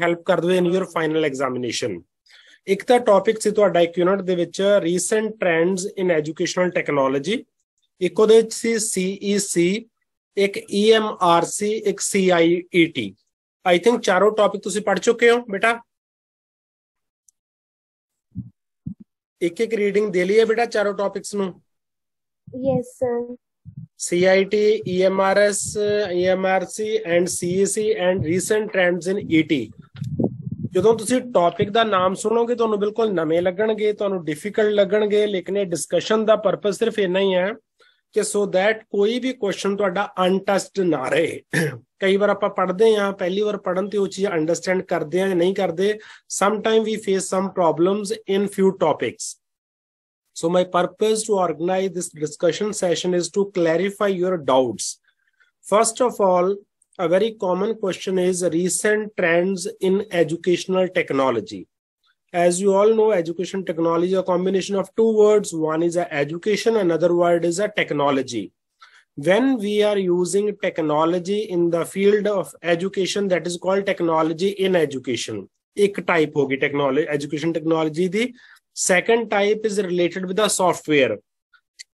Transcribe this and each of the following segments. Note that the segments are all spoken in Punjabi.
ਹੈਲਪ ਕਰ ਦਵੇ ਇਨ ਯੂਰ ਫਾਈਨਲ ਐਗਜ਼ਾਮੀਨੇਸ਼ਨ ਇੱਕ ਤਾਂ ਟੌਪਿਕ ਸੀ ਤੁਹਾਡਾ ਇੱਕ ਯੂਨਿਟ ਦੇ ਵਿੱਚ recent trends in educational technology ਇੱਕ ਉਹਦੇ ਵਿੱਚ ਸੀ ਸੀਈਸੀ ਇੱਕ ਈਐਮਆਰਸੀ ਇੱਕ ਸੀਆਈਈਟੀ ਆਈ ਥਿੰਕ ਚਾਰੋਂ ਟੌਪਿਕ ਤੁਸੀਂ ਪੜ੍ਹ ਚੁੱਕੇ ਹੋ ਬੇਟਾ ਇੱਕ ਇੱਕ ਰੀਡਿੰਗ ਦੇ ਲਈ ਹੈ ਬੇਟਾ ਚਾਰੋਂ ਟੌਪਿਕਸ ਨੂੰ yes sir CIT, EMRS, EMRC and CEC e and recent trends in ET ਜਦੋਂ ਤੁਸੀਂ ਟੌਪਿਕ ਦਾ ਨਾਮ ਸੁਣੋਗੇ ਤੁਹਾਨੂੰ ਬਿਲਕੁਲ ਨਵੇਂ ਲੱਗਣਗੇ ਤੁਹਾਨੂੰ ਡਿਫਿਕਲਟ ਲੱਗਣਗੇ ਲੇਕਿਨ ਇਹ ਡਿਸਕਸ਼ਨ ਦਾ ਪਰਪਸ ਸਿਰਫ ਇਨਾ ਹੀ ਹੈ ਕਿ ਸੋ ਦੈਟ ਕੋਈ ਵੀ ਕੁਐਸਚਨ ਤੁਹਾਡਾ ਅਨਟਸਟ ਨਾ ਰਹੇ ਕਈ ਵਾਰ ਆਪਾਂ ਪੜ੍ਹਦੇ ਆਂ ਪਹਿਲੀ ਵਾਰ ਪੜ੍ਹਨ ਤੇ ਉਹ ਚੀਜ਼ ਅੰਡਰਸਟੈਂਡ ਕਰਦੇ ਆਂ ਜਾਂ ਨਹੀਂ ਕਰਦੇ ਸਮ ਟਾਈਮ ਵੀ face some problems in few topics So my purpose to organize this discussion session is to clarify your doubts. First of all, a very common question is recent trends in educational technology. As you all know, education technology is a combination of two words. One is a education, another word is a technology. When we are using technology in the field of education, that is called technology in education. एक type होगी technology education technology दी second type is related with the software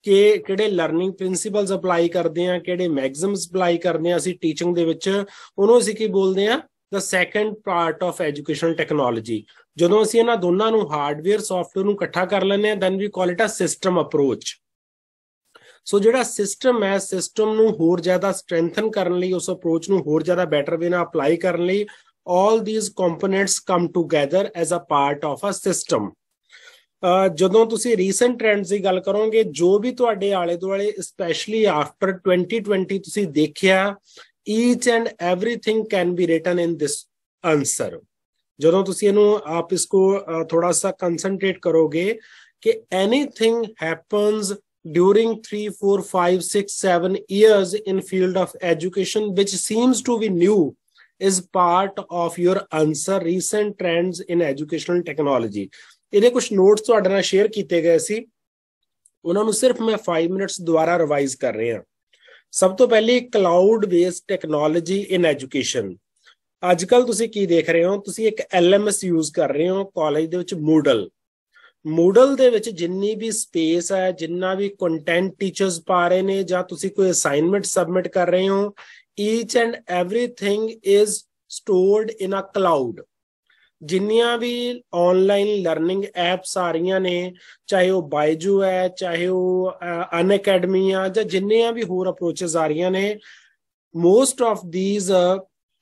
ਕਿ ਕਿਹੜੇ ਲਰਨਿੰਗ ਪ੍ਰਿੰਸੀਪਲਸ ਅਪਲਾਈ ਕਰਦੇ ਆ ਕਿਹੜੇ ਮੈਕਸਿਮਸ ਅਪਲਾਈ ਕਰਦੇ ਆ ਅਸੀਂ ਟੀਚਿੰਗ ਦੇ ਵਿੱਚ ਉਹਨੂੰ ਅਸੀਂ ਕੀ ਬੋਲਦੇ ਆ the second part of educational technology ਜਦੋਂ ਅਸੀਂ ਇਹਨਾਂ ਦੋਨਾਂ ਨੂੰ ਹਾਰਡਵੇਅਰ ਸੌਫਟਵੇਅਰ ਨੂੰ ਇਕੱਠਾ ਕਰ ਲੈਂਦੇ ਆ then we call it a system approach so ਜਿਹੜਾ ਸਿਸਟਮ ਹੈ ਸਿਸਟਮ ਨੂੰ ਹੋਰ ਜ਼ਿਆਦਾ ਸਟਰੈਂਥਨ ਕਰਨ ਲਈ ਉਸ ਅਪਰੋਚ ਨੂੰ ਹੋਰ ਜ਼ਿਆਦਾ ਬੈਟਰ ਵੇ ਨਾਲ ਅਪਲਾਈ ਕਰਨ ਲਈ all these components come together as a part of a system ਜਦੋਂ ਤੁਸੀਂ ਰੀਸੈਂਟ ਟ੍ਰੈਂਡਸ ਦੀ ਗੱਲ ਕਰੋਗੇ ਜੋ ਵੀ ਤੁਹਾਡੇ ਆਲੇ ਦੁਆਲੇ ਸਪੈਸ਼ਲੀ ਆਫਟਰ 2020 ਤੁਸੀਂ ਦੇਖਿਆ each and everything can be written in this answer ਜਦੋਂ ਤੁਸੀਂ ਇਹਨੂੰ ਆਪ ਇਸਕੋ ਥੋੜਾ ਸਾ ਕਨਸੈਂਟਰੇਟ ਕਰੋਗੇ ਕਿ anything happens during 3 4 5 6 7 years in field of education ਵਿਚ seems to be new is part of your answer recent trends in educational technology ਇਹਦੇ ਕੁਝ ਨੋਟਸ ਤੁਹਾਡੇ ਨਾਲ ਸ਼ੇਅਰ ਕੀਤੇ ਗਏ ਸੀ ਉਹਨਾਂ ਨੂੰ ਸਿਰਫ ਮੈਂ 5 ਮਿੰਟਸ ਦੁਆਰਾ ਰਿਵਾਈਜ਼ ਕਰ ਰਿਹਾ ਸਭ ਤੋਂ ਪਹਿਲੀ cloud based technology in education ਅੱਜ ਕੱਲ ਤੁਸੀਂ ਕੀ ਦੇਖ ਰਹੇ ਹੋ ਤੁਸੀਂ ਇੱਕ ਐਸ ਯੂਜ਼ ਕਰ ਰਹੇ ਹੋ ਕਾਲਜ ਦੇ ਵਿੱਚ ਮੂਡਲ ਮੂਡਲ ਦੇ ਵਿੱਚ ਜਿੰਨੀ ਵੀ ਸਪੇਸ ਹੈ ਜਿੰਨਾ ਵੀ ਕੰਟੈਂਟ ਟੀਚਰਸ ਪਾ ਰਹੇ ਨੇ ਜਾਂ ਤੁਸੀਂ ਕੋਈ ਅਸਾਈਨਮੈਂਟ ਸਬਮਿਟ ਕਰ ਰਹੇ ਹੋ each and everything is stored in a cloud ਜਿੰਨੀਆਂ ਵੀ ਆਨਲਾਈਨ ਲਰਨਿੰਗ ਐਪਸ ਆ ਰਹੀਆਂ ਨੇ ਚਾਹੇ ਉਹ ਬਾਈਜੂ ਹੈ ਚਾਹੇ ਉਹ ਅਨ ਅਕੈਡਮੀ ਆ ਜਾਂ ਜਿੰਨੀਆਂ ਵੀ ਹੋਰ ਅਪਰੋਚਸ ਆ ਰਹੀਆਂ ਨੇ most of these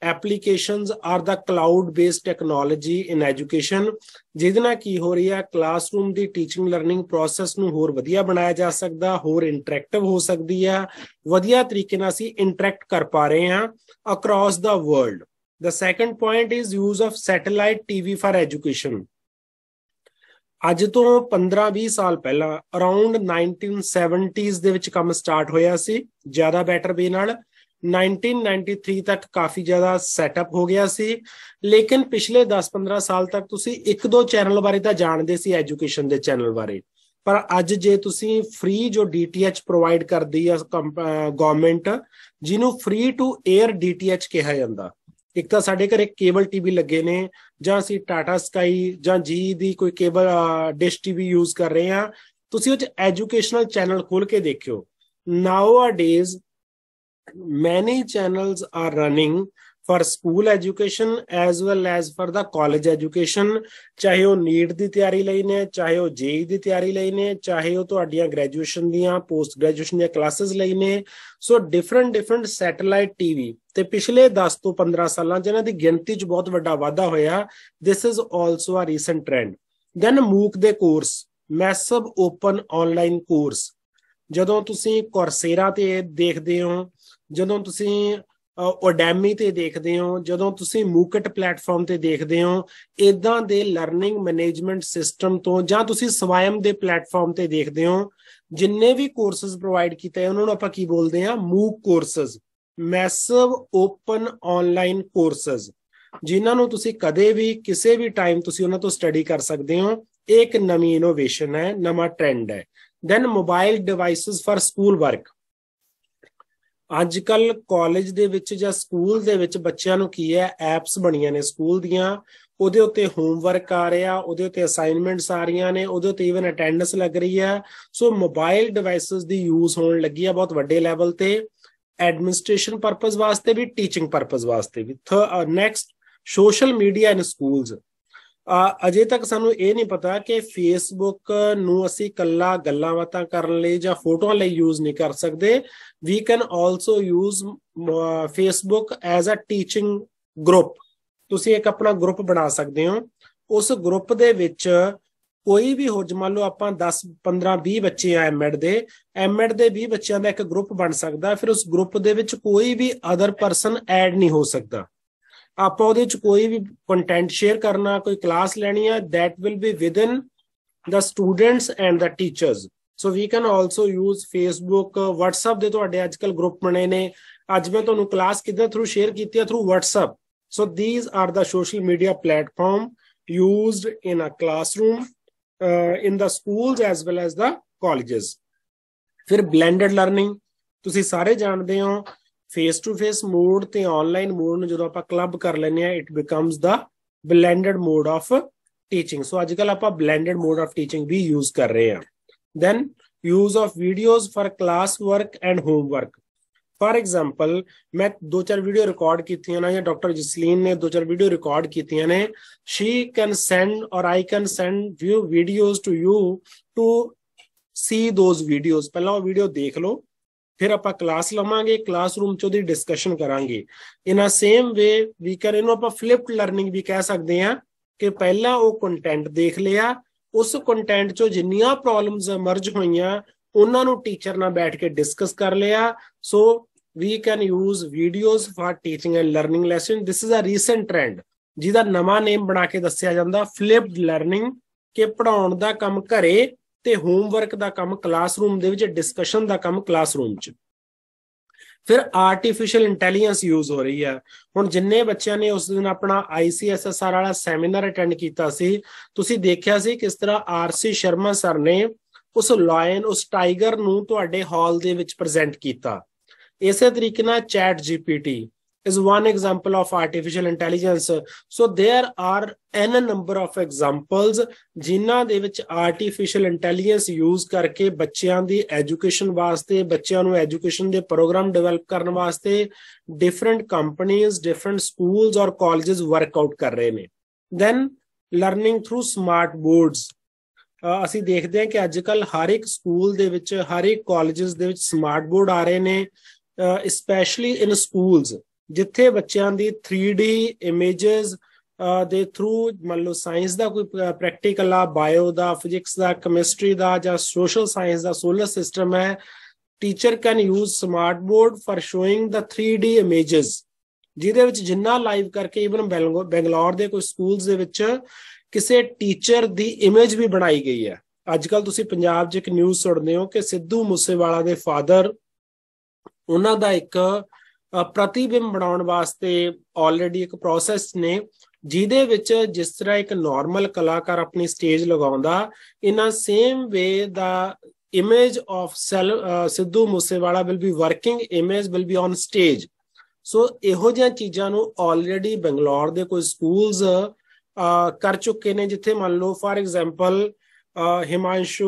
applications are the cloud based technology in education ਜਿਹਦੇ ਨਾਲ ਕੀ ਹੋ ਰਹੀ ਹੈ ਕਲਾਸਰੂਮ ਦੀ ਟੀਚਿੰਗ ਲਰਨਿੰਗ ਪ੍ਰੋਸੈਸ ਨੂੰ ਹੋਰ ਵਧੀਆ ਬਣਾਇਆ ਜਾ ਸਕਦਾ ਹੋਰ ਇੰਟਰੈਕਟਿਵ ਹੋ ਸਕਦੀ ਹੈ ਵਧੀਆ ਤਰੀਕੇ ਨਾਲ ਅਸੀਂ ਇੰਟਰੈਕਟ ਕਰ ਪਾ ਰਹੇ ਹਾਂ across the world The second point is use of satellite TV for education. ਅੱਜ ਤੋਂ 15-20 ਸਾਲ ਪਹਿਲਾਂ ਅਰਾਊਂਡ 1970s ਦੇ ਵਿੱਚ ਕੰਮ ਸਟਾਰਟ ਹੋਇਆ ਸੀ ਜਿਆਦਾ ਬੈਟਰ ਵੇ ਨਾਲ 1993 ਤੱਕ ਕਾਫੀ ਜ਼ਿਆਦਾ ਸੈਟਅਪ ਹੋ ਗਿਆ ਸੀ ਲੇਕਿਨ ਪਿਛਲੇ 10-15 ਸਾਲ ਤੱਕ ਤੁਸੀਂ ਇੱਕ ਦੋ ਚੈਨਲ ਬਾਰੇ ਤਾਂ ਜਾਣਦੇ ਸੀ ਐਜੂਕੇਸ਼ਨ ਦੇ ਚੈਨਲ ਬਾਰੇ ਪਰ ਅੱਜ ਜੇ ਤੁਸੀਂ ਫ੍ਰੀ ਜੋ ਡੀਟੀਐਚ ਪ੍ਰੋਵਾਈਡ ਕਰਦੀ ਆ ਗਵਰਨਮੈਂਟ ਜਿਹਨੂੰ ਫ੍ਰੀ ਟੂ 에ਅਰ ਡੀਟੀਐਚ ਕਿਹਾ ਜਾਂਦਾ ਇੱਕ ਤਾਂ ਸਾਡੇ ਘਰੇ ਕੇਬਲ ਟੀਵੀ ਲੱਗੇ ਨੇ ਜਾਂ ਅਸੀਂ ਟਾਟਾ ਸਕਾਈ ਜਾਂ ਜੀ ਦੀ ਕੋਈ ਕੇਬਲ ਡਿਸ਼ ਟੀਵੀ ਯੂਜ਼ ਕਰ ਰਹੇ ਹਾਂ ਤੁਸੀਂ ਉਹ ਚ ਐਜੂਕੇਸ਼ਨਲ ਚੈਨਲ ਖੋਲ ਕੇ ਦੇਖਿਓ ਨਾਓ nowadays many channels are running for school education as well as for the college education ਚਾਹੇ ਉਹ ਨੀਟ ਦੀ ਤਿਆਰੀ ਲਈ ਨੇ ਚਾਹੇ ਉਹ ਜੇਈ e e ਦੀ ਤਿਆਰੀ ਲਈ ਨੇ ਚਾਹੇ ਉਹ ਤੁਹਾਡੀਆਂ ਗ੍ਰੈਜੂਏਸ਼ਨ ਦੀਆਂ ਪੋਸਟ ਗ੍ਰੈਜੂਏਸ਼ਨ ਦੀਆਂ ਕਲਾਸਿਸ ਲਈ ਨੇ so different different satellite TV ਤੇ ਪਿਛਲੇ 10 ਤੋਂ 15 ਸਾਲਾਂ ਚ ਇਹਨਾਂ ਦੀ ਗਿਣਤੀ 'ਚ ਬਹੁਤ ਵੱਡਾ ਵਾਧਾ ਹੋਇਆ this is also a recent trend then MOOC ਦੇ course massive open online course ਜਦੋਂ ਤੁਸੀਂ ਕੋਰਸੇਰਾ ਤੇ ਦੇਖਦੇ ਹੋ ਜਦੋਂ ਤੁਸੀਂ ਉਡੈਮੀ ਤੇ ਦੇਖਦੇ ਹੋ ਜਦੋਂ ਤੁਸੀਂ ਮੂਕਟ ਪਲੇਟਫਾਰਮ ਤੇ ਦੇਖਦੇ ਹੋ ਇਦਾਂ ਦੇ ਲਰਨਿੰਗ ਮੈਨੇਜਮੈਂਟ ਸਿਸਟਮ ਤੋਂ ਜਾਂ ਤੁਸੀਂ ਸਵਾਇਮ ਦੇ ਪਲੇਟਫਾਰਮ ਤੇ ਦੇਖਦੇ ਹੋ ਜਿੰਨੇ ਵੀ ਕੋਰਸਸ ਪ੍ਰੋਵਾਈਡ ਕੀਤੇ ਉਹਨਾਂ ਨੂੰ ਆਪਾਂ ਕੀ ਬੋਲਦੇ ਆ MOOC courses massive open online courses ਜਿਨ੍ਹਾਂ ਨੂੰ ਤੁਸੀਂ ਕਦੇ ਵੀ ਕਿਸੇ ਵੀ ਟਾਈਮ ਤੁਸੀਂ ਉਹਨਾਂ ਤੋਂ ਸਟੱਡੀ ਕਰ ਸਕਦੇ ਹੋ ਇਹ ਇੱਕ ਨਵੀਂ ਇਨੋਵੇਸ਼ਨ ਹੈ ਨਵਾਂ ਟ੍ਰੈਂਡ ਹੈ then mobile devices for school work ਅੱਜ ਕੱਲ ਕਾਲਜ ਦੇ ਵਿੱਚ ਜਾਂ ਸਕੂਲ ਦੇ ਵਿੱਚ ਬੱਚਿਆਂ ਨੂੰ ਕੀ ਹੈ ਐਪਸ ਬਣੀਆਂ ਨੇ ਸਕੂਲ ਦੀਆਂ ਉਹਦੇ ਉੱਤੇ ਹੋਮਵਰਕ ਆ ਰਿਹਾ ਉਹਦੇ ਉੱਤੇ ਅਸਾਈਨਮੈਂਟਸ ਆ ਰਹੀਆਂ ਨੇ ਉਹਦੇ ਉੱਤੇ ਇਵਨ ਅਟੈਂਡੈਂਸ ਲੱਗ ਰਹੀ ਹੈ ਸੋ ਮੋਬਾਈਲ ਡਿਵਾਈਸਸ ਦੀ ਯੂਜ਼ ਹੋਣ ਲੱਗੀ ਹੈ ਬਹੁਤ ਵੱਡੇ ਲੈਵਲ ਤੇ ਐਡਮਿਨਿਸਟ੍ਰੇਸ਼ਨ ਪਰਪਸ ਵਾਸਤੇ ਵੀ ਟੀਚਿੰਗ ਪਰਪਸ ਵਾਸਤੇ ਵੀ next social media in schools ਅਜੇ ਤੱਕ ਸਾਨੂੰ ਇਹ ਨਹੀਂ ਪਤਾ ਕਿ ਫੇਸਬੁੱਕ ਨੂੰ ਅਸੀਂ ਕੱਲਾ ਗੱਲਾਂ ਬਾਤਾਂ ਕਰਨ ਲਈ ਜਾਂ ਫੋਟੋਆਂ ਲਈ ਯੂਜ਼ ਨਹੀਂ ਕਰ ਸਕਦੇ we can also use Facebook as a teaching group ਤੁਸੀਂ ਇੱਕ ਆਪਣਾ ਗਰੁੱਪ ਬਣਾ ਸਕਦੇ ਹੋ ਉਸ ਗਰੁੱਪ ਦੇ ਵਿੱਚ ਕੋਈ ਵੀ ਹੋ ਮੰਨ ਲਓ ਆਪਾਂ 10 15 20 ਬੱਚੇ ਆ ਐਮਐਡ ਦੇ ਐਮਐਡ ਦੇ 20 ਬੱਚਿਆਂ ਦਾ ਇੱਕ ਗਰੁੱਪ ਬਣ ਸਕਦਾ ਫਿਰ ਉਸ ਗਰੁੱਪ ਦੇ ਵਿੱਚ ਕੋਈ ਵੀ ਅਦਰ ਪਰਸਨ ਐਡ ਨਹੀਂ ਹੋ ਸਕਦਾ ਆਪਾਂ ਉਹਦੇ ਚ ਕੋਈ ਵੀ ਕੰਟੈਂਟ ਸ਼ੇਅਰ ਕਰਨਾ ਕੋਈ ਕਲਾਸ ਲੈਣੀ ਆ that will be within the students and the teachers so we can also use Facebook WhatsApp ਦੇ ਤੁਹਾਡੇ ਅੱਜਕੱਲ ਗਰੁੱਪ ਬਣੇ ਨੇ ਅੱਜ ਮੈਂ ਤੁਹਾਨੂੰ ਕਲਾਸ ਕਿੱਦਾਂ ਥਰੂ ਸ਼ੇਅਰ ਕੀਤੀ ਆ through WhatsApp so these are the social media platform used in a classroom in the schools as well as the colleges ਫਿਰ ਬਲੈਂਡਡ ਲਰਨਿੰਗ ਤੁਸੀਂ ਸਾਰੇ ਜਾਣਦੇ ਹੋ फेस टू फेस मोड से ऑनलाइन मोड जो आप क्लब कर लें it becomes the becomes mode of teaching so अजक आप ਅੱਜ मोड ऑफ टीचिंग भी यूज कर रहे हैं then use of videos for class work and homework for example मैं दो चार वीडियो रिकॉर्ड की ना डॉक्टर जसलीन ने दो चार वीडियो रिकॉर्ड की ने शी कैन सेंड और I can send view videos to you to see those videos पहला वो वीडियो देख लो ਫਿਰ ਆਪਾਂ ਕਲਾਸ ਲਵਾਂਗੇ ਕਲਾਸਰੂਮ 'ਚ ਉਹਦੀ ਡਿਸਕਸ਼ਨ ਕਰਾਂਗੇ ਇਨ ਸੇਮ ਵੇ ਵੀ ਕਰ ਇਹਨੂੰ ਆਪਾਂ ਫਲਿਪਡ ਲਰਨਿੰਗ ਵੀ ਕਹਿ ਸਕਦੇ ਆ ਕਿ ਪਹਿਲਾਂ ਉਹ ਕੰਟੈਂਟ ਦੇਖ ਲਿਆ ਉਸ ਕੰਟੈਂਟ 'ਚੋਂ ਜਿੰਨੀਆਂ ਪ੍ਰੋਬਲਮਸ ਅਮਰਜ ਹੋਈਆਂ ਉਹਨਾਂ ਨੂੰ ਟੀਚਰ ਨਾਲ ਬੈਠ ਕੇ ਡਿਸਕਸ ਕਰ ਲਿਆ so we can use videos for teaching and learning lesson this is a recent trend ਜਿਹਦਾ ਨਵਾਂ ਨੇਮ ਬਣਾ ਕੇ ਦੱਸਿਆ ਜਾਂਦਾ ਫਲਿਪਡ ਲਰਨਿੰਗ ਕਿ ਪੜਾਉਣ ਦਾ ਕੰਮ ਘਰੇ ਤੇ ਹੋਮਵਰਕ ਦਾ ਕੰਮ ਕਲਾਸਰੂਮ ਦੇ ਵਿੱਚ ਡਿਸਕਸ਼ਨ ਦਾ ਕੰਮ ਕਲਾਸਰੂਮ 'ਚ ਫਿਰ ਆਰਟੀਫੀਸ਼ੀਅਲ ਇੰਟੈਲੀਜੈਂਸ ਯੂਜ਼ ਹੋ ਰਹੀ ਹੈ ਹੁਣ ਜਿੰਨੇ ਬੱਚਿਆਂ ਨੇ ਉਸ ਦਿਨ ਆਪਣਾ ਆਈਸੀਐਸਐਸਆਰ ਵਾਲਾ ਸੈਮੀਨਾਰ ਅਟੈਂਡ ਕੀਤਾ ਸੀ ਤੁਸੀਂ ਦੇਖਿਆ ਸੀ ਕਿਸ ਤਰ੍ਹਾਂ ਆਰਸੀ ਸ਼ਰਮਾ ਸਰ ਨੇ ਉਸ ਲਾਇਨ ਉਸ ਟਾਈਗਰ ਨੂੰ ਤੁਹਾਡੇ ਹਾਲ ਦੇ ਵਿੱਚ ਪ੍ਰੈਜ਼ੈਂਟ ਕੀਤਾ ਇਸੇ ਤਰੀਕੇ ਨਾਲ chat GPT is one example of artificial intelligence so there are n number of examples ਜਿਨ੍ਹਾਂ ਦੇ ਵਿੱਚ artificial intelligence ਯੂਜ਼ ਕਰਕੇ ਬੱਚਿਆਂ ਦੀ ਐਜੂਕੇਸ਼ਨ ਵਾਸਤੇ ਬੱਚਿਆਂ ਨੂੰ ਐਜੂਕੇਸ਼ਨ ਦੇ ਪ੍ਰੋਗਰਾਮ ਡਿਵੈਲਪ ਕਰਨ ਵਾਸਤੇ ਡਿਫਰੈਂਟ ਕੰਪਨੀਆਂ ਡਿਫਰੈਂਟ ਸਕੂਲਸ ਔਰ ਕਾਲਜਸ ਵਰਕਆਊਟ ਕਰ ਰਹੇ ਨੇ then learning through smart boards ਅਸੀਂ ਦੇਖਦੇ ਹਾਂ ਕਿ ਅੱਜਕੱਲ ਹਰ ਇੱਕ ਸਕੂਲ ਦੇ ਵਿੱਚ ਹਰ ਇੱਕ ਕਾਲਜਸ ਦੇ ਵਿੱਚ ਸਮਾਰਟ ਬੋਰਡ ਆ ਰਹੇ ਨੇ ਸਪੈਸ਼ਲੀ ਇਨ ਸਕੂਲਸ ਜਿੱਥੇ ਬੱਚਿਆਂ ਦੀ 3D ਇਮੇजेस ਦੇ ਥਰੂ ਮੰਨ ਲਓ ਸਾਇੰਸ ਦਾ ਕੋਈ ਪ੍ਰੈਕਟੀਕਲ ਆ ਬਾਇਓ ਦਾ ਫਿਜ਼ਿਕਸ ਦਾ ਕੈਮਿਸਟਰੀ ਦਾ ਜਾਂ ਸੋਸ਼ਲ ਸਾਇੰਸ ਦਾ ਸੋਲਰ ਸਿਸਟਮ ਹੈ teacher can use smart board for showing the 3D images ਜਿਹਦੇ ਵਿੱਚ ਜਿੰਨਾ ਲਾਈਵ ਕਰਕੇ ਇਵਨ ਬੈਂਗਲੌਰ ਦੇ ਕੋਈ ਸਕੂਲਸ ਦੇ ਵਿੱਚ ਕਿਸੇ ਟੀਚਰ ਦੀ ਇਮੇਜ ਵੀ ਬਣਾਈ ਗਈ ਹੈ ਅੱਜ ਕੱਲ ਤੁਸੀਂ ਪੰਜਾਬ 'ਚ ਇੱਕ ਨਿਊਜ਼ ਸੁਣਦੇ ਹੋ ਕਿ ਸਿੱਧੂ ਮੂਸੇਵਾਲਾ ਦੇ ਫਾਦਰ ਉਹਨਾਂ ਦਾ ਇੱਕ ਪ੍ਰਤੀਬਿੰਬ ਬਣਾਉਣ ਵਾਸਤੇ ਆਲਰੇਡੀ ਇੱਕ ਪ੍ਰੋਸੈਸ ਨੇ ਜਿਹਦੇ ਵਿੱਚ ਜਿਸ ਤਰ੍ਹਾਂ ਇੱਕ ਨਾਰਮਲ ਕਲਾਕਾਰ ਆਪਣੀ ਸਟੇਜ ਲਗਾਉਂਦਾ ਇਨਾ same way the image of Sidhu Moosewala will be working image will be on stage so ਇਹੋ ਜਿਹੀਆਂ ਚੀਜ਼ਾਂ ਨੂੰ ਆਲਰੇਡੀ ਬੰਗਲੌਰ ਦੇ ਕੋਈ ਸਕੂਲਸ ਕਰ ਚੁੱਕੇ ਨੇ ਜਿੱਥੇ ਮੰਨ ਲਓ for example Himanshu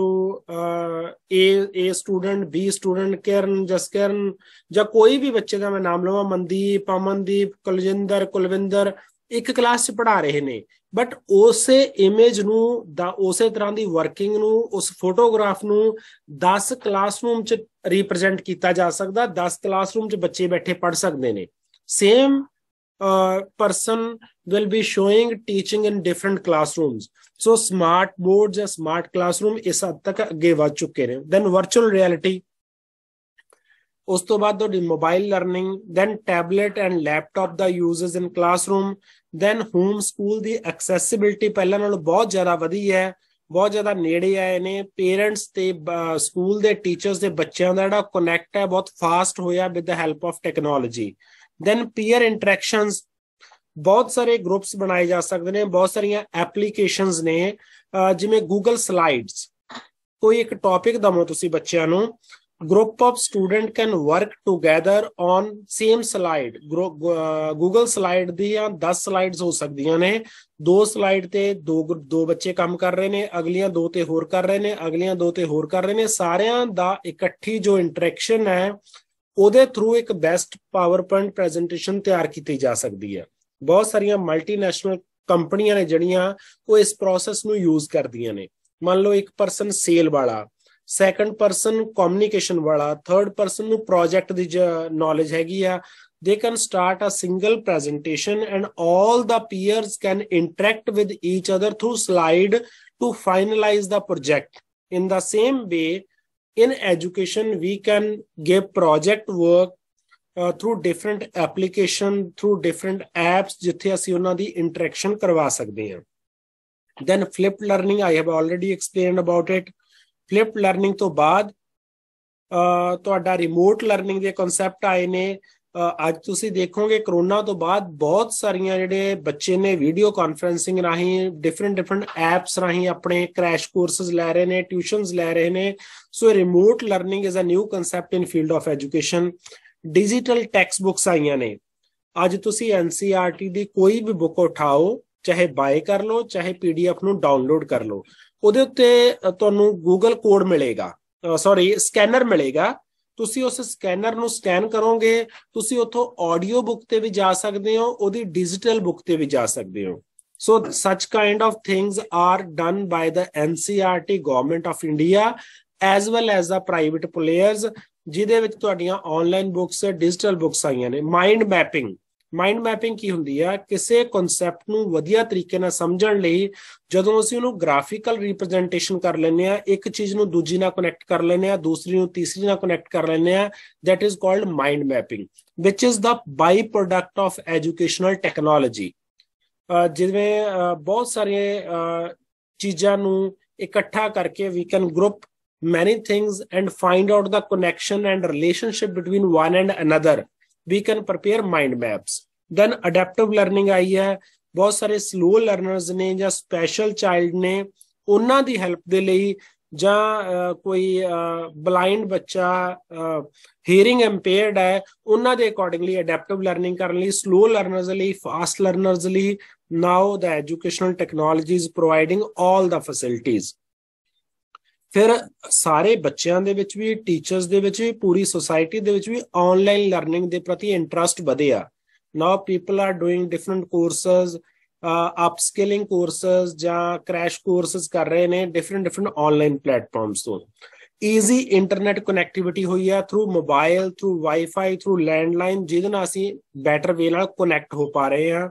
A A student B student Kiran Jaskaran ਜਾਂ ਕੋਈ ਵੀ ਬੱਚੇ ਦਾ ਮੈਂ ਨਾਮ ਲਵਾਂ ਮਨਦੀਪ ਅਮਨਦੀਪ ਕੁਲਜਿੰਦਰ ਕੁਲਵਿੰਦਰ ਇੱਕ ਕਲਾਸ 'ਚ ਪੜਾ ਰਹੇ ਨੇ ਬਟ ਉਸੇ ਇਮੇਜ ਨੂੰ ਦਾ ਉਸੇ ਤਰ੍ਹਾਂ ਦੀ ਵਰਕਿੰਗ ਨੂੰ ਉਸ ਫੋਟੋਗ੍ਰਾਫ ਨੂੰ 10 ਕਲਾਸਰੂਮ 'ਚ ਰਿਪਰੈਜ਼ੈਂਟ ਕੀਤਾ ਜਾ ਸਕਦਾ 10 ਕਲਾਸਰੂਮ 'ਚ ਬੱਚੇ ਬੈਠੇ ਪੜ ਸਕਦੇ ਨੇ same uh, person will be showing teaching in different classrooms so smart boards या smart classroom ਇਸ ਹੱਦ ਤੱਕ ਅੱਗੇ ਵੱਧ ਚੁੱਕੇ ਨੇ then virtual reality ਉਸ ਤੋਂ ਬਾਅਦ ਤੁਹਾਡੀ mobile learning then tablet and laptop ਦਾ uses in classroom then home school ਦੀ ਐਕਸੈਸਿਬਿਲਟੀ ਪਹਿਲਾਂ ਨਾਲੋਂ ਬਹੁਤ ਜ਼ਿਆਦਾ ਵਧੀ ਹੈ ਬਹੁਤ ਜ਼ਿਆਦਾ ਨੇੜੇ ਆਏ ਨੇ ਪੇਰੈਂਟਸ ਤੇ ਸਕੂਲ ਦੇ ਟੀਚਰਸ ਦੇ ਬੱਚਿਆਂ ਦਾ ਜਿਹੜਾ ਕਨੈਕਟ ਹੈ ਬਹੁਤ ਫਾਸਟ ਹੋਇਆ with the help of technology then peer interactions ਬਹੁਤ ਸਾਰੇ ਗਰੁੱਪਸ ਬਣਾਏ ਜਾ ਸਕਦੇ ਨੇ ਬਹੁਤ ਸਾਰੀਆਂ ਐਪਲੀਕੇਸ਼ਨਸ ਨੇ ਜਿਵੇਂ Google ਸਲਾਈਡਸ ਕੋਈ ਇੱਕ ਟੌਪਿਕ ਦਮੋ ਤੁਸੀਂ ਬੱਚਿਆਂ ਨੂੰ group of student can work together on same slide google slide ਦੀਆਂ 10 ਸਲਾਈਡਸ ਹੋ ਸਕਦੀਆਂ ਨੇ ਦੋ ਸਲਾਈਡ ਤੇ ਦੋ ਦੋ ਬੱਚੇ ਕੰਮ ਕਰ ਰਹੇ ਨੇ ਅਗਲੀਆਂ ਦੋ ਤੇ ਹੋਰ ਕਰ ਰਹੇ ਨੇ ਅਗਲੀਆਂ ਦੋ ਤੇ ਹੋਰ ਕਰ ਰਹੇ ਨੇ ਸਾਰਿਆਂ ਦਾ ਇਕੱਠੀ ਜੋ ਇੰਟਰੈਕਸ਼ਨ ਹੈ ਉਹਦੇ ਥਰੂ ਇੱਕ ਬੈਸਟ ਪਾਵਰਪੁਆਇੰਟ ਪ੍ਰੈਜੈਂਟੇਸ਼ਨ ਤਿਆਰ ਕੀਤੀ ਜਾ ਸਕਦੀ ਹੈ ਬਹੁਤ ਸਾਰੀਆਂ ਮਲਟੀਨੈਸ਼ਨਲ ਕੰਪਨੀਆਂ ਨੇ ਜਿਹੜੀਆਂ ਉਹ ਇਸ ਪ੍ਰੋਸੈਸ ਨੂੰ ਯੂਜ਼ ਕਰਦੀਆਂ ਨੇ ਮੰਨ ਲਓ ਇੱਕ ਪਰਸਨ ਸੇਲ ਵਾਲਾ ਸੈਕੰਡ ਪਰਸਨ ਕਮਿਊਨੀਕੇਸ਼ਨ ਵਾਲਾ ਥਰਡ ਪਰਸਨ ਨੂੰ ਪ੍ਰੋਜੈਕਟ ਦੀ ਨੌਲੇਜ ਹੈਗੀ ਆ they can start a single presentation and 올 the peers can interact with each other through slide to finalise the project in the same way in education we can give project work uh, through different application through different apps jithe assi ਉਹਨਾਂ ਦੀ ਇੰਟਰੈਕਸ਼ਨ ਕਰਵਾ ਸਕਦੇ ਹਾਂ then flipped learning i have already explained about it flipped learning ਤੋਂ ਬਾਅਦ toda remote learning de concept aaye ne ਅੱਜ ਤੁਸੀਂ ਦੇਖੋਗੇ ਕਰੋਨਾ ਤੋਂ ਬਾਅਦ ਬਹੁਤ ਸਾਰੀਆਂ ਜਿਹੜੇ ਬੱਚੇ ਨੇ ਵੀਡੀਓ ਕਾਨਫਰੈਂਸਿੰਗ ਰਾਹੀਂ ਡਿਫਰੈਂਟ ਡਿਫਰੈਂਟ ਐਪਸ ਰਾਹੀਂ ਆਪਣੇ ਕ੍ਰੈਸ਼ ਕੋਰਸਸ ਲੈ ਰਹੇ ਨੇ ਟਿਊਸ਼ਨਸ ਲੈ ਰਹੇ ਨੇ so remote learning is a new concept in field of education digital text books ਆਈਆਂ ਨੇ ਅੱਜ ਤੁਸੀਂ NCERT ਦੀ ਕੋਈ ਵੀ ਬੁੱਕ ਉਠਾਓ ਚਾਹੇ ਬਾਏ ਕਰ ਲਓ ਚਾਹੇ ਪੀਡੀਐਫ ਨੂੰ ਡਾਊਨਲੋਡ ਕਰ ਲਓ ਉਹਦੇ ਉੱਤੇ ਤੁਹਾਨੂੰ Google ਕੋਡ ਮਿਲੇਗਾ ਸੌਰੀ ਸਕੈਨਰ ਮਿਲੇਗਾ ਤੁਸੀਂ ਉਸ ਸਕੈਨਰ ਨੂੰ ਸਕੈਨ ਕਰੋਗੇ ਤੁਸੀਂ ਉੱਥੋਂ ਆਡੀਓ ਬੁੱਕ ਤੇ ਵੀ ਜਾ ਸਕਦੇ ਹੋ ਉਹਦੀ ਡਿਜੀਟਲ ਬੁੱਕ ਤੇ ਵੀ ਜਾ ਸਕਦੇ ਹੋ so such kind of things are done by the NCERT e government of India as well as the private players ਜਿਹਦੇ ਵਿੱਚ ਤੁਹਾਡੀਆਂ ਆਨਲਾਈਨ ਬੁੱਕਸ ਡਿਜੀਟਲ ਬੁੱਕਸ ਆਈਆਂ ਨੇ ਮਾਈਂਡ ਮੈਪਿੰਗ ਮਾਈਂਡ ਮੈਪਿੰਗ ਕੀ ਹੁੰਦੀ ਆ ਕਿਸੇ ਕਨਸੈਪਟ ਨੂੰ ਵਧੀਆ ਤਰੀਕੇ ਨਾਲ ਸਮਝਣ ਲਈ ਜਦੋਂ ਅਸੀਂ ਉਹਨੂੰ ਗ੍ਰਾਫੀਕਲ ਰਿਪਰੈਜ਼ੈਂਟੇਸ਼ਨ ਕਰ ਲੈਂਦੇ ਆ ਇੱਕ ਚੀਜ਼ ਨੂੰ ਦੂਜੀ ਨਾਲ ਕਨੈਕਟ ਕਰ ਲੈਂਦੇ ਆ ਦੂਸਰੀ ਨੂੰ ਤੀਸਰੀ ਨਾਲ ਕਨੈਕਟ ਕਰ ਲੈਂਦੇ ਆ that is called mind mapping which is the by product of educational technology ਜਿਵੇਂ ਬਹੁਤ ਸਾਰੇ ਚੀਜ਼ਾਂ ਨੂੰ ਇਕੱਠਾ ਕਰਕੇ we can group many things and find out the connection and relationship between one and another we can prepare mind maps then adaptive learning ਆਈ ਹੈ ਬਹੁਤ ਸਾਰੇ ਸਲੋ ਲਰਨਰਸ ਨੇ ਜਾਂ ਸਪੈਸ਼ਲ ਚਾਈਲਡ ਨੇ ਉਹਨਾਂ ਦੀ ਹੈਲਪ ਦੇ ਲਈ ਜਾਂ ਕੋਈ ਬਲਾਈਂਡ ਬੱਚਾ ਹੀਅਰਿੰਗ ਇੰਪੇਅਰਡ ਹੈ ਉਹਨਾਂ ਦੇ ਅਕੋਰਡਿੰਗਲੀ ਅਡੈਪਟਿਵ ਲਰਨਿੰਗ ਕਰਨ ਲਈ ਸਲੋ ਲਰਨਰਸ ਲਈ ਫਾਸਟ ਲਰਨਰਸ ਲਈ now the educational technologies providing all the facilities ਫਿਰ ਸਾਰੇ ਬੱਚਿਆਂ ਦੇ ਵਿੱਚ ਵੀ ਟੀਚਰਸ ਦੇ ਵਿੱਚ ਵੀ ਪੂਰੀ ਸੋਸਾਇਟੀ ਦੇ ਵਿੱਚ ਵੀ ਆਨਲਾਈਨ ਲਰਨਿੰਗ ਦੇ ਪ੍ਰਤੀ ਇੰਟਰਸਟ ਵਧਿਆ now people are doing different courses upskilling courses ਜਾਂ ਕ੍ਰੈਸ਼ ਕੋਰਸਸ ਕਰ ਰਹੇ ਨੇ ਡਿਫਰੈਂਟ ਡਿਫਰੈਂਟ ਆਨਲਾਈਨ ਪਲੇਟਫਾਰਮਸ ਤੋਂ ਈਜ਼ੀ ਇੰਟਰਨੈਟ ਕਨੈਕਟੀਵਿਟੀ ਹੋਈ ਆ through mobile through wifi through landline ਜਿਹਦੇ ਨਾਲ ਅਸੀਂ ਬੈਟਰ ਵੇ ਨਾਲ ਕਨੈਕਟ ਹੋ ਪਾ ਰਹੇ ਆ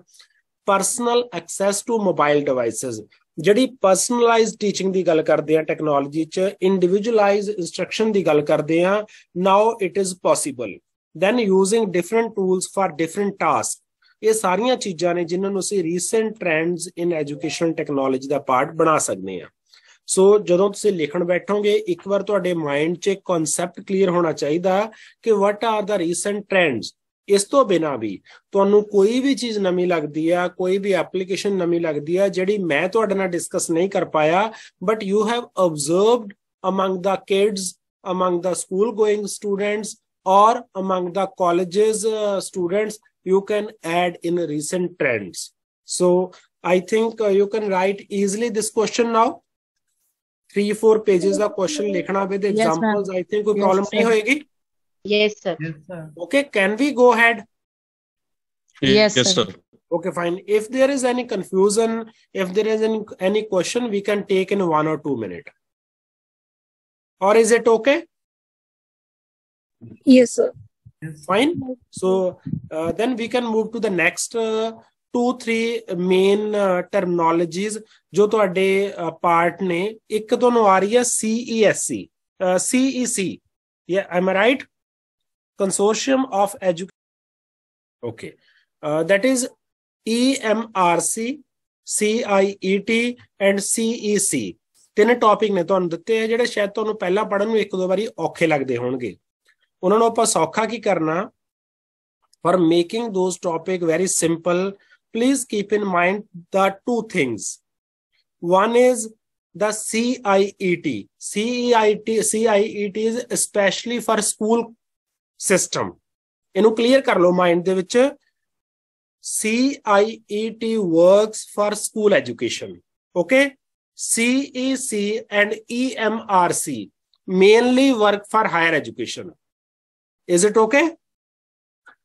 personal access to mobile devices ਜਿਹੜੀ ਪਰਸਨਲਾਈਜ਼ਡ ਟੀਚਿੰਗ ਦੀ ਗੱਲ ਕਰਦੇ ਆ ਟੈਕਨੋਲੋਜੀ 'ਚ ਇੰਡੀਵਿਜੂਅਲਾਈਜ਼ ਇਨਸਟਰਕਸ਼ਨ ਦੀ ਗੱਲ ਕਰਦੇ ਆ now it is possible then using different tools for different task ਇਹ ਸਾਰੀਆਂ ਚੀਜ਼ਾਂ ਨੇ ਜਿਨ੍ਹਾਂ ਨੂੰ ਅਸੀਂ recent trends in educational technology ਦਾ ਪਾਰਟ ਬਣਾ ਸਕਦੇ ਆ ਸੋ ਜਦੋਂ ਤੁਸੀਂ ਲਿਖਣ ਬੈਠੋਗੇ ਇੱਕ ਵਾਰ ਤੁਹਾਡੇ ਮਾਈਂਡ 'ਚ ਇੱਕ ਕਨਸੈਪਟ ਕਲੀਅਰ ਹੋਣਾ ਚਾਹੀਦਾ ਕਿ what are the recent trends ਇਸ ਤੋਂ ਬਿਨਾ ਵੀ ਤੁਹਾਨੂੰ ਕੋਈ ਵੀ ਚੀਜ਼ ਨਵੀਂ ਲੱਗਦੀ ਆ ਕੋਈ ਵੀ ਐਪਲੀਕੇਸ਼ਨ ਨਵੀਂ ਲੱਗਦੀ ਆ ਜਿਹੜੀ ਮੈਂ ਤੁਹਾਡੇ ਨਾਲ ਡਿਸਕਸ ਨਹੀਂ ਕਰ ਪਾਇਆ but you have observed among the kids among the school going students ਔਰ among the colleges students you can add in recent trends so I think you can write easily this question now 3 4 pages ਦਾ ਕੁਐਸਚਨ ਲਿਖਣਾ ਦੇ ਐਗਜ਼ਾਮਪਲਸ ਆਈ ਥਿੰਕ ਕੋਈ ਪ੍ਰੋਬਲਮ ਨਹੀਂ ਹੋਏਗੀ Yes, sir. Okay, can we go ahead? Yes, yes sir. sir. Okay, fine. If there is any confusion, if there is any, any question, we can take in one or two minute Or is it okay? Yes, sir. Fine. So uh, then we can move to the next uh, two three main terminologies part ne part ਨੇ ਇੱਕ ਤੁਹਾਨੂੰ ਆ ਰਹੀ ਹੈ cec yeah am i right consortium of education okay uh, that is emrc CIET and CEC ਤਿੰਨ ਟੌਪਿਕ ਨੇ ਤੁਹਾਨੂੰ ਦਿੱਤੇ ਆ ਜਿਹੜੇ ਸ਼ਾਇਦ ਤੁਹਾਨੂੰ ਪਹਿਲਾਂ ਪੜਨ ਨੂੰ ਇੱਕ ਦੋ ਵਾਰੀ ਔਖੇ ਲੱਗਦੇ ਹੋਣਗੇ ਉਹਨਾਂ ਨੂੰ ਆਪਾਂ ਸੌਖਾ ਕੀ ਕਰਨਾ for making those topic very simple please keep in mind the two things one is the CIET. CEIT, CIET is especially for school system ਇਹਨੂੰ ਕਲੀਅਰ ਕਰ ਲਓ ਮਾਈਂਡ ਦੇ ਵਿੱਚ CIET works for school education okay CEC and EMRC mainly work for higher education is it okay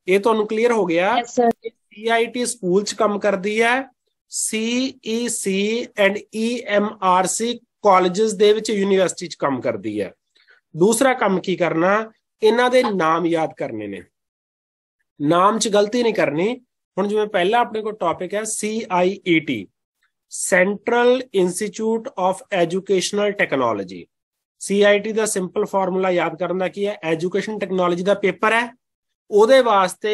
ਇਹ ਤੁਹਾਨੂੰ ਕਲੀਅਰ ਹੋ ਗਿਆ CIT ਸਕੂਲ ਚ ਕੰਮ ਕਰਦੀ ਹੈ CEC ਐਂਡ EMRC ਕਾਲਜਸ ਦੇ ਵਿੱਚ ਯੂਨੀਵਰਸਿਟੀ ਚ ਕੰਮ ਕਰਦੀ ਹੈ ਦੂਸਰਾ ਕੰਮ ਕੀ ਕਰਨਾ ਇਹਨਾਂ ਦੇ ਨਾਮ ਯਾਦ ਕਰਨੇ ਨੇ ਨਾਮ 'ਚ ਗਲਤੀ ਨਹੀਂ ਕਰਨੀ ਹੁਣ ਜਿਵੇਂ ਪਹਿਲਾ ਆਪਣੇ ਕੋਲ ਟੌਪਿਕ ਹੈ CIET central institute of educational technology CIT ਦਾ ਸਿੰਪਲ ਫਾਰਮੂਲਾ ਯਾਦ ਕਰਨ ਦਾ ਕੀ ਹੈ ਐਜੂਕੇਸ਼ਨ ਟੈਕਨੋਲੋਜੀ ਦਾ ਪੇਪਰ ਹੈ ਉਹਦੇ ਵਾਸਤੇ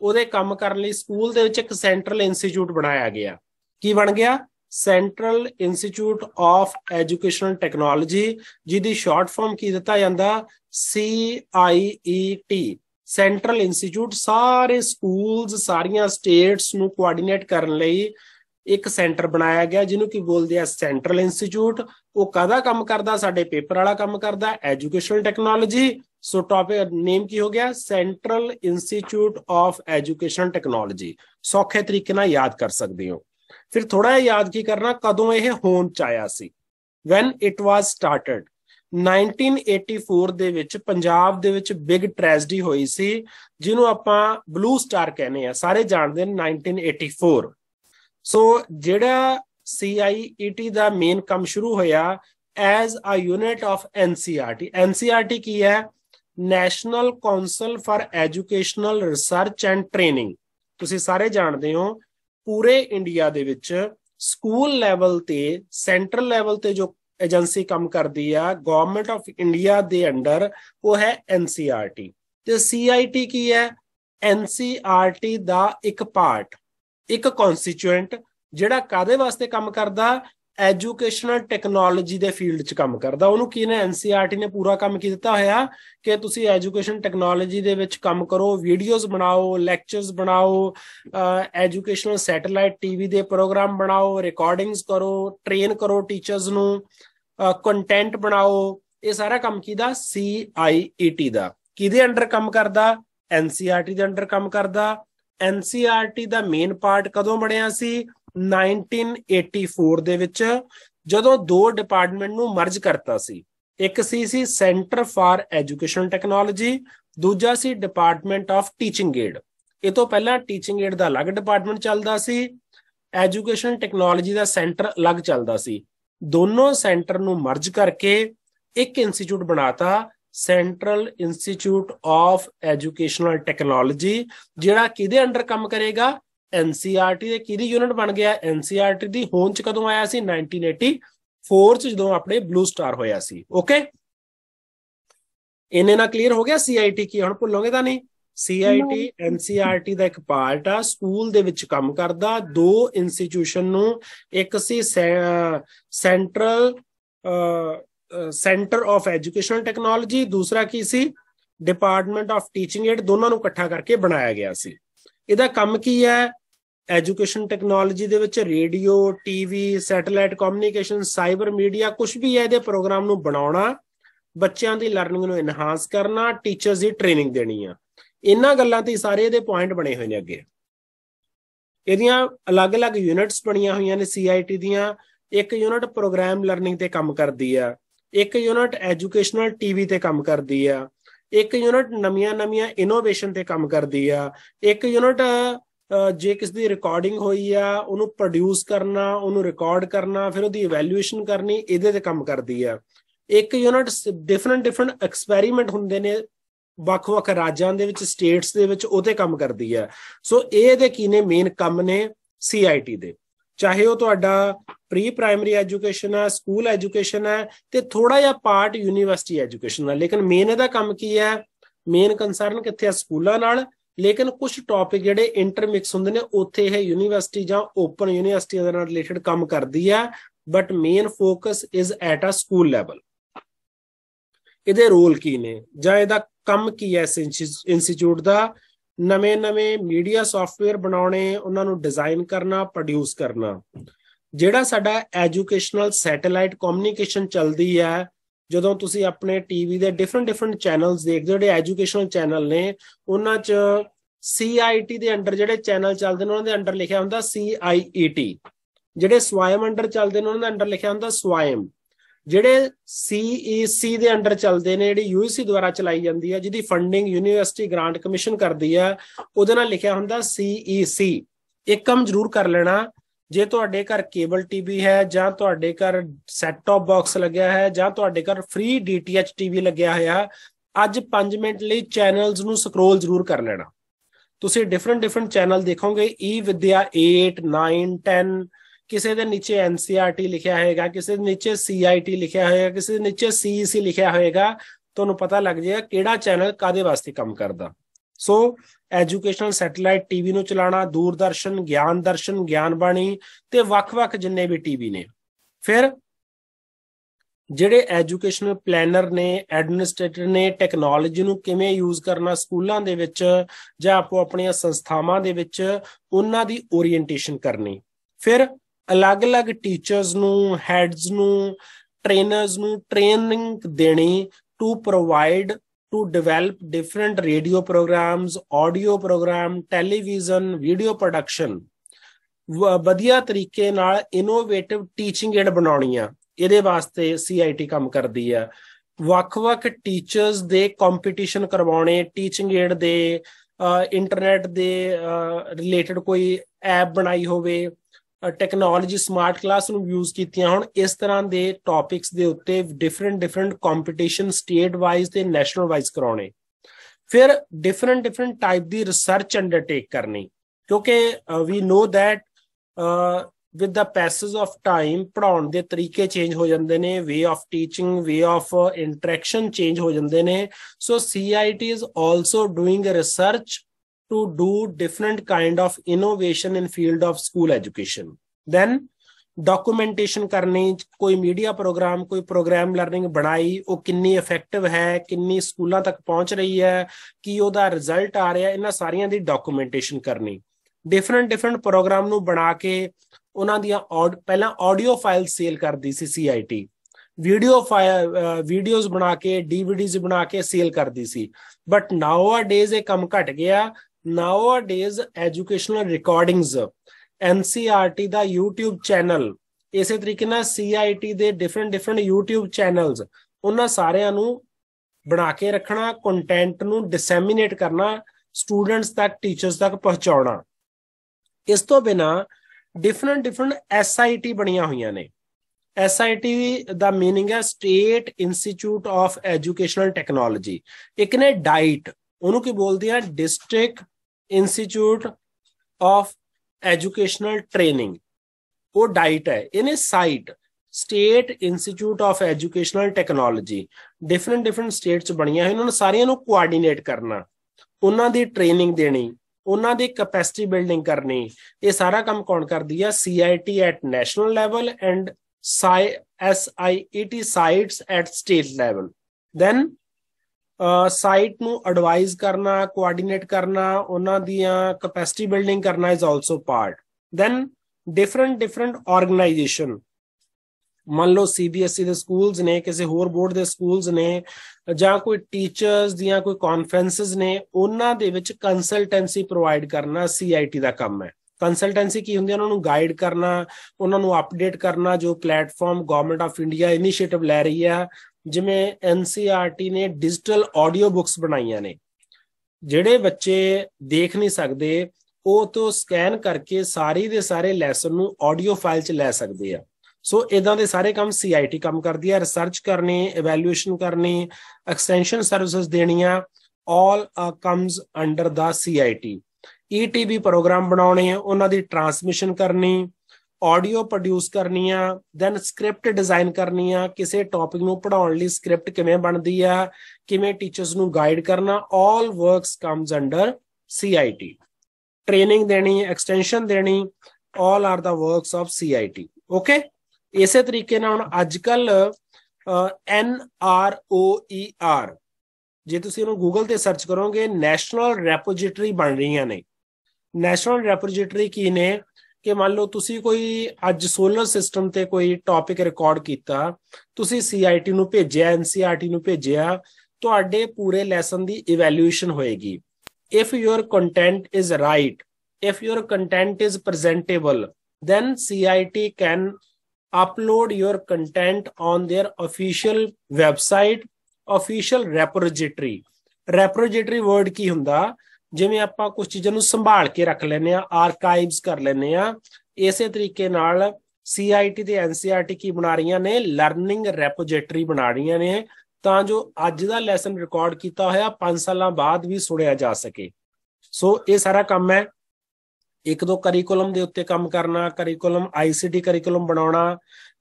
ਉਹਦੇ ਕੰਮ ਕਰਨ ਲਈ ਸਕੂਲ ਦੇ ਵਿੱਚ ਇੱਕ ਸੈਂਟਰਲ ਇੰਸਟੀਚਿਊਟ ਬਣਾਇਆ ਗਿਆ ਕੀ ਬਣ ਗਿਆ central institute of educational technology ਜਿਹਦੀ ਸ਼ਾਰਟ ਫਾਰਮ ਕੀ ਦਿੱਤਾ ਜਾਂਦਾ CIET ਸੈਂਟਰਲ ਇੰਸਟੀਚਿਊਟ ਸਾਰੇ ਸਕੂਲਸ ਸਾਰੀਆਂ ਸਟੇਟਸ ਨੂੰ ਕੋਆਰਡੀਨੇਟ ਕਰਨ ਲਈ ਇੱਕ ਸੈਂਟਰ ਬਣਾਇਆ ਗਿਆ ਜਿਹਨੂੰ ਕੀ ਬੋਲਦੇ ਆ ਸੈਂਟਰਲ ਇੰਸਟੀਚਿਊਟ ਉਹ ਕਾਦਾ ਕੰਮ ਕਰਦਾ ਸਾਡੇ ਪੇਪਰ ਵਾਲਾ ਕੰਮ ਕਰਦਾ educational technology so topic name ਕੀ ਹੋ ਗਿਆ central institute of educational technology ਸੌਖੇ ਤਰੀਕੇ ਨਾਲ ਯਾਦ ਕਰ ਸਕਦੇ ਹੋ ਫਿਰ ਥੋੜਾ ਯਾਦ ਕੀ ਕਰਨਾ ਕਦੋਂ ਇਹ ਹੋਂਦ ਚ ਆਇਆ ਸੀ when it was started 1984 ਦੇ ਵਿੱਚ ਪੰਜਾਬ ਦੇ ਵਿੱਚ ਬਿਗ ਟ੍ਰੈਜਡੀ ਹੋਈ ਸੀ ਜਿਹਨੂੰ ਆਪਾਂ ਬਲੂ ਸਟਾਰ ਕਹਿੰਦੇ ਆ ਸਾਰੇ ਜਾਣਦੇ ਨੇ 1984 ਸੋ ਜਿਹੜਾ CIET ਦਾ ਮੇਨ ਕੰਮ ਸ਼ੁਰੂ ਹੋਇਆ as a unit of NCERT NCERT ਕੀ ਹੈ national council for educational research and training ਤੁਸੀਂ ਸਾਰੇ ਜਾਣਦੇ ਹੋ ਪੂਰੇ ਇੰਡੀਆ ਦੇ ਵਿੱਚ ਸਕੂਲ ਲੈਵਲ ਤੇ ਸੈਂਟਰਲ ਲੈਵਲ ਤੇ ਜੋ ਏਜੰਸੀ ਕੰਮ ਕਰਦੀ ਆ ਗਵਰਨਮੈਂਟ ਆਫ ਇੰਡੀਆ ਦੇ ਅੰਡਰ ਉਹ ਹੈ ਐਨਸੀਆਰਟੀ e ਤੇ ਸੀਆਈਟੀ ਕੀ ਹੈ ਐਨਸੀਆਰਟੀ e ਦਾ ਇੱਕ ਪਾਰਟ ਇੱਕ ਕਨਸਟੀਟੂਐਂਟ ਜਿਹੜਾ ਕਾਦੇ ਵਾਸਤੇ ਕੰਮ ਕਰਦਾ ਐਜੂਕੇਸ਼ਨਲ ਟੈਕਨੋਲੋਜੀ ਦੇ ਫੀਲਡ 'ਚ ਕੰਮ ਕਰਦਾ ਉਹਨੂੰ ਕੀ ਨੇ ਐਨਸੀਆਰਟੀ e ਨੇ ਪੂਰਾ ਕੰਮ ਕੀ ਦਿੱਤਾ ਹੋਇਆ ਕਿ ਤੁਸੀਂ ਐਜੂਕੇਸ਼ਨ ਟੈਕਨੋਲੋਜੀ ਦੇ ਵਿੱਚ ਕੰਮ ਕਰੋ ਵੀਡੀਓਜ਼ ਬਣਾਓ ਲੈਕਚਰਸ ਬਣਾਓ ਐਜੂਕੇਸ਼ਨਲ ਸੈਟੇਲਾਈਟ ਟੀਵੀ ਦੇ ਪ੍ਰੋਗਰਾਮ ਬਣਾਓ ਰਿਕਾਰਡਿੰਗਸ ਕਰੋ ਟ੍ਰੇਨ ਕਰੋ ਟੀਚਰਸ ਨੂੰ ਕੰਟੈਂਟ ਬਣਾਓ ਇਹ ਸਾਰਾ ਕੰਮ ਕੀਦਾ ਸੀਆਈਈਟੀ e ਦਾ ਕਿਹਦੇ ਅੰਡਰ ਕੰਮ ਕਰਦਾ ਐਨਸੀਆਰਟੀ e ਦੇ ਅੰਡਰ ਕੰਮ ਕਰਦਾ ਐਨਸੀਆਰਟੀ ਦਾ ਮੇਨ ਪਾਰਟ ਕਦੋਂ ਬਣਿਆ ਸੀ 1984 ਦੇ ਵਿੱਚ ਜਦੋਂ ਦੋ ਡਿਪਾਰਟਮੈਂਟ ਨੂੰ ਮਰਜ ਕਰਤਾ ਸੀ ਇੱਕ ਸੀ ਸੀ ਸੈਂਟਰ ਫਾਰ ਐਜੂਕੇਸ਼ਨਲ ਟੈਕਨੋਲੋਜੀ ਦੂਜਾ ਸੀ ਡਿਪਾਰਟਮੈਂਟ ਆਫ ਟੀਚਿੰਗ ਏਡ ਇਹ ਤੋਂ ਪਹਿਲਾਂ ਟੀਚਿੰਗ ਏਡ ਦਾ ਅਲੱਗ ਡਿਪਾਰਟਮੈਂਟ ਚੱਲਦਾ ਸੀ ਐਜੂਕੇਸ਼ਨ ਟੈਕਨੋਲੋਜੀ ਦਾ ਸੈਂਟਰ ਅਲੱਗ ਚੱਲਦਾ ਸੀ ਦੋਨੋਂ ਸੈਂਟਰ ਨੂੰ ਮਰਜ ਕਰਕੇ ਇੱਕ ਇੰਸਟੀਚਿਊਟ ਬਣਾਤਾ central institute of educational technology ਜਿਹੜਾ ਕਿਹਦੇ ਅੰਡਰ ਕੰਮ ਕਰੇਗਾ ਐਨਸੀਆਰਟੀ ਦੇ ਕਿਹਦੀ ਯੂਨਿਟ ਬਣ ਗਿਆ ਐਨਸੀਆਰਟੀ ਦੀ ਹੋਂਦ ਚ ਕਦੋਂ ਆਇਆ ਸੀ 1984 ਚ ਜਦੋਂ ਆਪਣੇ ਬਲੂ ਸਟਾਰ ਹੋਇਆ ਸੀ ਓਕੇ ਇਹਨੇ ਨਾਲ ਕਲੀਅਰ ਹੋ ਗਿਆ ਸੀਆਈਟੀ ਕੀ ਹੁਣ ਭੁੱਲੋਗੇ ਤਾਂ ਨਹੀਂ ਸੀਆਈਟੀ ਐਨਸੀਆਰਟੀ ਦਾ ਇੱਕ ਪਾਰਟ ਆ ਸਕੂਲ ਦੇ ਵਿੱਚ ਕੰਮ ਕਰਦਾ ਦੋ ਇੰਸਟੀਟਿਊਸ਼ਨ ਨੂੰ ਇੱਕ ਸੀ central centre of educational technology ਦੂਸਰਾ ਕੀ ਸੀ ਡਿਪਾਰਟਮੈਂਟ ਆਫ ਟੀਚਿੰਗ ਐਡ ਦੋਨਾਂ ਨੂੰ ਇਕੱਠਾ ਕਰਕੇ ਬਣਾਇਆ ਗਿਆ ਸੀ ਇਹਦਾ ਕੰਮ ਕੀ ਹੈ ਐਜੂਕੇਸ਼ਨ ਟੈਕਨੋਲੋਜੀ ਦੇ ਵਿੱਚ radio TV satellite communication cyber media ਕੁਝ ਵੀ ਹੈ ਇਹਦੇ ਪ੍ਰੋਗਰਾਮ ਨੂੰ ਬਣਾਉਣਾ ਬੱਚਿਆਂ ਦੀ ਲਰਨਿੰਗ ਨੂੰ ਇਨਹਾਂਸ ਕਰਨਾ ਟੀਚਰਸ ਦੀ ਟ੍ਰੇਨਿੰਗ ਦੇਣੀ ਆ ਇਹਨਾਂ ਗੱਲਾਂ ਤੇ ਸਾਰੇ ਇਹਦੇ ਪੁਆਇੰਟ ਬਣੇ ਹੋਏ ਨੇ ਅੱਗੇ ਇਹਦੀਆਂ ਅਲੱਗ-ਅਲੱਗ ਯੂਨਿਟਸ ਬਣੀਆਂ ਹੋਈਆਂ ਨੇ ਸੀਆਈਟੀ ਦੀਆਂ ਇੱਕ ਯੂਨਿਟ ਪ੍ਰੋਗਰਾਮ ਲਰਨਿੰਗ ਤੇ ਕੰਮ ਕਰਦੀ ਆ ਇੱਕ ਯੂਨਿਟ ਐਜੂਕੇਸ਼ਨਲ ਟੀਵੀ ਤੇ ਕੰਮ ਕਰਦੀ ਆ ਇੱਕ ਯੂਨਿਟ ਨਵੀਆਂ-ਨਵੀਆਂ ਇਨੋਵੇਸ਼ਨ ਤੇ ਕੰਮ ਕਰਦੀ ਆ ਇੱਕ ਯੂਨਿਟ ਜੇ ਕਿਸ ਦੀ ਰਿਕਾਰਡਿੰਗ ਹੋਈ ਆ ਉਹਨੂੰ ਪ੍ਰੋਡਿਊਸ ਕਰਨਾ ਉਹਨੂੰ ਰਿਕਾਰਡ ਕਰਨਾ ਫਿਰ ਉਹਦੀ ਇਵੈਲੂਏਸ਼ਨ ਕਰਨੀ ਇਹਦੇ ਤੇ ਕੰਮ ਕਰਦੀ ਆ ਇੱਕ ਯੂਨਿਟ ਡਿਫਰੈਂਟ ਡਿਫਰੈਂਟ ਐਕਸਪੈਰੀਮੈਂਟ ਹੁੰਦੇ ਨੇ ਵੱਖ-ਵੱਖ ਰਾਜਾਂ ਦੇ ਵਿੱਚ ਸਟੇਟਸ ਦੇ ਵਿੱਚ ਉਹਤੇ ਕੰਮ ਕਰਦੀ ਆ ਸੋ ਇਹ ਦੇ ਕੀ ਨੇ ਮੇਨ ਕੰਮ ਨੇ ਸੀਆਈਟੀ ਦੇ ਚਾਹੇ ਉਹ ਤੁਹਾਡਾ ਪ੍ਰੀ ਪ੍ਰਾਇਮਰੀ ਐਜੂਕੇਸ਼ਨ ਹੈ ਸਕੂਲ ਐਜੂਕੇਸ਼ਨ ਹੈ ਤੇ ਥੋੜਾ ਜਿਹਾ ਪਾਰਟ ਯੂਨੀਵਰਸਿਟੀ ਐਜੂਕੇਸ਼ਨ ਦਾ ਲੇਕਿਨ ਮੇਨ ਇਹਦਾ ਕੰਮ ਕੀ ਹੈ ਮੇਨ ਕੰਸਰਨ ਕਿੱਥੇ ਹੈ ਸਕੂਲਾਂ ਨਾਲ ਲੇਕਿਨ ਕੁਝ ਟੌਪਿਕ ਜਿਹੜੇ ਇੰਟਰਮਿਕਸ ਹੁੰਦੇ ਨੇ ਉੱਥੇ ਇਹ ਯੂਨੀਵਰਸਿਟੀ ਜਾਂ ਓਪਨ ਯੂਨੀਵਰਸਿਟੀ ਦੇ ਨਾਲ ਰਿਲੇਟਡ ਕੰਮ ਕਰਦੀ ਹੈ but main focus is at a school level ਇਹਦੇ ਰੋਲ ਕੀ ਨੇ ਜਾਂ ਇਹਦਾ ਕੰਮ ਕੀ ਹੈ ਇਸ ਇੰਸਟੀਚਿਊਟ ਦਾ ਨਵੇਂ-ਨਵੇਂ ਮੀਡੀਆ ਸੌਫਟਵੇਅਰ ਬਣਾਉਣੇ ਉਹਨਾਂ ਨੂੰ ਡਿਜ਼ਾਈਨ ਕਰਨਾ ਪ੍ਰੋਡਿਊਸ ਕਰਨਾ ਜਿਹੜਾ ਸਾਡਾ ਐਜੂਕੇਸ਼ਨਲ ਸੈਟੇਲਾਈਟ ਕਮਿਊਨੀਕੇਸ਼ਨ ਚੱਲਦੀ ਹੈ ਜਦੋਂ ਤੁਸੀਂ ਆਪਣੇ ਟੀਵੀ ਦੇ ਡਿਫਰੈਂਟ ਡਿਫਰੈਂਟ ਚੈਨਲਸ ਦੇਖਦੇ ਹੋ ਜਿਹੜੇ ਐਜੂਕੇਸ਼ਨਲ ਚੈਨਲ ਨੇ ਉਹਨਾਂ 'ਚ ਸੀਆਈਟੀ ਦੇ ਅੰਡਰ ਜਿਹੜੇ ਚੈਨਲ ਚੱਲਦੇ ਨੇ ਉਹਨਾਂ ਦੇ ਅੰਡਰ ਲਿਖਿਆ ਹੁੰਦਾ ਸੀਆਈਈਟੀ e ਜਿਹੜੇ ਸਵਾਇਮ ਅੰਡਰ ਚੱਲਦੇ ਨੇ ਉਹਨਾਂ ਦੇ ਅੰਡਰ ਲਿਖਿਆ ਹੁੰਦਾ ਸਵਾਇਮ ਜਿਹੜੇ ਸੀਈਸੀ e ਦੇ ਅੰਡਰ ਚੱਲਦੇ ਨੇ ਜਿਹੜੀ ਯੂਸੀ e ਦੁਆਰਾ ਚਲਾਈ ਜਾਂਦੀ ਹੈ ਜਿਹਦੀ ਫੰਡਿੰਗ ਯੂਨੀਵਰਸਿਟੀ ਗ੍ਰਾਂਟ ਕਮਿਸ਼ਨ ਕਰਦੀ ਹੈ ਉਹਦੇ ਨਾਲ ਲਿਖਿਆ ਹੁੰਦਾ ਸੀਈਸੀ ਇੱਕ ਕੰਮ ਜ਼ਰੂਰ ਕਰ ਲੈਣਾ ਜੇ ਤੁਹਾਡੇ ਘਰ ਕੇਬਲ ਟੀਵੀ ਹੈ ਜਾਂ ਤੁਹਾਡੇ ਘਰ ਸੈਟ ਟਾਪ ਬਾਕਸ ਲੱਗਿਆ ਹੈ ਜਾਂ ਤੁਹਾਡੇ ਘਰ ਫ੍ਰੀ ਡੀਟੀਐਚ ਟੀਵੀ ਲੱਗਿਆ ਹੋਇਆ ਅੱਜ 5 ਮਿੰਟ ਲਈ ਚੈਨਲਸ ਨੂੰ ਸਕਰੋਲ ਜ਼ਰੂਰ ਕਰ ਲੈਣਾ ਤੁਸੀਂ ਡਿਫਰੈਂਟ ਡਿਫਰੈਂਟ ਚੈਨਲ ਦੇਖੋਗੇ ਈ ਵਿਦਿਆ 8 9 10 ਕਿਸੇ ਦੇ ਨੀਚੇ ਐਨਸੀਆਰਟੀ e ਲਿਖਿਆ ਹੋਏਗਾ ਕਿਸੇ ਦੇ ਨੀਚੇ ਸੀਆਈਟੀ ਲਿਖਿਆ ਹੋਏਗਾ ਕਿਸੇ ਦੇ ਨੀਚੇ ਸੀਈਸੀ e ਲਿਖਿਆ ਹੋਏਗਾ ਤੁਹਾਨੂੰ ਪਤਾ ਲੱਗ ਜਾਏਗਾ ਕਿਹੜਾ ਚੈਨਲ ਕਾਦੇ ਵਾਸਤੇ ਕੰਮ ਕਰਦਾ ਸੋ ਐਜੂਕੇਸ਼ਨਲ ਸੈਟੇਲਾਈਟ ਟੀਵੀ ਨੂੰ ਚਲਾਣਾ ਦੂਰਦਰਸ਼ਨ ਗਿਆਨ ਦਰਸ਼ਨ ਗਿਆਨ ਬਾਣੀ ਤੇ ਵੱਖ-ਵੱਖ ਜਿੰਨੇ ਵੀ ਟੀਵੀ ਨੇ ਫਿਰ ਜਿਹੜੇ ਐਜੂਕੇਸ਼ਨਲ ਪਲੈਨਰ ਨੇ ਐਡਮਿਨਿਸਟ੍ਰੇਟਰ ਨੇ ਟੈਕਨੋਲੋਜੀ ਨੂੰ ਕਿਵੇਂ ਯੂਜ਼ ਕਰਨਾ ਸਕੂਲਾਂ ਦੇ ਵਿੱਚ ਜਾਂ ਆਪੋ ਆਪਣੀਆਂ ਸੰਸਥਾਵਾਂ ਦੇ ਵਿੱਚ ਉਹਨਾਂ ਦੀ ਓਰੀਐਂਟੇਸ਼ਨ ਕਰਨੀ ਫਿਰ ਅਲੱਗ-ਅਲੱਗ ਟੀਚਰਸ ਨੂੰ ਹੈਡਸ ਨੂੰ ਟ੍ਰੇਨਰਸ ਨੂੰ ਟ੍ਰੇਨਿੰਗ ਦੇਣੀ to provide to develop different radio programs, audio program, television, video production ਵਧੀਆ ਤਰੀਕੇ ਨਾਲ ਇਨੋਵੇਟਿਵ ਟੀਚਿੰਗ ਏਡ ਬਣਾਉਣੀ ਆ ਇਹਦੇ ਵਾਸਤੇ ਸੀਆਈਟੀ ਕੰਮ ਕਰਦੀ ਆ ਵੱਖ-ਵੱਖ ਟੀਚਰਸ ਦੇ ਕੰਪੀਟੀਸ਼ਨ ਕਰਵਾਉਣੇ ਟੀਚਿੰਗ ਐਡ ਦੇ ਇੰਟਰਨੈਟ ਦੇ ਰਿਲੇਟਡ ਕੋਈ ਐਪ ਬਣਾਈ ਹੋਵੇ ਟੈਕਨੋਲੋਜੀ ਸਮਾਰਟ ਕਲਾਸਰੂਮ ਯੂਜ਼ ਕੀਤੀਆਂ ਹੁਣ ਇਸ ਤਰ੍ਹਾਂ ਦੇ ਟੌਪਿਕਸ ਦੇ ਉੱਤੇ different different competition state wise ਤੇ ਨੈਸ਼ਨਲ ਵਾਈਜ਼ ਕਰਾਉਣੇ ਫਿਰ ਡਿਫਰੈਂਟ ਡਿਫਰੈਂਟ ਟਾਈਪ ਦੀ ਰਿਸਰਚ ਅੰਡਰਟੇਕ ਕਰਨੀ ਕਿਉਂਕਿ we know that with the pace of time ਪੜਾਉਣ ਦੇ ਤਰੀਕੇ ਚੇਂਜ ਹੋ ਜਾਂਦੇ ਨੇ way of teaching way of interaction change ਹੋ ਜਾਂਦੇ ਨੇ so CIT is also doing research to do different kind of innovation in field of school education then documentation ਕਰਨੀ ਕੋਈ ਮੀਡੀਆ ਪ੍ਰੋਗਰਾਮ ਕੋਈ ਪ੍ਰੋਗਰਾਮ ਲਰਨਿੰਗ ਬਣਾਈ ਉਹ ਕਿੰਨੀ ਇਫੈਕਟਿਵ ਹੈ ਕਿੰਨੀ ਸਕੂਲਾਂ ਤੱਕ ਪਹੁੰਚ ਰਹੀ ਹੈ ਕੀ ਉਹਦਾ ਰਿਜ਼ਲਟ ਆ ਰਿਹਾ ਇਹਨਾਂ ਸਾਰੀਆਂ ਦੀ ਡਾਕੂਮੈਂਟੇਸ਼ਨ ਕਰਨੀ ਡਿਫਰੈਂਟ ਡਿਫਰੈਂਟ ਪ੍ਰੋਗਰਾਮ ਨੂੰ ਬਣਾ ਕੇ ਉਹਨਾਂ ਦੀਆਂ ਪਹਿਲਾਂ ਆਡੀਓ ਫਾਈਲਸ ਸੇਲ ਕਰਦੀ ਸੀ ਸੀਆਈਟੀ ਵੀਡੀਓ ਵੀਡੀਓਜ਼ ਬਣਾ ਕੇ ਡੀਵੀਡੀਜ਼ ਬਣਾ ਕੇ ਸੇਲ ਕਰਦੀ ਸੀ ਬਟ ਨਾਓ ਆ ਡੇਜ਼ ਇਹ ਕੰਮ ਘਟ ਗਿਆ nowadays ਐਜੂਕੇਸ਼ਨਲ ਰਿਕਾਰਡਿੰਗਸ NCERT ਦਾ YouTube ਚੈਨਲ ਇਸੇ ਤਰੀਕੇ ਨਾਲ CIT ਦੇ ਡਿਫਰੈਂਟ ਡਿਫਰੈਂਟ YouTube ਚੈਨਲਸ ਉਹਨਾਂ ਸਾਰਿਆਂ ਨੂੰ ਬਣਾ ਕੇ ਰੱਖਣਾ ਕੰਟੈਂਟ ਨੂੰ ਡਿਸੈਮੀਨੇਟ ਕਰਨਾ ਸਟੂਡੈਂਟਸ ਤੱਕ ਟੀਚਰਸ ਤੱਕ ਪਹੁੰਚਾਉਣਾ ਇਸ ਤੋਂ ਬਿਨਾ ਡਿਫਰੈਂਟ ਡਿਫਰੈਂਟ SIT ਬਣੀਆਂ ਹੋਈਆਂ ਨੇ SIT ਦਾ मीनिंग ਹੈ state institute of educational technology ਇੱਕ ਨੇ ਡਾਈਟ ਉਹਨੂੰ ਕੀ ਬੋਲਦੇ ਆ district institute of educational training ਉਹ ਡਾਈਟ ਹੈ in a SIET state institute of educational technology different different states ਬਣੀਆਂ ਹੋਈਆਂ ਉਹਨਾਂ ਸਾਰਿਆਂ ਨੂੰ ਕੋਆਰਡੀਨੇਟ ਕਰਨਾ ਉਹਨਾਂ ਦੀ ਟ੍ਰੇਨਿੰਗ ਦੇਣੀ ਉਹਨਾਂ ਦੀ ਕੈਪੈਸਿਟੀ ਬਿਲਡਿੰਗ ਕਰਨੀ ਇਹ ਸਾਰਾ ਕੰਮ ਕੌਣ ਕਰਦੀ ਆ CIT at national level and SIET SIETs at state level then SIET ਨੂੰ ਐਡਵਾਈਸ ਕਰਨਾ ਕੋਆਰਡੀਨੇਟ ਕਰਨਾ ਉਹਨਾਂ ਦੀਆਂ ਕਪੈਸਿਟੀ ਬਿਲਡਿੰਗ ਕਰਨਾ is also part then different different organisation ਮੰਨ ਲਓ ਸੀਬੀਐਸਈ e ਦੇ ਸਕੂਲਸ ਨੇ ਕਿਸੇ ਹੋਰ ਬੋਰਡ ਦੇ ਸਕੂਲਸ ਨੇ ਜਾਂ ਕੋਈ ਟੀਚਰਸ ਦੀਆਂ ਕੋਈ ਕਾਨਫਰੰਸਸ ਨੇ ਉਹਨਾਂ ਦੇ ਵਿੱਚ ਕੰਸਲਟੈਂਸੀ ਪ੍ਰੋਵਾਈਡ ਕਰਨਾ ਸੀਆਈਟੀ ਦਾ ਕੰਮ ਹੈ ਕੰਸਲਟੈਂਸੀ ਕੀ ਹੁੰਦੀ ਹੈ ਉਹਨਾਂ ਨੂੰ ਗਾਈਡ ਕਰਨਾ ਉਹਨਾਂ ਨੂੰ ਅਪਡੇਟ ਕਰਨਾ ਜੋ platform government of India initiative ਲੈ ਰਹੀ ਹੈ ਜਿਵੇਂ NCERT ਨੇ ਡਿਜੀਟਲ ਆਡੀਓ ਬੁక్స్ ਬਣਾਈਆਂ ਨੇ ਜਿਹੜੇ ਬੱਚੇ ਦੇਖ ਨਹੀਂ ਸਕਦੇ ਉਹ ਤੋਂ ਸਕੈਨ ਕਰਕੇ ਸਾਰੀ ਦੇ ਸਾਰੇ ਲੈਸਨ ਨੂੰ ਆਡੀਓ ਫਾਈਲ 'ਚ ਲੈ ਸਕਦੇ ਆ ਸੋ ਇਦਾਂ ਦੇ ਸਾਰੇ ਕੰਮ ਸੀਆਈਟੀ ਕੰਮ ਕਰਦੀ ਹੈ ਰਿਸਰਚ ਕਰਨੀ ਇਵੈਲੂਏਸ਼ਨ ਕਰਨੀ ਐਕਸਟੈਂਸ਼ਨ ਸਰਵਿਸਿਜ਼ ਦੇਣੀਆਂ all comes under the CIT ETB programme ਬਣਾਉਣੇ ਉਹਨਾਂ ਦੀ ਟਰਾਂਸਮਿਸ਼ਨ ਕਰਨੀ ਆਡੀਓ ਪ੍ਰੋਡਿਊਸ ਕਰਨੀ ਆ ਦੈਨ ਸਕ੍ਰਿਪਟ ਡਿਜ਼ਾਈਨ ਕਰਨੀ ਆ ਕਿਸੇ ਟੌਪਿਕ ਨੂੰ ਪੜਾਉਣ ਲਈ ਸਕ੍ਰਿਪਟ ਕਿਵੇਂ ਬਣਦੀ ਆ ਕਿਵੇਂ ਟੀਚਰਸ ਨੂੰ ਗਾਈਡ ਕਰਨਾ all works comes under CIT training ਦੇਣੀ ਐਕਸਟੈਂਸ਼ਨ ਦੇਣੀ all are the works of CIT okay ਇਸੇ ਤਰੀਕੇ ਨਾਲ ਹੁਣ ਅੱਜ ਕੱਲ N R O E R e ਜੇ ਤੁਸੀਂ ਇਹਨੂੰ ਗੂਗਲ ਤੇ ਸਰਚ ਕਰੋਗੇ ਨੈਸ਼ਨਲ ਰੈਪੋਜਿਟਰੀ ਬਣ ਰਹੀਆਂ ਨੇ ਨੈਸ਼ਨਲ ਰੈਪੋਜਿਟਰੀ ਕੀ ਨੇ ਕਿ ਮੰਨ ਲਓ ਤੁਸੀਂ ਕੋਈ ਅੱਜ ਸੋਲਰ ਸਿਸਟਮ ਤੇ ਕੋਈ ਟੌਪਿਕ ਰਿਕਾਰਡ ਕੀਤਾ ਤੁਸੀਂ ਸੀਆਈਟੀ ਨੂੰ ਭੇਜਿਆ ਐਨਸੀਆਰਟੀ e ਨੂੰ ਭੇਜਿਆ ਤੁਹਾਡੇ ਪੂਰੇ ਲੈਸਨ ਦੀ ਇਵੈਲੂਏਸ਼ਨ ਹੋਏਗੀ if your content is right if your content is presentable then CIT can upload your content on their official website official repository repository word ਕੀ ਹੁੰਦਾ ਜਿਵੇਂ ਆਪਾਂ ਕੁਝ ਚੀਜ਼ਾਂ ਨੂੰ ਸੰਭਾਲ ਕੇ ਰੱਖ ਲੈਨੇ ਆ ਆਰਕਾਈਵਸ ਕਰ ਲੈਨੇ ਆ ਇਸੇ ਤਰੀਕੇ ਨਾਲ ਸੀਆਈਟੀ ਤੇ ਐਨਸੀਆਰਟੀ e ਕੀ ਬਣਾ ਰਹੀਆਂ ਨੇ ਲਰਨਿੰਗ ਰੈਪੋਜਿਟਰੀ ਬਣਾ ਰਹੀਆਂ ਨੇ ਤਾਂ ਜੋ ਅੱਜ ਦਾ ਲੈਸਨ ਰਿਕਾਰਡ ਕੀਤਾ ਹੋਇਆ 5 ਸਾਲਾਂ ਬਾਅਦ ਵੀ ਸੁਣਿਆ ਜਾ ਸਕੇ ਸੋ ਇਹ ਸਾਰਾ ਕੰਮ ਹੈ ਇੱਕ ਦੋ ਕਰਿਕੂਲਮ ਦੇ ਉੱਤੇ ਕੰਮ ਕਰਨਾ ਕਰਿਕੂਲਮ ਆਈਸੀਟੀ ਕਰਿਕੂਲਮ ਬਣਾਉਣਾ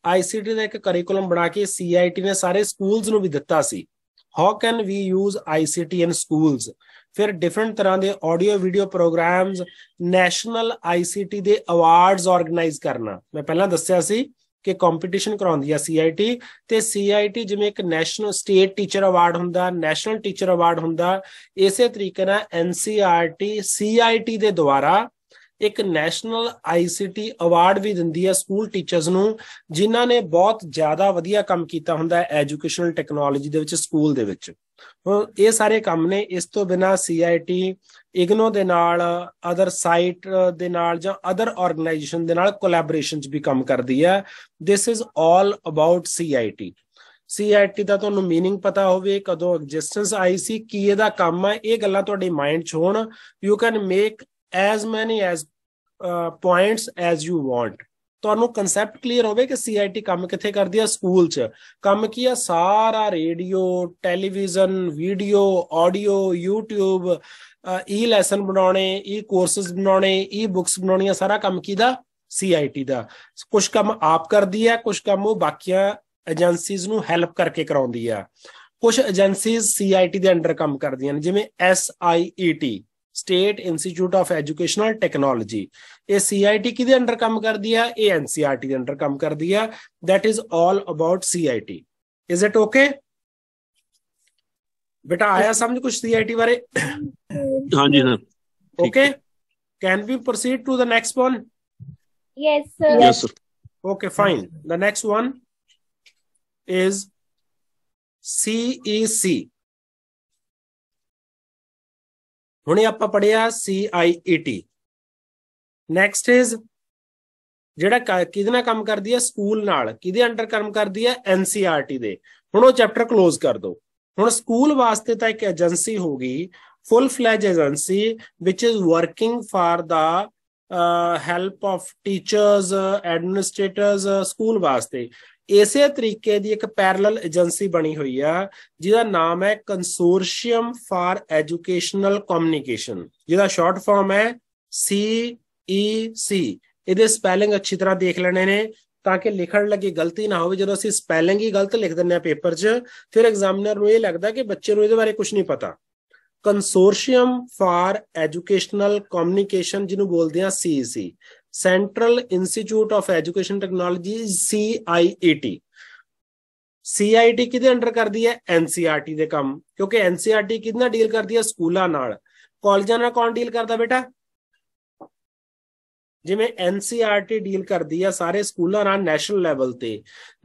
ਆਈਸੀਟੀ ਦਾ ਇੱਕ ਕਰਿਕੂਲਮ ਬਣਾ ਕੇ ਸੀਆਈਟੀ ਨੇ ਸਾਰੇ ਸਕੂਲਸ ਨੂੰ ਵੀ ਦਿੱਤਾ ਸੀ how can we use ICT in schools ਫਿਰ ਡਿਫਰੈਂਟ ਤਰ੍ਹਾਂ ਦੇ audio video programmes national ICT ਦੇ ਅਵਾਰਡਸ ਆਰਗੇਨਾਈਜ਼ ਕਰਨਾ ਮੈਂ ਪਹਿਲਾਂ ਦੱਸਿਆ ਸੀ ਕਿ ਕੰਪੀਟੀਸ਼ਨ ਕਰਾਉਂਦੀ ਆ ਸੀਆਈਟੀ ਤੇ ਸੀਆਈਟੀ ਜਿਵੇਂ ਇੱਕ ਨੈਸ਼ਨਲ ਸਟੇਟ ਟੀਚਰ ਅਵਾਰਡ ਹੁੰਦਾ ਨੈਸ਼ਨਲ ਟੀਚਰ ਅਵਾਰਡ ਹੁੰਦਾ ਇਸੇ ਤਰੀਕੇ ਨਾਲ ਐਨਸੀਆਰਟੀ ਸੀਆਈਟੀ e ਦੇ ਦੁਆਰਾ ਇੱਕ ਨੈਸ਼ਨਲ ਆਈਸੀਟੀ ਅਵਾਰਡ ਵੀ ਦਿੰਦੀ ਹੈ ਸਕੂਲ ਟੀਚਰਸ ਨੂੰ ਜਿਨ੍ਹਾਂ ਨੇ ਬਹੁਤ ਜ਼ਿਆਦਾ ਵਧੀਆ ਕੰਮ ਕੀਤਾ ਹੁੰਦਾ ਹੈ ਐਜੂਕੇਸ਼ਨਲ ਟੈਕਨੋਲੋਜੀ ਦੇ ਵਿੱਚ ਸਕੂਲ ਦੇ ਵਿੱਚ ਇਹ ਸਾਰੇ ਕੰਮ ਨੇ ਇਸ ਤੋਂ ਬਿਨਾ ਸੀਆਈਟੀ ਇਗਨੋ ਦੇ ਨਾਲ ਅਦਰ ਸਾਈਟ ਦੇ ਨਾਲ ਜਾਂ ਅਦਰ ਆਰਗੇਨਾਈਜੇਸ਼ਨ ਦੇ ਨਾਲ ਚ ਵੀ ਕੰਮ ਕਰਦੀ ਹੈ this is all about CIT CIT ਦਾ ਤੁਹਾਨੂੰ मीनिंग ਪਤਾ ਹੋਵੇ ਕਦੋਂ ਐਗਜ਼ਿਸਟੈਂਸ ਆਈ ਸੀ ਕੀ ਇਹਦਾ ਕੰਮ ਹੈ ਇਹ ਗੱਲਾਂ ਤੁਹਾਡੇ ਮਾਈਂਡ 'ਚ ਹੋਣ you can make as many as points as you want ਤੁਹਾਨੂੰ ਕਨਸੈਪਟ ਕਲੀਅਰ ਹੋਵੇ ਕਿ ਸੀਆਈਟੀ ਕੰਮ ਕਿੱਥੇ ਕਰਦੀ ਆ ਸਕੂਲ 'ਚ ਕੰਮ ਕੀ ਆ ਸਾਰਾ radio television video audio YouTube e lesson ਬਣਾਉਣੇ ਈ ਕੋਰਸਸ ਬਣਾਉਣੇ ਈ ਬੁక్స్ ਬਣਾਉਣੀਆਂ ਸਾਰਾ ਕੰਮ ਕੀਦਾ ਸੀਆਈਟੀ ਦਾ ਕੁਝ ਕੰਮ ਆਪ ਕਰਦੀ ਆ ਕੁਝ ਕੰਮ ਉਹ ਬਾਕੀਆਂ ਏਜੰਸੀਜ਼ ਨੂੰ ਹੈਲਪ ਕਰਕੇ ਕਰਾਉਂਦੀ ਆ ਕੁਝ ਏਜੰਸੀਜ਼ ਸੀਆਈਟੀ ਦੇ ਅੰਡਰ ਕੰਮ ਕਰਦੀਆਂ ਨੇ ਜਿਵੇਂ SIET state institute of educational technology ਇਹ ਸੀਆਈਟੀ ਕਿਹਦੇ ਅੰਡਰ ਕੰਮ ਕਰਦੀ ਹੈ ਇਹ ਐਨਸੀਆਰਟੀ e ਦੇ ਅੰਡਰ ਕੰਮ ਕਰਦੀ ਹੈ that is all about CIT is it okay ਬੇਟਾ ਆਇਆ ਸਮਝ ਕੁਝ ਸੀਆਈਟੀ ਬਾਰੇ ਹਾਂਜੀ sir okay can we proceed to the next one yes sir yes sir okay fine the next one is CEC ਹੁਣੇ ਆਪਾਂ ਪੜਿਆ CIET ਨੈਕਸਟ ਇਜ਼ ਜਿਹੜਾ ਕਿਹਦੇ ਨਾਲ ਕੰਮ ਕਰਦੀ ਹੈ ਸਕੂਲ ਨਾਲ ਕਿਹਦੇ ਅੰਡਰ ਕੰਮ ਕਰਦੀ ਹੈ ਐਨਸੀਆਰਟੀ e ਦੇ ਹੁਣ ਉਹ ਚੈਪਟਰ ਕਲੋਜ਼ ਕਰ ਦਿਓ ਹੁਣ ਸਕੂਲ ਵਾਸਤੇ ਤਾਂ ਇੱਕ ਏਜੰਸੀ ਹੋਗੀ ਫੁੱਲ ਫਲੇਜ ਏਜੰਸੀ ਵਿਚ is working for the help of teachers administrators school ਵਾਸਤੇ ਇਸੇ ਤਰੀਕੇ ਦੀ ਇੱਕ ਪੈਰਲਲ ਏਜੰਸੀ ਬਣੀ ਹੋਈ ਆ ਜਿਹਦਾ ਨਾਮ ਹੈ ਕੰਸੋਰਸ਼ੀਅਮ ਫਾਰ ਐਜੂਕੇਸ਼ਨਲ ਕਮਿਊਨੀਕੇਸ਼ਨ ਜਿਹਦਾ ਸ਼ਾਰਟ ਫਾਰਮ ਹੈ ਸੀ ਈ e, ਸੀ ਇਹਦੇ ਸਪੈਲਿੰਗ ਅੱਛੀ ਤਰ੍ਹਾਂ ਦੇਖ ਲੈਣੇ ਨੇ ਤਾਂ ਕਿ ਲਿਖਣ ਲੱਗੇ ਗਲਤੀ ਨਾ ਹੋਵੇ ਜਦੋਂ ਅਸੀਂ ਸਪੈਲਿੰਗ ਹੀ ਗਲਤ ਲਿਖ ਦਿੰਨੇ ਆ ਪੇਪਰ 'ਚ ਫਿਰ ਐਗਜ਼ਾਮੀਨਰ ਨੂੰ ਇਹ ਲੱਗਦਾ ਕਿ ਬੱਚੇ ਨੂੰ ਇਹਦੇ ਬਾਰੇ ਕੁਝ ਨਹੀਂ ਪਤਾ ਕੰਸੋਰਸ਼ੀਅਮ ਫਾਰ ਐਜੂਕੇਸ਼ਨਲ ਕਮਿਊਨੀਕੇਸ਼ਨ ਜਿਹਨੂੰ ਬੋਲਦੇ ਆ CC central institute of education technology CIET CIT ਕਿਹਦੇ ਅੰਡਰ ਕਰਦੀ ਹੈ ਐਨਸੀਆਰਟੀ e ਦੇ ਕੰਮ ਕਿਉਂਕਿ ਐਨਸੀਆਰਟੀ e ਕਿਹਦੇ ਨਾਲ ਡੀਲ ਕਰਦੀ ਹੈ ਸਕੂਲਾਂ ਨਾਲ ਕਾਲਜਾਂ ਨਾਲ ਕੌਣ ਡੀਲ ਕਰਦਾ ਬੇਟਾ ਜਿਵੇਂ ਐਨਸੀਆਰਟੀ ਡੀਲ ਕਰਦੀ ਆ ਸਾਰੇ ਸਕੂਲਾਂ ਨਾਲ ਨੈਸ਼ਨਲ ਲੈਵਲ ਤੇ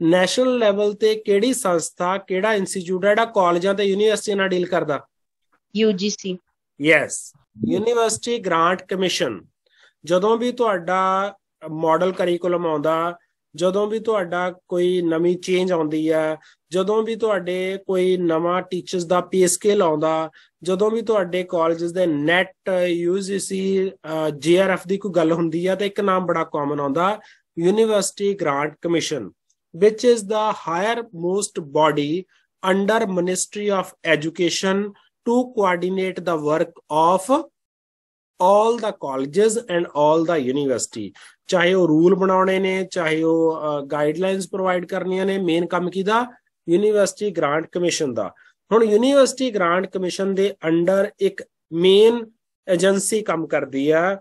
ਨੈਸ਼ਨਲ ਲੈਵਲ ਤੇ ਕਿਹੜੀ ਸੰਸਥਾ ਕਿਹੜਾ ਇੰਸਟੀਚਿਊਟ ਜਿਹੜਾ ਕਾਲਜਾਂ ਤੇ ਯੂਨੀਵਰਸਿਟੀਆਂ ਨਾਲ ਡੀਲ ਕਰਦਾ UGC yes university grant commission ਜਦੋਂ ਵੀ ਤੁਹਾਡਾ ਮਾਡਲ ਕਰਿਕੂਲਮ ਆਉਂਦਾ ਜਦੋਂ ਵੀ ਤੁਹਾਡਾ ਕੋਈ ਨਵੀਂ ਚੇਂਜ ਆਉਂਦੀ ਆ ਜਦੋਂ ਵੀ ਤੁਹਾਡੇ ਕੋਈ ਨਵਾਂ ਟੀਚਰਸ ਦਾ ਪੀਐਸਕੇ ਲਾਉਂਦਾ ਜਦੋਂ ਵੀ ਤੁਹਾਡੇ ਕਾਲਜਸ ਦੇ ਨੈਟ ਯੂਜੀਸੀ ਜੀਆਰਐਫ ਦੀ ਕੋਈ ਗੱਲ ਹੁੰਦੀ ਆ ਤਾਂ ਇੱਕ ਨਾਮ ਬੜਾ ਕਾਮਨ ਆਉਂਦਾ university grant commission which is the higher most body under ministry of education to coordinate the work of all the colleges and all the university ਚਾਹੇ ਉਹ ਰੂਲ ਬਣਾਉਣੇ ਨੇ ਚਾਹੇ ਉਹ ਗਾਈਡਲਾਈਨਸ ਪ੍ਰੋਵਾਈਡ ਕਰਨੀਆਂ ਨੇ ਮੇਨ ਕੰਮ ਦਾ ਯੂਨੀਵਰਸਿਟੀ ਗ੍ਰਾਂਟ ਕਮਿਸ਼ਨ ਦਾ ਹੁਣ ਯੂਨੀਵਰਸਿਟੀ ਗ੍ਰਾਂਟ ਕਮਿਸ਼ਨ ਦੇ ਅੰਡਰ ਇੱਕ ਮੇਨ ਏਜੰਸੀ ਕੰਮ ਕਰਦੀ ਆ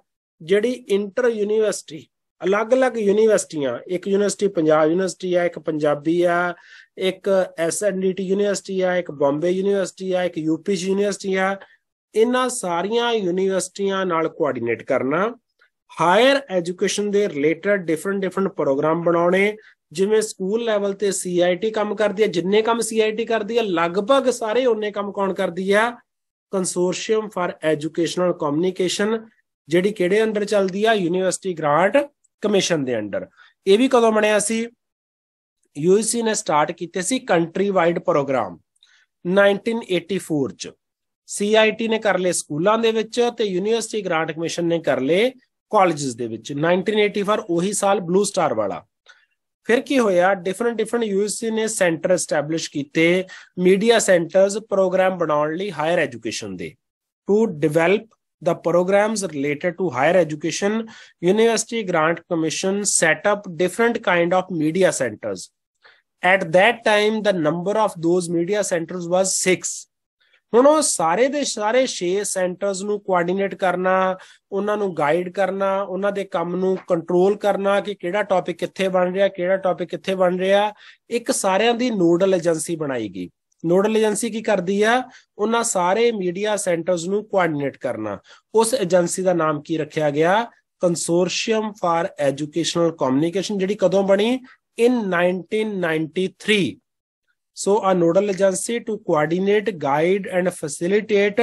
ਜਿਹੜੀ ਇੰਟਰ ਯੂਨੀਵਰਸਿਟੀ ਅਲੱਗ-ਅਲੱਗ ਯੂਨੀਵਰਸਿਟੀਆਂ ਇੱਕ ਯੂਨੀਵਰਸਿਟੀ ਪੰਜਾਬ ਯੂਨੀਵਰਸਿਟੀ ਆ ਇੱਕ ਪੰਜਾਬੀ ਆ ਇੱਕ ਐਸਐਨਡੀਟੀ ਯੂਨੀਵਰਸਿਟੀ ਆ ਇੱਕ ਬੰਬੇ ਯੂਨੀਵਰਸਿਟੀ ਆ ਇੱਕ ਯੂਪੀ ਯੂਨੀਵਰਸਿਟੀ ਆ ਇਹਨਾਂ ਸਾਰੀਆਂ ਯੂਨੀਵਰਸਿਟੀਆਂ ਨਾਲ ਕੋਆਰਡੀਨੇਟ ਕਰਨਾ ਹਾਇਰ ਐਜੂਕੇਸ਼ਨ ਦੇ ਰਿਲੇਟਡ ਡਿਫਰੈਂਟ ਡਿਫਰੈਂਟ ਪ੍ਰੋਗਰਾਮ ਬਣਾਉਣੇ ਜਿਵੇਂ ਸਕੂਲ ਲੈਵਲ ਤੇ ਸੀਆਈਟੀ ਕੰਮ ਕਰਦੀ ਹੈ ਜਿੰਨੇ ਕੰਮ ਸੀਆਈਟੀ ਕਰਦੀ ਹੈ ਲਗਭਗ ਸਾਰੇ ਉਹਨੇ ਕੰਮ ਕੌਣ ਕਰਦੀ ਆ ਕੰਸੋਰਸ਼ੀਅਮ ਫਾਰ ਐਜੂਕੇਸ਼ਨਲ ਕਮਿਊਨੀਕੇਸ਼ਨ ਜਿਹੜੀ ਕਿਹੜੇ ਅੰਡਰ ਚੱਲਦੀ ਆ ਯੂਨੀਵਰਸਿਟੀ ਗ੍ਰਾਂਟ ਕਮਿਸ਼ਨ ਦੇ ਅੰਡਰ ਇਹ ਵੀ ਕਦੋਂ ਬਣਿਆ ਸੀ ਯੂਜੀਸੀ ਨੇ ਸਟਾਰਟ ਕੀਤੇ ਸੀ ਕੰਟਰੀ ਵਾਈਡ ਪ੍ਰੋਗਰਾਮ 1984 ਚ ਸੀਆਈਟੀ ਨੇ ਕਰ ਲਏ ਸਕੂਲਾਂ ਦੇ ਵਿੱਚ ਤੇ ਯੂਨੀਵਰਸਿਟੀ ਗ੍ਰਾਂਟ ਕਮਿਸ਼ਨ ਨੇ ਕਰ ਲਏ ਕਾਲਜਸ ਦੇ ਵਿੱਚ 1984 ਉਹੀ ਸਾਲ ਬਲੂ ਸਟਾਰ ਵਾਲਾ ਫਿਰ ਕੀ ਹੋਇਆ ਡਿਫਰੈਂਟ ਡਿਫਰੈਂਟ ਯੂਨੀਵਰਸਿਟੀ ਨੇ ਸੈਂਟਰ ਐਸਟੈਬਲਿਸ਼ ਕੀਤੇ ਮੀਡੀਆ ਸੈਂਟਰਸ ਪ੍ਰੋਗਰਾਮ ਬਣਾਉਣ ਲਈ ਹਾਇਰ ਐਜੂਕੇਸ਼ਨ ਦੇ to develop the programs related to higher education university grant commission set up different kind of media centers at that time the number of those media centers was 6 ਹੁਣ ਉਹ ਸਾਰੇ ਦੇ ਸਾਰੇ 6 ਸੈਂਟਰਸ ਨੂੰ ਕੋਆਰਡੀਨੇਟ ਕਰਨਾ ਉਹਨਾਂ ਨੂੰ ਗਾਈਡ ਕਰਨਾ ਉਹਨਾਂ ਦੇ ਕੰਮ ਨੂੰ ਕੰਟਰੋਲ ਕਰਨਾ ਕਿ ਕਿਹੜਾ ਟਾਪਿਕ ਕਿੱਥੇ ਬਣ ਰਿਹਾ ਕਿਹੜਾ ਟਾਪਿਕ ਕਿੱਥੇ ਬਣ ਰਿਹਾ ਇੱਕ ਸਾਰਿਆਂ ਦੀ ਨੋਡਲ ਏਜੰਸੀ ਬਣਾਈ ਗਈ ਨੋਡਲ ਏਜੰਸੀ ਕੀ ਕਰਦੀ ਆ ਉਹਨਾਂ ਸਾਰੇ ਮੀਡੀਆ ਸੈਂਟਰਸ ਨੂੰ ਕੋਆਰਡੀਨੇਟ ਕਰਨਾ ਉਸ ਏਜੰਸੀ ਦਾ ਨਾਮ ਕੀ ਰੱਖਿਆ ਗਿਆ ਕੰਸੋਰਸ਼ੀਅਮ ਫਾਰ ਐਜੂਕੇਸ਼ਨਲ ਕਮਿਊਨੀਕੇਸ਼ਨ ਜਿਹੜੀ ਕਦੋਂ ਬਣੀ ਇਨ 1993 So a nodal agency to coordinate, guide and facilitate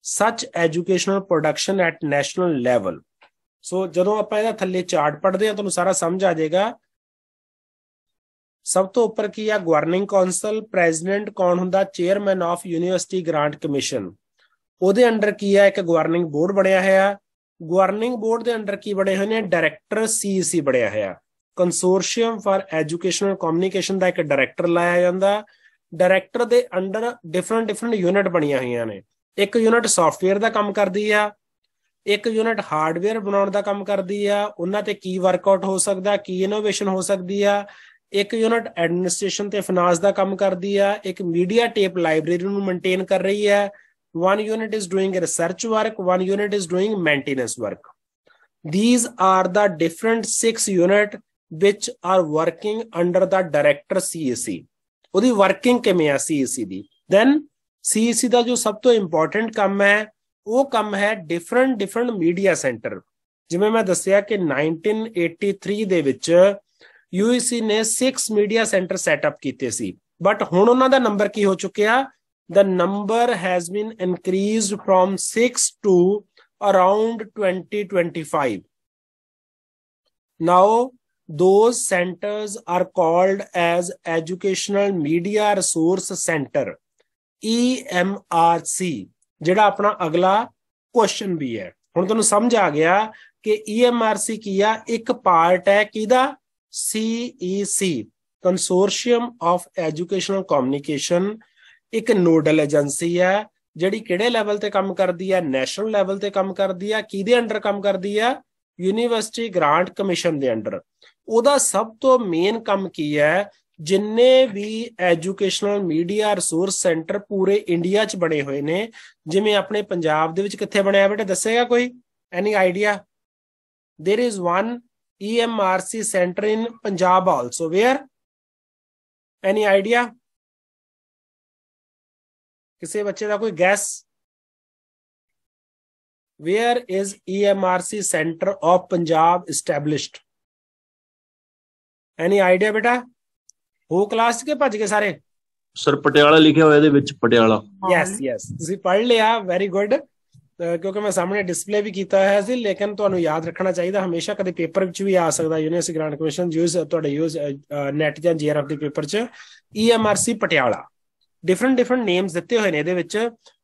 such educational production at national level. ਸੋ ਜਦੋਂ ਆਪਾਂ ਇਹਦਾ ਥੱਲੇ ਚਾਰਟ ਪੜ੍ਹਦੇ ਆ ਤੁਹਾਨੂੰ ਸਾਰਾ ਸਮਝ ਆ ਜਾਏਗਾ ਸਭ ਤੋਂ ਉੱਪਰ ਕੀ ਆ ਗਵਰਨਿੰਗ ਕਾਉਂਸਲ ਪ੍ਰੈਜ਼ੀਡੈਂਟ ਕੌਣ ਹੁੰਦਾ chairman of university grant commission ਉਹਦੇ ਅੰਡਰ ਕੀ ਆ ਇੱਕ ਗਵਰਨਿੰਗ ਬੋਰਡ ਬਣਿਆ ਹੋਇਆ ਗਵਰਨਿੰਗ ਬੋਰਡ ਦੇ ਅੰਡਰ ਕੀ ਬਣੇ ਹੋਏ ਨੇ ਡਾਇਰੈਕਟਰ ਸੀਸੀ e ਬਣਿਆ ਹੋਇਆ ਕੰਸੋਰਸ਼ੀਅਮ ਫਾਰ ਐਜੂਕੇਸ਼ਨਲ ਕਮਿਊਨੀਕੇਸ਼ਨ ਦਾ ਇੱਕ ਡਾਇਰੈਕਟਰ ਲਾਇਆ ਜਾਂਦਾ ਡਾਇਰੈਕਟਰ ਦੇ ਅੰਡਰ ਡਿਫਰੈਂਟ ਡਿਫਰੈਂਟ ਯੂਨਿਟ ਬਣੀਆਂ ਹੋਈਆਂ ਨੇ ਇੱਕ ਯੂਨਿਟ ਸੌਫਟਵੇਅਰ ਦਾ ਕੰਮ ਕਰਦੀ ਆ ਇੱਕ ਯੂਨਿਟ ਹਾਰਡਵੇਅਰ ਬਣਾਉਣ ਦਾ ਕੰਮ ਕਰਦੀ ਆ ਉਹਨਾਂ ਤੇ ਕੀ ਵਰਕਆਊਟ ਹੋ ਸਕਦਾ ਕੀ ਇਨੋਵੇਸ਼ਨ ਹੋ ਸਕਦੀ ਆ ਇੱਕ ਯੂਨਿਟ ਐਡਮਿਨਿਸਟ੍ਰੇਸ਼ਨ ਤੇ ਫਾਈਨਾਂਸ ਦਾ ਕੰਮ ਕਰਦੀ ਆ ਇੱਕ ਮੀਡੀਆ ਟੇਪ ਲਾਇਬ੍ਰੇਰੀ ਨੂੰ ਮੇਨਟੇਨ ਕਰ ਰਹੀ ਹੈ one unit is doing research work one unit is doing maintenance work these are the different 6 unit which are working under the director CAC ਉਹਦੀ ਵਰਕਿੰਗ ਕਿਵੇਂ ਆ ਸੀਏਸੀ ਦੀ ਦੈਨ ਸੀਏਸੀ ਦਾ ਜੋ ਸਭ ਤੋਂ ਇੰਪੋਰਟੈਂਟ ਕੰਮ ਹੈ ਉਹ ਕੰਮ ਹੈ ਡਿਫਰੈਂਟ ਡਿਫਰੈਂਟ ਮੀਡੀਆ ਸੈਂਟਰ ਜਿਵੇਂ ਮੈਂ ਦੱਸਿਆ ਕਿ 1983 ਦੇ ਵਿੱਚ UEC ਨੇ 6 ਮੀਡੀਆ ਸੈਂਟਰ ਸੈਟਅਪ ਕੀਤੇ ਸੀ ਬਟ ਹੁਣ ਉਹਨਾਂ ਦਾ ਨੰਬਰ ਕੀ ਹੋ ਚੁੱਕਿਆ the number has been increased from 6 to around 2025 now those centers are called as educational media resource center EMRC ਜਿਹੜਾ ਆਪਣਾ ਅਗਲਾ ਕੁਐਸਚਨ ਵੀ ਹੈ ਹੁਣ ਤੁਹਾਨੂੰ ਸਮਝ ਆ ਗਿਆ ਕਿ EMRC ਕੀ ਆ ਇੱਕ ਪਾਰਟ ਹੈ ਕਿਹਦਾ CEC consortium of educational communication ਇੱਕ ਨੋਡਲ ਏਜੰਸੀ ਹੈ ਜਿਹੜੀ ਕਿਹੜੇ ਲੈਵਲ ਤੇ ਕੰਮ ਕਰਦੀ ਹੈ ਨੈਸ਼ਨਲ ਲੈਵਲ ਤੇ ਕੰਮ ਕਰਦੀ ਹੈ ਕਿਹਦੇ ਅੰਡਰ ਕੰਮ ਕਰਦੀ ਹੈ ਯੂਨੀਵਰਸਿਟੀ ਗ੍ਰਾਂਟ ਕਮਿਸ਼ਨ ਦੇ ਅੰਡਰ ਉਹਦਾ ਸਭ ਤੋਂ ਮੇਨ ਕੰਮ ਕੀ ਹੈ ਜਿੰਨੇ ਵੀ ਐਜੂਕੇਸ਼ਨਲ ਮੀਡੀਆ ਰਿਸੋਰਸ ਸੈਂਟਰ ਪੂਰੇ ਇੰਡੀਆ 'ਚ ਬਣੇ ਹੋਏ ਨੇ ਜਿਵੇਂ ਆਪਣੇ ਪੰਜਾਬ ਦੇ ਵਿੱਚ ਕਿੱਥੇ ਬਣਿਆ ਬੇਟਾ ਦੱਸੇਗਾ ਕੋਈ any idea there is one EMRC centre in Punjab also where any idea ਕਿਸੇ ਬੱਚੇ ਦਾ ਕੋਈ guess where is EMRC centre of Punjab established any idea ਬੇਟਾ ਹੋ ਕਲਾਸ ਕੇ ਭੱਜ ਗਏ ਸਾਰੇ? ਸਰ ਪਟਿਆਲਾ ਲਿਖਿਆ ਹੋਇਆ ਇਹਦੇ ਵਿੱਚ ਪਟਿਆਲਾ। ਯੈਸ ਯੈਸ ਤੁਸੀਂ ਪੜ ਲਿਆ ਵੈਰੀ ਗੁੱਡ ਕਿਉਂਕਿ ਮੈਂ ਸਾਹਮਣੇ ਡਿਸਪਲੇ ਵੀ ਕੀਤਾ ਹੋਇਆ ਸੀ ਲੇਕਿਨ ਤੁਹਾਨੂੰ ਯਾਦ ਰੱਖਣਾ ਚਾਹੀਦਾ ਹਮੇਸ਼ਾ ਕਦੇ ਪੇਪਰ ਵਿੱਚ ਵੀ ਆ ਸਕਦਾ ਯੂਨੀਵਰਸਿਟੀ ਗ੍ਰਾਂਟ ਕਮਿਸ਼ਨ ਯੂਜ਼ ਤੁਹਾਡੇ ਯੂਜ਼ ਨੈਟ ਜਾਂ ਜੀਆਰਐਫ ਦੇ ਪੇਪਰ 'ਚ EMRC Patiala different different names ਦਿੱਤੇ ਹੋਏ ਨੇ ਇਹਦੇ ਵਿੱਚ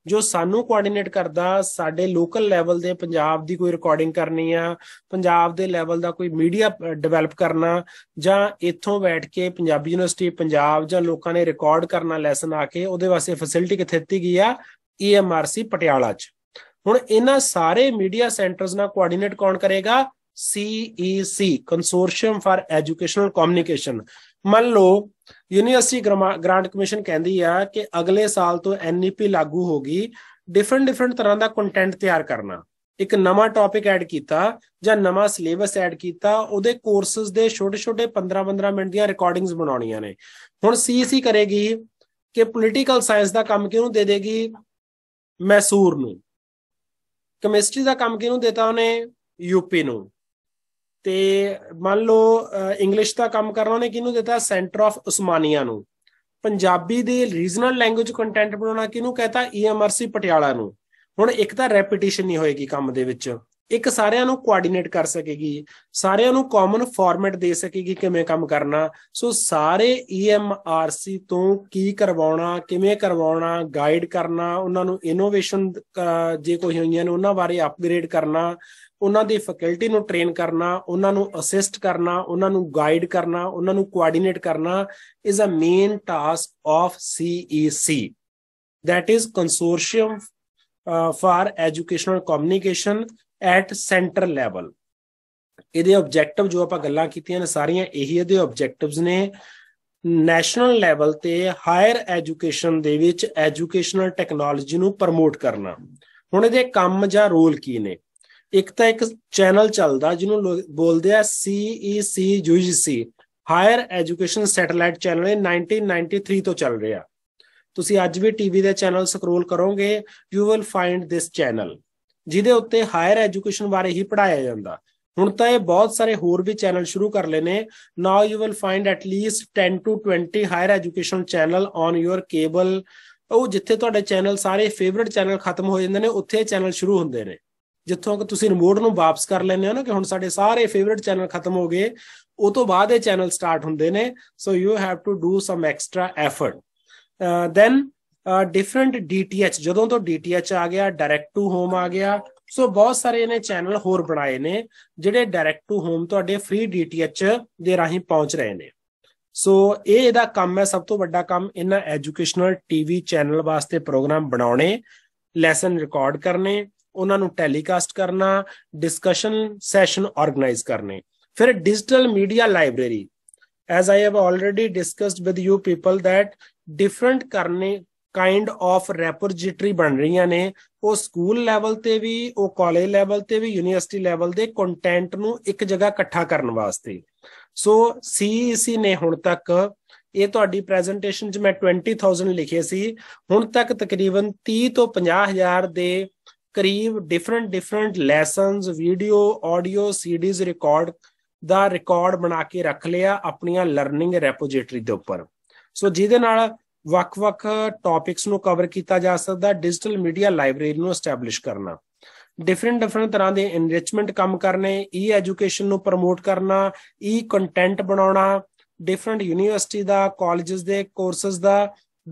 ਜੋ ਸਾਨੂੰ ਕੋਆਰਡੀਨੇਟ ਕਰਦਾ ਸਾਡੇ ਲੋਕਲ ਲੈਵਲ ਦੇ ਪੰਜਾਬ ਦੀ ਕੋਈ ਰਿਕਾਰਡਿੰਗ ਕਰਨੀ ਆ ਪੰਜਾਬ ਦੇ ਲੈਵਲ ਦਾ ਕੋਈ ਮੀਡੀਆ ਡਿਵੈਲਪ ਕਰਨਾ ਜਾਂ ਇੱਥੋਂ ਬੈਠ ਕੇ ਪੰਜਾਬੀ ਯੂਨੀਵਰਸਿਟੀ ਪੰਜਾਬ ਜਾਂ ਲੋਕਾਂ ਨੇ ਰਿਕਾਰਡ ਕਰਨਾ ਲੈਸਨ ਆ ਕੇ ਉਹਦੇ ਵਾਸਤੇ ਫੈਸਿਲਿਟੀ ਕਿੱਥੇ ਦਿੱਤੀ ਗਈ ਆ ਈਐਮਆਰਸੀ ਪਟਿਆਲਾ 'ਚ ਹੁਣ ਇਹਨਾਂ ਸਾਰੇ ਮੀਡੀਆ ਸੈਂਟਰਸ ਨਾਲ ਕੋਆਰਡੀਨੇਟ ਕੌਣ ਕਰੇਗਾ CEC consortium for educational communication ਮੰਨ ਲਓ ਯੂਨੀਵਰਸਿਟੀ ਗ੍ਰਾਂਟ ਕਮਿਸ਼ਨ ਕਹਿੰਦੀ ਆ ਕਿ ਅਗਲੇ ਸਾਲ ਤੋਂ ਐਨਈਪੀ ਲਾਗੂ ਹੋਗੀ ਡਿਫਰੈਂਟ ਡਿਫਰੈਂਟ ਤਰ੍ਹਾਂ ਦਾ ਕੰਟੈਂਟ ਤਿਆਰ ਕਰਨਾ ਇੱਕ ਨਵਾਂ ਟੌਪਿਕ ਐਡ ਕੀਤਾ ਜਾਂ ਨਵਾਂ ਸਿਲੇਬਸ ਐਡ ਕੀਤਾ ਉਹਦੇ ਕੋਰਸਸ ਦੇ ਛੋਟੇ-ਛੋਟੇ 15-15 ਮਿੰਟ ਦੀਆਂ ਰਿਕਾਰਡਿੰਗਸ ਬਣਾਉਣੀਆਂ ਨੇ ਹੁਣ ਸੀਸੀ e ਕਰੇਗੀ ਕਿ ਪੋਲੀਟੀਕਲ ਸਾਇੰਸ ਦਾ ਕੰਮ ਕਿਹਨੂੰ ਦੇ ਦੇਗੀ ਮੈਸੂਰ ਨੂੰ ਕੈਮਿਸਟਰੀ ਦਾ ਕੰਮ ਕਿਹਨੂੰ ਦਿੱਤਾ ਉਹਨੇ ਯੂਪੀ ਨੂੰ ਤੇ ਮੰਨ ਲਓ ਇੰਗਲਿਸ਼ ਦਾ ਕੰਮ ਕਰਨਾ ਉਹਨੇ ਕਿਹਨੂੰ ਦਿੱਤਾ ਸੈਂਟਰ ਆਫ ਉਸਮਾਨੀਆ ਨੂੰ ਪੰਜਾਬੀ ਦੇ ਰੀਜਨਲ ਲੈਂਗੁਏਜ ਕੰਟੈਂਟ ਬਣਾਉਣਾ ਕਿਹਨੂੰ ਕਹਤਾ ਈਐਮਆਰਸੀ e ਪਟਿਆਲਾ ਨੂੰ ਹੁਣ ਇੱਕ ਤਾਂ ਰੈਪੀਟੀਸ਼ਨ ਨਹੀਂ ਹੋਏਗੀ ਕੰਮ ਦੇ ਵਿੱਚ ਇੱਕ ਸਾਰਿਆਂ ਨੂੰ ਕੋਆਰਡੀਨੇਟ ਕਰ ਸਕੇਗੀ ਸਾਰਿਆਂ ਨੂੰ ਕਾਮਨ ਫਾਰਮੈਟ ਦੇ ਸਕੇਗੀ ਕਿਵੇਂ ਕੰਮ ਕਰਨਾ ਸੋ ਸਾਰੇ ਈਐਮਆਰਸੀ e ਤੋਂ ਕੀ ਕਰਵਾਉਣਾ ਕਿਵੇਂ ਕਰਵਾਉਣਾ ਗਾਈਡ ਕਰਨਾ ਉਹਨਾਂ ਨੂੰ ਇਨੋਵੇਸ਼ਨ ਜੇ ਕੋਈ ਹੋਈਆਂ ਨੇ ਉਹਨਾਂ ਬਾਰੇ ਅਪਗ੍ਰੇਡ ਕਰਨਾ ਉਹਨਾਂ ਦੀ ਫੈਕਲਟੀ ਨੂੰ ਟ੍ਰੇਨ ਕਰਨਾ ਉਹਨਾਂ ਨੂੰ ਅਸਿਸਟ ਕਰਨਾ ਉਹਨਾਂ ਨੂੰ ਗਾਈਡ ਕਰਨਾ ਉਹਨਾਂ ਨੂੰ ਕੋਆਰਡੀਨੇਟ ਕਰਨਾ is uh main task of CEC that is consortium uh, for educational communication at center level ਇਹਦੇ ਆਬਜੈਕਟਿਵ ਜੋ ਆਪਾਂ ਗੱਲਾਂ ਕੀਤੀਆਂ ਨੇ ਸਾਰੀਆਂ ਇਹੀ ਇਹਦੇ ਆਬਜੈਕਟਿਵਸ ਨੇ ਨੈਸ਼ਨਲ ਲੈਵਲ ਤੇ ਹਾਇਰ ਐਜੂਕੇਸ਼ਨ ਦੇ ਵਿੱਚ ਐਜੂਕੇਸ਼ਨਲ ਟੈਕਨੋਲੋਜੀ ਨੂੰ ਪ੍ਰਮੋਟ ਕਰਨਾ ਹੁਣ ਇਹਦੇ ਕੰਮ ਜਾਂ ਰੋਲ ਕੀ ਨੇ ਇੱਕ ਤਾਂ ਇੱਕ ਚੈਨਲ ਚੱਲਦਾ ਜਿਹਨੂੰ ਬੋਲਦੇ ਆ CEC UGC higher education satellite channel ਇਹ 1993 ਤੋਂ ਚੱਲ ਰਿਹਾ ਤੁਸੀਂ ਅੱਜ ਵੀ ਟੀਵੀ ਦੇ ਚੈਨਲ ਸਕਰੋਲ ਕਰੋਗੇ you will find this channel ਜਿਹਦੇ ਉੱਤੇ ਹਾਇਰ ਐਜੂਕੇਸ਼ਨ ਬਾਰੇ ਹੀ ਪੜਾਇਆ ਜਾਂਦਾ ਹੁਣ ਤਾਂ ਇਹ ਬਹੁਤ ਸਾਰੇ ਹੋਰ ਵੀ ਚੈਨਲ ਸ਼ੁਰੂ ਕਰ ਲਏ ਨੇ now you will find at least 10 to 20 higher education channel on your cable ਉਹ ਜਿੱਥੇ ਤੁਹਾਡੇ ਚੈਨਲ ਸਾਰੇ ਫੇਵਰਿਟ ਚੈਨਲ ਖਤਮ ਹੋ ਜਾਂਦੇ ਨੇ ਉੱਥੇ ਚੈਨਲ ਸ਼ੁਰੂ ਹੁੰਦੇ ਨੇ ਜਿੱਥੋਂ ਕਿ ਤੁਸੀਂ ਰਿਮੋਟ ਨੂੰ ਵਾਪਸ ਕਰ ਲੈਂਦੇ ਹੋ ਨਾ ਕਿ ਹੁਣ ਸਾਡੇ ਸਾਰੇ ਫੇਵਰਿਟ ਚੈਨਲ ਖਤਮ ਹੋ ਗਏ ਉਹ ਤੋਂ ਬਾਅਦ ਇਹ ਚੈਨਲ ਸਟਾਰਟ ਹੁੰਦੇ ਨੇ so you have to do some extra effort then different DTH ਜਦੋਂ ਤੋਂ ਡੀਟੀਐਚ ਆ ਗਿਆ ਡਾਇਰੈਕਟ ਟੂ ਹੋਮ ਆ ਗਿਆ ਸੋ ਬਹੁਤ ਸਾਰੇ ਇਹਨੇ ਚੈਨਲ ਹੋਰ ਬਣਾਏ ਨੇ ਜਿਹੜੇ ਡਾਇਰੈਕਟ ਟੂ ਹੋਮ ਤੁਹਾਡੇ ਫ੍ਰੀ ਡੀਟੀਐਚ ਦੇ ਰਾਹੀਂ ਪਹੁੰਚ ਰਹੇ ਨੇ ਸੋ ਇਹ ਇਹਦਾ ਕੰਮ ਹੈ ਸਭ ਤੋਂ ਵੱਡਾ ਕੰਮ ਇਹਨਾਂ ਐਜੂਕੇਸ਼ਨਲ ਟੀਵੀ ਚੈਨਲ ਵਾਸਤੇ ਪ੍ਰੋਗਰਾਮ ਬਣਾਉਣੇ ਲੈਸਨ ਰਿਕਾਰਡ ਕਰਨੇ ਉਹਨਾਂ ਨੂੰ ਟੈਲੀਕਾਸਟ ਕਰਨਾ ਡਿਸਕਸ਼ਨ ਸੈਸ਼ਨ ਆਰਗੇਨਾਈਜ਼ ਕਰਨੇ ਫਿਰ digital media library as I have already discussed with you people that different ਕਰਨੇ ਕਾਈਂਡ ਆਫ ਰੈਪੋਜਿਟਰੀ ਬਣ ਰਹੀਆਂ ਨੇ ਉਹ ਸਕੂਲ ਲੈਵਲ ਤੇ ਵੀ ਉਹ ਕਾਲਜ ਲੈਵਲ ਤੇ ਵੀ ਯੂਨੀਵਰਸਿਟੀ ਲੈਵਲ ਦੇ ਕੰਟੈਂਟ ਨੂੰ ਇੱਕ ਜਗ੍ਹਾ ਇਕੱਠਾ ਕਰਨ ਵਾਸਤੇ ਸੋ ਸੀਈਸੀ e ਨੇ ਹੁਣ ਤੱਕ ਇਹ ਤੁਹਾਡੀ ਪ੍ਰੈਜੈਂਟੇਸ਼ਨ 'ਚ ਮੈਂ 20000 ਲਿਖੇ ਸੀ ਹੁਣ ਤੱਕ ਤਕਰੀਬਨ 30 ਤੋਂ 50000 ਦੇ ਕਰੀਬ different different lessons video audio CDs record ਦਾ ਰਿਕਾਰਡ ਬਣਾ ਕੇ ਰੱਖ ਲਿਆ ਆਪਣੀਆਂ ਲਰਨਿੰਗ ਰੈਪੋਜਿਟਰੀ ਦੇ ਉੱਪਰ ਸੋ ਜਿਹਦੇ ਨਾਲ ਵੱਖ-ਵੱਖ ਟੌਪਿਕਸ ਨੂੰ ਕਵਰ ਕੀਤਾ ਜਾ ਸਕਦਾ ਡਿਜੀਟਲ ਮੀਡੀਆ ਲਾਇਬ੍ਰੇਰੀ ਨੂੰ ਐਸਟੈਬਲਿਸ਼ ਕਰਨਾ ਡਿਫਰੈਂਟ ਡਿਫਰੈਂਟ ਤਰ੍ਹਾਂ ਦੇ ਐਨਰਿਚਮੈਂਟ ਕੰਮ ਕਰਨੇ ਈ ਐਜੂਕੇਸ਼ਨ ਨੂੰ ਪ੍ਰਮੋਟ ਕਰਨਾ ਈ ਕੰਟੈਂਟ ਬਣਾਉਣਾ ਡਿਫਰੈਂਟ ਯੂਨੀਵਰਸਿਟੀ ਦਾ ਕਾਲਜਸ ਦੇ ਕੋਰਸਸ ਦਾ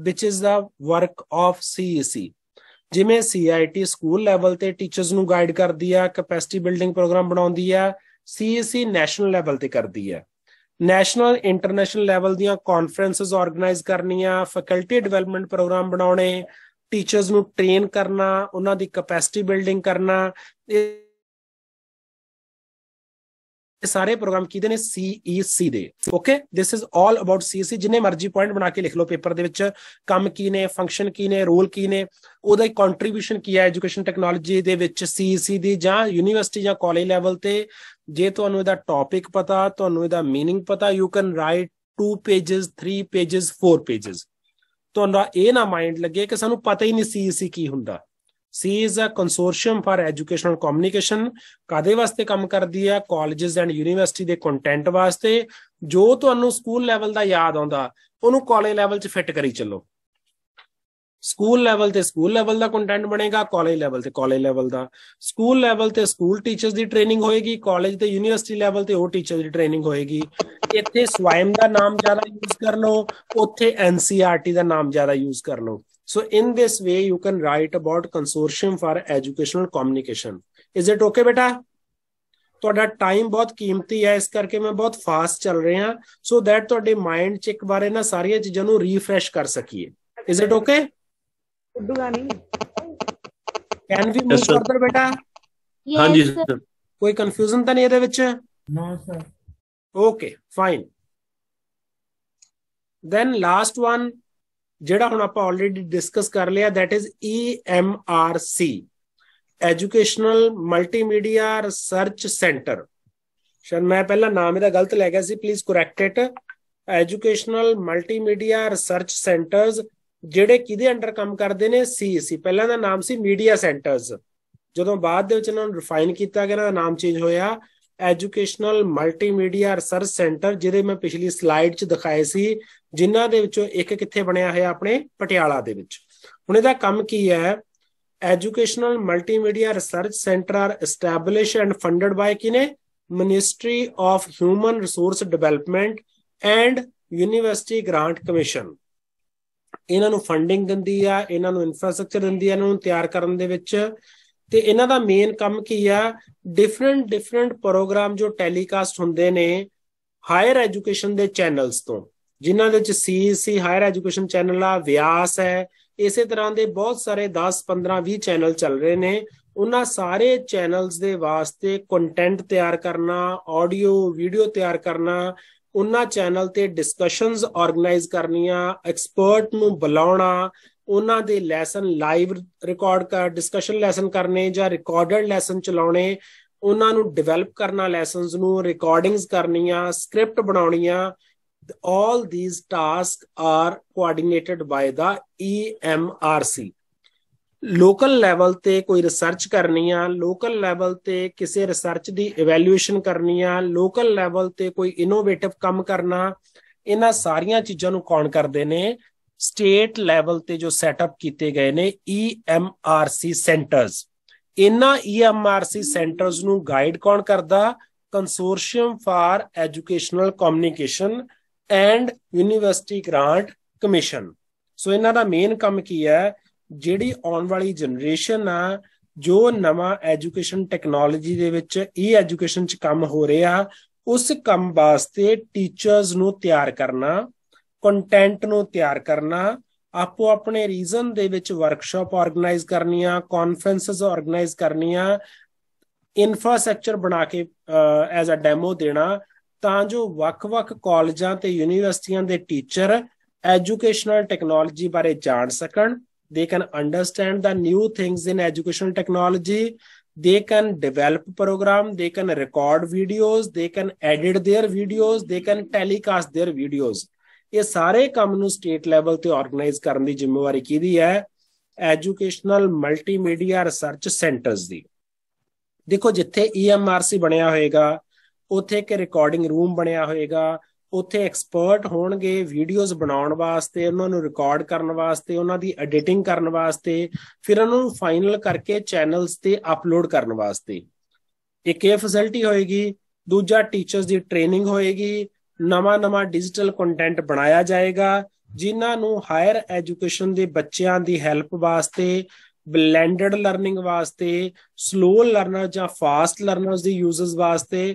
ਵਿਚ is the work of CEC ਜਿਵੇਂ ਸੀਆਈਟੀ ਸਕੂਲ ਲੈਵਲ ਤੇ ਟੀਚਰਸ ਨੂੰ ਗਾਈਡ ਕਰਦੀ ਆ ਕਪੈਸਿਟੀ ਬਿਲਡਿੰਗ ਪ੍ਰੋਗਰਾਮ ਬਣਾਉਂਦੀ ਆ ਸੀਏਸੀ ਨੈਸ਼ਨਲ ਲੈਵਲ ਤੇ ਕਰਦੀ ਆ ਨੈਸ਼ਨਲ ਇੰਟਰਨੈਸ਼ਨਲ ਲੈਵਲ ਦੀਆਂ ਕਾਨਫਰੰਸਸ ਆਰਗੇਨਾਈਜ਼ ਕਰਨੀਆਂ ਫੈਕਲਟੀ ਡਿਵੈਲਪਮੈਂਟ ਪ੍ਰੋਗਰਾਮ ਬਣਾਉਣੇ ਟੀਚਰਸ ਨੂੰ ਟ੍ਰੇਨ ਕਰਨਾ ਉਹਨਾਂ ਦੀ ਕਪੈਸਿਟੀ ਬਿਲਡਿੰਗ ਕਰਨਾ ਇਹ ਸਾਰੇ ਪ੍ਰੋਗਰਾਮ ਕਿਹਦੇ ਨੇ ਸੀਈਸੀ ਦੇ okay this is 올 about CEC ਜਿੰਨੇ ਮਰਜ਼ੀ ਪੁਆਇੰਟ ਬਣਾ ਕੇ ਲਿਖ ਲਓ ਪੇਪਰ ਦੇ ਵਿੱਚ ਕੰਮ ਕੀ ਨੇ ਫੰਕਸ਼ਨ ਕੀ ਨੇ ਰੋਲ ਕੀ ਨੇ ਉਹਦਾ ਕੰਟਰੀਬਿਊਸ਼ਨ ਕੀ ਹੈ ਐਜੂਕੇਸ਼ਨ ਟੈਕਨੋਲੋਜੀ ਦੇ ਵਿੱਚ CEC ਦੀ ਜਾਂ ਯੂਨੀਵਰਸਿਟੀ ਜਾਂ ਕਾਲਜ ਲੈਵਲ ਤੇ ਜੇ ਤੁਹਾਨੂੰ ਇਹਦਾ ਟੌਪਿਕ ਪਤਾ ਤੁਹਾਨੂੰ ਇਹਦਾ मीनिंग ਪਤਾ you can write 2 pages 3 pages 4 pages ਤੁਹਾਨੂੰ ਇਹ ਨਾ ਮਾਈਂਡ ਲੱਗੇ ਕਿ ਸਾਨੂੰ ਪਤਾ ਹੀ ਨਹੀਂ CEC ਕੀ ਹੁੰਦਾ ਸੀ is uh consortium for educational communication ਕਾਦੇ ਵਾਸਤੇ ਕੰਮ ਕਰਦੀ ਆ ਕਾਲਜਸ ਐਂਡ ਯੂਨੀਵਰਸਿਟੀ ਦੇ ਕੰਟੈਂਟ ਵਾਸਤੇ ਜੋ ਤੁਹਾਨੂੰ ਸਕੂਲ ਲੈਵਲ ਦਾ ਯਾਦ ਆਉਂਦਾ ਉਹਨੂੰ ਕਾਲਜ ਲੈਵਲ 'ਚ ਫਿੱਟ ਕਰੀ ਚੱਲੋ ਸਕੂਲ ਲੈਵਲ ਤੇ ਸਕੂਲ ਲੈਵਲ ਦਾ ਕੰਟੈਂਟ ਬਣੇਗਾ ਕਾਲਜ ਲੈਵਲ ਤੇ ਕਾਲਜ ਲੈਵਲ ਦਾ ਸਕੂਲ ਲੈਵਲ ਤੇ ਸਕੂਲ ਟੀਚਰਸ ਦੀ ਟ੍ਰੇਨਿੰਗ ਹੋਏਗੀ ਕਾਲਜ ਤੇ ਯੂਨੀਵਰਸਿਟੀ ਲੈਵਲ ਤੇ ਉਹ ਟੀਚਰ ਦੀ ਟ੍ਰੇਨਿੰਗ ਹੋਏਗੀ ਇੱਥੇ ਸਵਾਇਮ ਦਾ ਨਾਮ ਜ਼ਿਆਦਾ ਯੂਜ਼ ਕਰ ਲਓ ਉੱਥੇ ਐਨਸੀਆਰਟੀ e ਦਾ ਨਾਮ ਜ਼ਿਆਦਾ ਯੂਜ਼ ਕਰ ਲਓ So in this way, you can write about consortium for educational communication. Is it okay, beta? ਤੁਹਾਡਾ ਟਾਈਮ ਬਹੁਤ ਕੀਮਤੀ ਹੈ ਇਸ ਕਰਕੇ ਮੈਂ ਬਹੁਤ ਫਾਸਟ ਚੱਲ ਰਹੇ ਹਾਂ ਸੋ ਦੈਟ ਤੁਹਾਡੇ ਮਾਈਂਡ 'ਚ ਇੱਕ ਵਾਰ ਇਹਨਾਂ ਸਾਰੀਆਂ ਚੀਜ਼ਾਂ ਨੂੰ ਰੀਫਰੈਸ਼ ਕਰ ਸਕੀਏ ਇਜ਼ ਇਟ ਓਕੇ ਉੱਡੂਗਾ ਨਹੀਂ ਕੈਨ ਵੀ ਮੂਵ ਫਰਦਰ ਬੇਟਾ ਹਾਂਜੀ ਸਰ ਕੋਈ ਕਨਫਿਊਜ਼ਨ ਤਾਂ ਨਹੀਂ ਇਹਦੇ ਵਿੱਚ no sir okay fine then last one ਜਿਹੜਾ ਹੁਣ ਆਪਾਂ ਆਲਰੇਡੀ ਡਿਸਕਸ ਕਰ ਲਿਆ that is EMRC educational multimedia research centre ਸ਼ਾਇਦ ਮੈਂ ਪਹਿਲਾਂ ਨਾਮ ਇਹਦਾ ਗਲਤ ਲੈ ਗਿਆ ਸੀ please correct it educational multimedia research centres ਜਿਹੜੇ ਕਿਹਦੇ ਅੰਡਰ ਕੰਮ ਕਰਦੇ ਨੇ ਸੀਸੀ ਪਹਿਲਾਂ ਦਾ ਨਾਮ ਸੀ ਮੀਡੀਆ ਸੈਂਟਰਸ ਜਦੋਂ ਬਾਅਦ ਦੇ ਵਿੱਚ ਇਹਨਾਂ ਨੂੰ ਰਿਫਾਈਨ ਕੀਤਾ ਗਿਆ ਨਾ ਨਾਮ ਚੇਂਜ ਹੋਇਆ ਐਜੂਕੇਸ਼ਨਲ ਮਲਟੀਮੀਡੀਆ ਰਿਸਰਚ ਸੈਂਟਰ ਜਿਹਦੇ ਮੈਂ ਪਿਛਲੀ ਸਲਾਈਡ 'ਚ ਦਿਖਾਏ ਸੀ ਜਿਨ੍ਹਾਂ ਦੇ ਵਿੱਚੋਂ ਇੱਕ ਕਿੱਥੇ ਬਣਿਆ ਹੋਇਆ ਆਪਣੇ ਪਟਿਆਲਾ ਦੇ ਵਿੱਚ ਹੁਣ ਇਹਦਾ ਕੰਮ ਕੀ ਹੈ educational multimedia research centre are establish and funded by ਕਿਨੇ ministry of human resource development and university grant commission ਇਹਨਾਂ ਨੂੰ ਫੰਡਿੰਗ ਦਿੰਦੀ ਆ ਇਹਨਾਂ ਨੂੰ ਇਨਫਰਾਸਟ੍ਰਕਚਰ ਦਿੰਦੀ ਆ ਇਹਨਾਂ ਨੂੰ ਤਿਆਰ ਕਰਨ ਦੇ ਵਿੱਚ ਤੇ ਇਹਨਾਂ ਦਾ ਮੇਨ ਕੰਮ ਕੀ ਆ ਡਿਫਰੈਂਟ ਡਿਫਰੈਂਟ ਪ੍ਰੋਗਰਾਮ ਜੋ ਟੈਲੀਕਾਸਟ ਹੁੰਦੇ ਨੇ ਹਾਇਰ ਐਜੂਕੇਸ਼ਨ ਦੇ ਚੈਨਲਸ ਤੋਂ ਜਿਨ੍ਹਾਂ ਦੇ ਵਿੱਚ ਸੀਸੀ ਹਾਇਰ ਐਜੂਕੇਸ਼ਨ ਚੈਨਲ ਆ ਵਿਆਸ ਹੈ ਇਸੇ ਤਰ੍ਹਾਂ ਦੇ ਬਹੁਤ ਸਾਰੇ 10 15 20 ਚੈਨਲ ਚੱਲ ਰਹੇ ਨੇ ਉਹਨਾਂ ਸਾਰੇ ਚੈਨਲਸ ਦੇ ਵਾਸਤੇ ਕੰਟੈਂਟ ਤਿਆਰ ਕਰਨਾ ਆਡੀਓ ਵੀਡੀਓ ਤਿਆਰ ਕਰਨਾ ਉਹਨਾਂ ਚੈਨਲ ਤੇ ਡਿਸਕਸ਼ਨਸ ਆਰਗੇਨਾਈਜ਼ ਕਰਨੀਆਂ ਐਕਸਪਰਟ ਨੂੰ ਬੁਲਾਉਣਾ ਉਹਨਾਂ ਦੇ ਲੈਸਨ ਲਾਈਵ ਰਿਕਾਰਡ ਕਰ ਡਿਸਕਸ਼ਨ ਲੈਸਨ ਕਰਨੇ ਜਾਂ ਰਿਕਾਰਡਡ ਲੈਸਨ ਚਲਾਉਣੇ ਉਹਨਾਂ ਨੂੰ ਡਿਵੈਲਪ ਕਰਨਾ ਲੈਸਨਸ ਨੂੰ ਰਿਕਾਰਡਿੰਗਸ ਕਰਨੀਆਂ ਸਕ੍ਰਿਪਟ ਬਣਾਉਣੀਆਂ are coordinated by the E M R C local level ਤੇ ਕੋਈ ਰਿਸਰਚ ਕਰਨੀ ਆ ਲੋਕਲ ਲੈਵਲ ਤੇ ਕਿਸੇ ਰਿਸਰਚ ਦੀ ਇਵੈਲੂਏਸ਼ਨ ਕਰਨੀ ਆ ਲੋਕਲ ਲੈਵਲ ਤੇ ਕੋਈ ਇਨੋਵੇਟਿਵ ਕੰਮ ਕਰਨਾ ਇਹਨਾਂ ਸਾਰੀਆਂ ਚੀਜ਼ਾਂ ਨੂੰ ਕੌਣ ਕਰਦੇ ਨੇ ਸਟੇਟ ਲੈਵਲ ਤੇ ਜੋ ਸੈਟਅਪ ਕੀਤੇ ਗਏ ਨੇ EMRC ਸੈਂਟਰਸ ਇਨ੍ਹਾਂ EMRC ਸੈਂਟਰਸ ਨੂੰ ਗਾਈਡ ਕੌਣ ਕਰਦਾ consortium for educational communication and university grant commission so ਇਹਨਾਂ ਦਾ ਮੇਨ ਕੰਮ ਕੀ ਹੈ ਜਿਹੜੀ ਆਉਣ ਵਾਲੀ ਜਨਰੇਸ਼ਨ ਆ ਜੋ ਨਵਾਂ ਐਜੂਕੇਸ਼ਨ ਟੈਕਨੋਲੋਜੀ ਦੇ ਵਿੱਚ ਈ ਐਜੂਕੇਸ਼ਨ 'ਚ ਕੰਮ ਹੋ ਰਿਹਾ ਉਸ ਕੰਮ ਵਾਸਤੇ ਟੀਚਰਸ ਨੂੰ ਤਿਆਰ ਕਰਨਾ ਕੰਟੈਂਟ ਨੂੰ ਤਿਆਰ ਕਰਨਾ ਆਪੋ ਆਪਣੇ ਰੀਜਨ ਦੇ ਵਿੱਚ ਵਰਕਸ਼ਾਪ ਆਰਗੇਨਾਈਜ਼ ਕਰਨੀਆਂ ਕਾਨਫਰੰਸਸ ਆਰਗੇਨਾਈਜ਼ ਕਰਨੀਆਂ ਇਨਫਰਾਸਟ੍ਰਕਚਰ ਬਣਾ ਕੇ ਐਜ਼ ਅ ਡੈਮੋ ਦੇਣਾ ਤਾਂ ਜੋ ਵੱਖ-ਵੱਖ ਕਾਲਜਾਂ ਤੇ ਯੂਨੀਵਰਸਿਟੀਆਂ ਦੇ ਟੀਚਰ ਐਜੂਕੇਸ਼ਨਲ ਟੈਕਨੋਲੋਜੀ ਬਾਰੇ ਜਾਣ ਸਕਣ they can understand the new things in educational technology they can develop programme they can record videos they can edit their videos they can telecast their videos ਇਹ ਸਾਰੇ ਕੰਮ ਨੂੰ ਸਟੇਟ ਲੈਵਲ ਤੇ ਆਰਗੇਨਾਈਜ਼ ਕਰਨ ਦੀ ਜ਼ਿੰਮੇਵਾਰੀ ਕਿਹਦੀ ਹੈ ਐਜੂਕੇਸ਼ਨਲ ਮਲਟੀਮੀਡੀਆ ਰਿਸਰਚ ਸੈਂਟਰਸ ਦੀ ਦੇਖੋ ਜਿੱਥੇ EMRC ਬਣਿਆ ਹੋਏਗਾ ਉੱਥੇ ਇੱਕ ਰਿਕਾਰਡਿੰਗ ਰੂਮ ਬਣਿਆ ਹੋਏਗਾ ਉੱਥੇ ਐਕਸਪਰਟ ਹੋਣਗੇ ਵੀਡੀਓਜ਼ ਬਣਾਉਣ ਵਾਸਤੇ ਉਹਨਾਂ ਨੂੰ ਰਿਕਾਰਡ ਕਰਨ ਵਾਸਤੇ ਉਹਨਾਂ ਦੀ ਐਡੀਟਿੰਗ ਕਰਨ ਵਾਸਤੇ ਫਿਰ ਉਹਨਾਂ ਨੂੰ ਫਾਈਨਲ ਕਰਕੇ ਚੈਨਲਸ ਤੇ ਅਪਲੋਡ ਕਰਨ ਵਾਸਤੇ ਇੱਕ ਇਹ ਫੈਸਿਲਿਟੀ ਹੋਏਗੀ ਦੂਜਾ ਟੀਚਰਸ ਦੀ ਟ੍ਰੇਨਿੰਗ ਹੋਏਗੀ ਨਵਾਂ-ਨਵਾਂ ਡਿਜੀਟਲ ਕੰਟੈਂਟ ਬਣਾਇਆ ਜਾਏਗਾ ਜਿਨ੍ਹਾਂ ਨੂੰ ਹਾਇਰ ਐਜੂਕੇਸ਼ਨ ਦੇ ਬੱਚਿਆਂ ਦੀ ਹੈਲਪ ਵਾਸਤੇ ਬਲੈਂਡਡ ਲਰਨਿੰਗ ਵਾਸਤੇ ਸਲੋ ਲਰਨਰ ਜਾਂ ਫਾਸਟ ਲਰਨਰਸ ਦੀ ਯੂਜ਼ਰਸ ਵਾਸਤੇ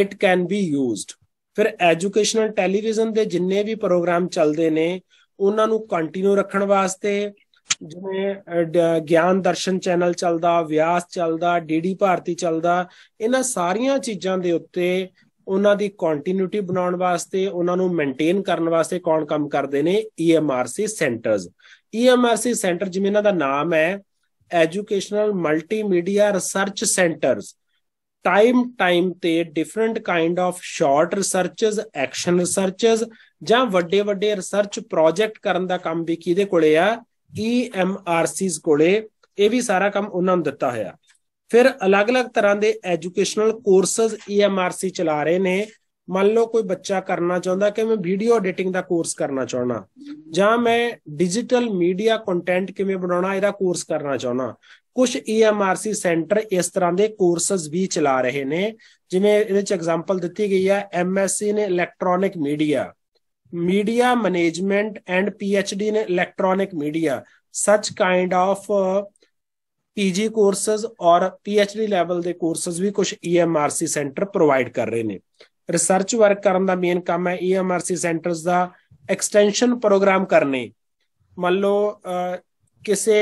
ਇਟ ਕੈਨ ਬੀ ਯੂਜ਼ਡ ਫਿਰ ਐਜੂਕੇਸ਼ਨਲ ਟੈਲੀਵਿਜ਼ਨ ਦੇ ਜਿੰਨੇ ਵੀ ਪ੍ਰੋਗਰਾਮ ਚੱਲਦੇ ਨੇ ਉਹਨਾਂ ਨੂੰ ਕੰਟੀਨਿਊ ਰੱਖਣ ਵਾਸਤੇ ਜਿਵੇਂ ਗਿਆਨ ਦਰਸ਼ਨ ਚੈਨਲ ਚੱਲਦਾ ਵਿਆਸ ਚੱਲਦਾ ਡੀਡੀ ਭਾਰਤੀ ਚੱਲਦਾ ਇਹਨਾਂ ਸਾਰੀਆਂ ਚੀਜ਼ਾਂ ਦੇ ਉੱਤੇ ਉਹਨਾਂ ਦੀ ਕੰਟੀਨਿਊਟੀ ਬਣਾਉਣ ਵਾਸਤੇ ਉਹਨਾਂ ਨੂੰ ਮੇਨਟੇਨ ਕਰਨ ਵਾਸਤੇ ਕੌਣ ਕੰਮ ਕਰਦੇ ਨੇ ਈਐਮਆਰਸੀ ਸੈਂਟਰਸ ਈਐਮਆਰਸੀ ਸੈਂਟਰ ਜਿਵੇਂ ਇਹਨਾਂ ਦਾ ਨਾਮ ਹੈ educational multimedia research centres time time ਤੇ different kind of short researches action researches ਜਾਂ ਵੱਡੇ ਵੱਡੇ ਰਿਸਰਚ ਪ੍ਰੋਜੈਕਟ ਕਰਨ ਦਾ ਕੰਮ ਵੀ ਕਿਹਦੇ ਕੋਲੇ ਆ ਈਐਮਆਰਸੀਜ਼ e ਕੋਲੇ ਇਹ ਵੀ ਸਾਰਾ ਕੰਮ ਉਹਨਾਂ ਨੂੰ ਦਿੱਤਾ ਹੋਇਆ ਫਿਰ ਅਲੱਗ-ਅਲੱਗ ਤਰ੍ਹਾਂ ਦੇ ਐਜੂਕੇਸ਼ਨਲ ਕੋਰਸਸ ਈਐਮਆਰਸੀ ਚਲਾ ਰਹੇ ਨੇ ਮੰਨ ਲਓ ਕੋਈ ਬੱਚਾ ਕਰਨਾ ਚਾਹੁੰਦਾ ਕਿ ਮੈਂ ਵੀਡੀਓ ਐਡੀਟਿੰਗ ਦਾ ਕੋਰਸ ਕਰਨਾ ਚਾਹਣਾ ਜਾਂ ਮੈਂ ਡਿਜੀਟਲ ਮੀਡੀਆ ਕੰਟੈਂਟ ਕਿਵੇਂ ਬਣਾਉਣਾ ਇਹਦਾ ਕੋਰਸ ਕਰਨਾ ਚਾਹਣਾ ਕੁਝ ਈਐਮਆਰਸੀ ਸੈਂਟਰ ਇਸ ਤਰ੍ਹਾਂ ਦੇ ਕੋਰਸਸ ਵੀ ਚਲਾ ਰਹੇ ਨੇ ਜਿਵੇਂ ਇਹਦੇ ਚ ਐਗਜ਼ਾਮਪਲ ਦਿੱਤੀ ਗਈ ਹੈ ਐਮਐਸਸੀ ਨੇ electronic media media management and PhD ਨੇ electronic media such kind of PG courses ਔਰ ਪੀਐਚਡੀ ਲੈਵਲ ਦੇ ਕੋਰਸਸ ਵੀ ਕੁਝ ਈਐਮਆਰਸੀ ਸੈਂਟਰ ਪ੍ਰੋਵਾਈਡ ਕਰ ਰਹੇ ਨੇ ਰਿਸਰਚ ਵਰਕ ਕਰਨ ਦਾ ਮੇਨ ਕੰਮ ਹੈ ਈਐਮਆਰਸੀ e ਸੈਂਟਰਸ ਦਾ ਐਕਸਟੈਂਸ਼ਨ ਪ੍ਰੋਗਰਾਮ ਕਰਨੇ ਮੰਨ ਲਓ ਕਿਸੇ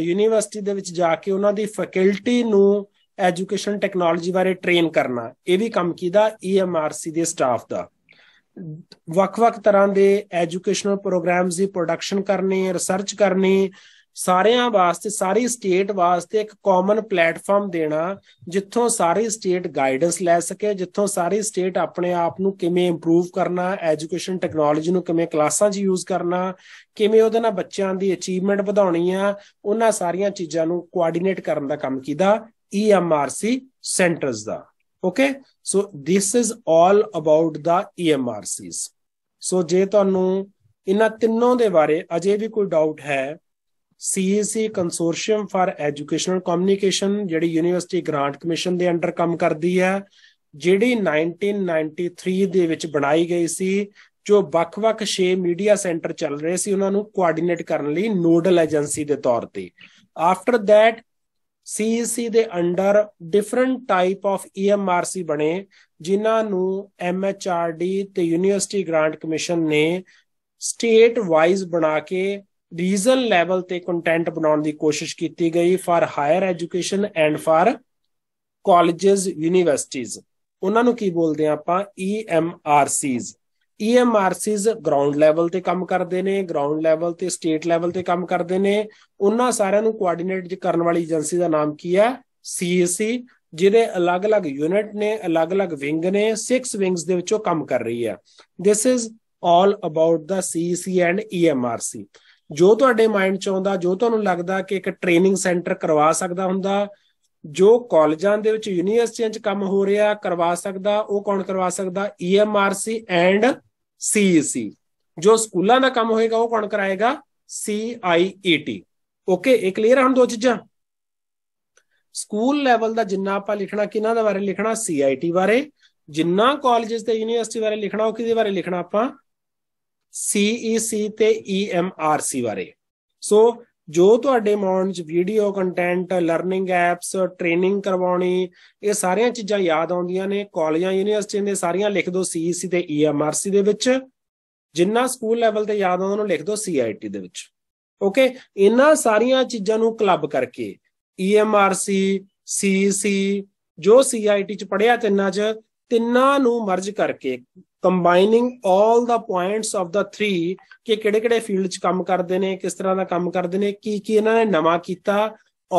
ਯੂਨੀਵਰਸਿਟੀ ਦੇ ਵਿੱਚ ਜਾ ਕੇ ਉਹਨਾਂ ਦੀ ਫੈਕਲਟੀ ਨੂੰ ਐਜੂਕੇਸ਼ਨ ਟੈਕਨੋਲੋਜੀ ਬਾਰੇ ਟ੍ਰੇਨ ਕਰਨਾ ਇਹ ਵੀ ਕੰਮ ਕੀਦਾ ਈਐਮਆਰਸੀ e ਦੇ ਸਟਾਫ ਦਾ ਵੱਖ-ਵੱਖ ਤਰ੍ਹਾਂ ਦੇ ਐਜੂਕੇਸ਼ਨਲ ਪ੍ਰੋਗਰਾਮਸ ਦੀ ਪ੍ਰੋਡਕਸ਼ਨ ਕਰਨੀ ਰਿਸਰਚ ਕਰਨੀ ਸਾਰਿਆਂ ਵਾਸਤੇ ਸਾਰੀ ਸਟੇਟ ਵਾਸਤੇ ਇੱਕ ਕਾਮਨ ਪਲੇਟਫਾਰਮ ਦੇਣਾ ਜਿੱਥੋਂ ਸਾਰੀ ਸਟੇਟ ਗਾਈਡੈਂਸ ਲੈ ਸਕੇ ਜਿੱਥੋਂ ਸਾਰੀ ਸਟੇਟ ਆਪਣੇ ਆਪ ਨੂੰ ਕਿਵੇਂ ਇੰਪਰੂਵ ਕਰਨਾ ਐਜੂਕੇਸ਼ਨ ਟੈਕਨੋਲੋਜੀ ਨੂੰ ਕਿਵੇਂ ਕਲਾਸਾਂ 'ਚ ਯੂਜ਼ ਕਰਨਾ ਕਿਵੇਂ ਉਹਦੇ ਨਾਲ ਬੱਚਿਆਂ ਦੀ ਅਚੀਵਮੈਂਟ ਵਧਾਉਣੀ ਆ ਉਹਨਾਂ ਸਾਰੀਆਂ ਚੀਜ਼ਾਂ ਨੂੰ ਕੋਆਰਡੀਨੇਟ ਕਰਨ ਦਾ ਕੰਮ ਕੀਤਾ EMRC ਸੈਂਟਰਸ ਦਾ okay so this is all about the EMRCs so ਜੇ ਤੁਹਾਨੂੰ ਇਨਾ ਤਿੰਨੋਂ ਦੇ ਬਾਰੇ ਅਜੇ ਵੀ ਕੋਈ ਡਾਊਟ ਹੈ CAC consortium for educational communication ਜਿਹੜੀ ਯੂਨੀਵਰਸਿਟੀ ਗ੍ਰਾਂਟ ਕਮਿਸ਼ਨ ਦੇ ਅੰਡਰ ਕੰਮ ਕਰਦੀ ਹੈ ਜਿਹੜੀ 1993 ਦੇ ਵਿੱਚ ਬਣਾਈ ਗਈ ਸੀ ਜੋ ਵੱਖ-ਵੱਖ 6 ਮੀਡੀਆ ਸੈਂਟਰ ਚੱਲ ਰਹੇ ਸੀ ਉਹਨਾਂ ਨੂੰ ਕੋਆਰਡੀਨੇਟ ਕਰਨ ਲਈ ਨੋਡਲ ਏਜੰਸੀ ਦੇ ਤੌਰ ਤੇ ਆਫਟਰ ਥੈਟ CEC ਦੇ under different type of EMRC ਬਣੇ ਜਿਨ੍ਹਾਂ ਨੂੰ ਐਮਐਚਆਰਡੀ ਤੇ ਯੂਨੀਵਰਸਿਟੀ ਗ੍ਰਾਂਟ ਕਮਿਸ਼ਨ ਨੇ ਸਟੇਟ ਵਾਈਜ਼ ਬਣਾ ਕੇ ਰੀਜ਼ਨ ਲੈਵਲ ਤੇ ਕੰਟੈਂਟ ਬਣਾਉਣ ਦੀ ਕੋਸ਼ਿਸ਼ ਕੀਤੀ ਗਈ for higher education and for colleges ਯੂਨੀਵਰਸਿਟੀਆਂ ਉਹਨਾਂ ਨੂੰ ਕੀ ਬੋਲਦੇ ਆ ਆਪਾਂ E E M M R R EMRCs ground level ਤੇ ਕੰਮ ਕਰਦੇ ਨੇ ਗਰਾਊਂਡ ਲੈਵਲ ਤੇ ਸਟੇਟ ਲੈਵਲ ਤੇ ਕੰਮ ਕਰਦੇ ਨੇ ਉਹਨਾਂ ਸਾਰਿਆਂ ਨੂੰ ਕੋਆਰਡੀਨੇਟ ਕਰਨ ਵਾਲੀ ਏਜੰਸੀ ਦਾ ਨਾਮ ਕੀ ਹੈ CSC e। ਜਿਹਦੇ ਅਲੱਗ-ਅਲੱਗ ਯੂਨਿਟ ਨੇ ਅਲੱਗ-ਅਲੱਗ ਵਿੰਗ ਨੇ 6 ਵਿੰਗਸ ਦੇ ਵਿੱਚੋਂ ਕੰਮ ਕਰ ਰਹੀ ਹੈ this is all about the CEC and E M R C ਜੋ ਤੁਹਾਡੇ ਮਾਈਂਡ 'ਚ ਆਉਂਦਾ ਜੋ ਤੁਹਾਨੂੰ ਲੱਗਦਾ ਕਿ ਇੱਕ ਟ੍ਰੇਨਿੰਗ ਸੈਂਟਰ ਕਰਵਾ ਸਕਦਾ ਹੁੰਦਾ ਜੋ ਕਾਲਜਾਂ ਦੇ ਵਿੱਚ ਯੂਨੀਵਰਸਿਟੀਆਂ 'ਚ ਕੰਮ ਹੋ ਰਿਹਾ ਕਰਵਾ ਸਕਦਾ ਉਹ ਕੌਣ ਕਰਵਾ ਸਕਦਾ ਈਐਮਆਰਸੀ ਐਂਡ ਸੀਈਸੀ ਜੋ ਸਕੂਲਾਂ ਦਾ ਕੰਮ ਹੋਏਗਾ ਉਹ ਕੌਣ ਕਰਾਏਗਾ ਸੀਆਈਈਟੀ ਓਕੇ e ਇਹ ਕਲੀਅਰ ਹਨ ਦੋ ਚੀਜ਼ਾਂ ਸਕੂਲ ਲੈਵਲ ਦਾ ਜਿੰਨਾ ਆਪਾਂ ਲਿਖਣਾ ਕਿਹਨਾਂ ਦਾ ਬਾਰੇ ਲਿਖਣਾ ਸੀਆਈਟੀ ਬਾਰੇ ਜਿੰਨਾ ਕਾਲਜਸ ਤੇ ਯੂਨੀਵਰਸਿਟੀ ਬਾਰੇ ਲਿਖਣਾ ਉਹ ਕਿਹਦੇ ਬਾਰੇ ਲਿਖਣਾ ਆਪਾਂ CEC e ਤੇ EMRC ਬਾਰੇ ਸੋ ਜੋ ਤੁਹਾਡੇ ਮੌਨ ਚ video content learning apps training ਕਰਵਾਉਣੀ ਇਹ ਸਾਰੀਆਂ ਚੀਜ਼ਾਂ ਯਾਦ ਆਉਂਦੀਆਂ ਨੇ ਕਾਲਜਾਂ ਯੂਨੀਵਰਸਿਟੀਆਂ ਦੇ ਸਾਰੀਆਂ ਲਿਖ ਦਿਓ CEC ਤੇ EMRC ਦੇ ਵਿੱਚ ਜਿੰਨਾ ਸਕੂਲ ਲੈਵਲ ਤੇ ਯਾਦ ਆਉਂਦਾ ਉਹਨੂੰ ਲਿਖ ਦਿਓ CIT ਦੇ ਵਿੱਚ ਓਕੇ ਇਹਨਾਂ ਸਾਰੀਆਂ ਚੀਜ਼ਾਂ ਨੂੰ ਕਲੱਬ ਕਰਕੇ EMRC CEC ਜੋ CIT ਚ ਪੜਿਆ ਤਿੰਨਾਂ ਚ ਤਿੰਨਾਂ ਨੂੰ ਮਰਜ ਕਰਕੇ ਕੰਬਾਈਨਿੰਗ 올 ਦਾ ਪੁਆਇੰਟਸ ਆਫ ਦਾ 3 ਕਿ ਕਿਹੜੇ-ਕਿਹੜੇ ਫੀਲਡ 'ਚ ਕੰਮ ਕਰਦੇ ਨੇ ਕਿਸ ਤਰ੍ਹਾਂ ਦਾ ਕੰਮ ਕਰਦੇ ਨੇ ਕੀ ਕੀ ਇਹਨਾਂ ਨੇ ਨਵਾਂ ਕੀਤਾ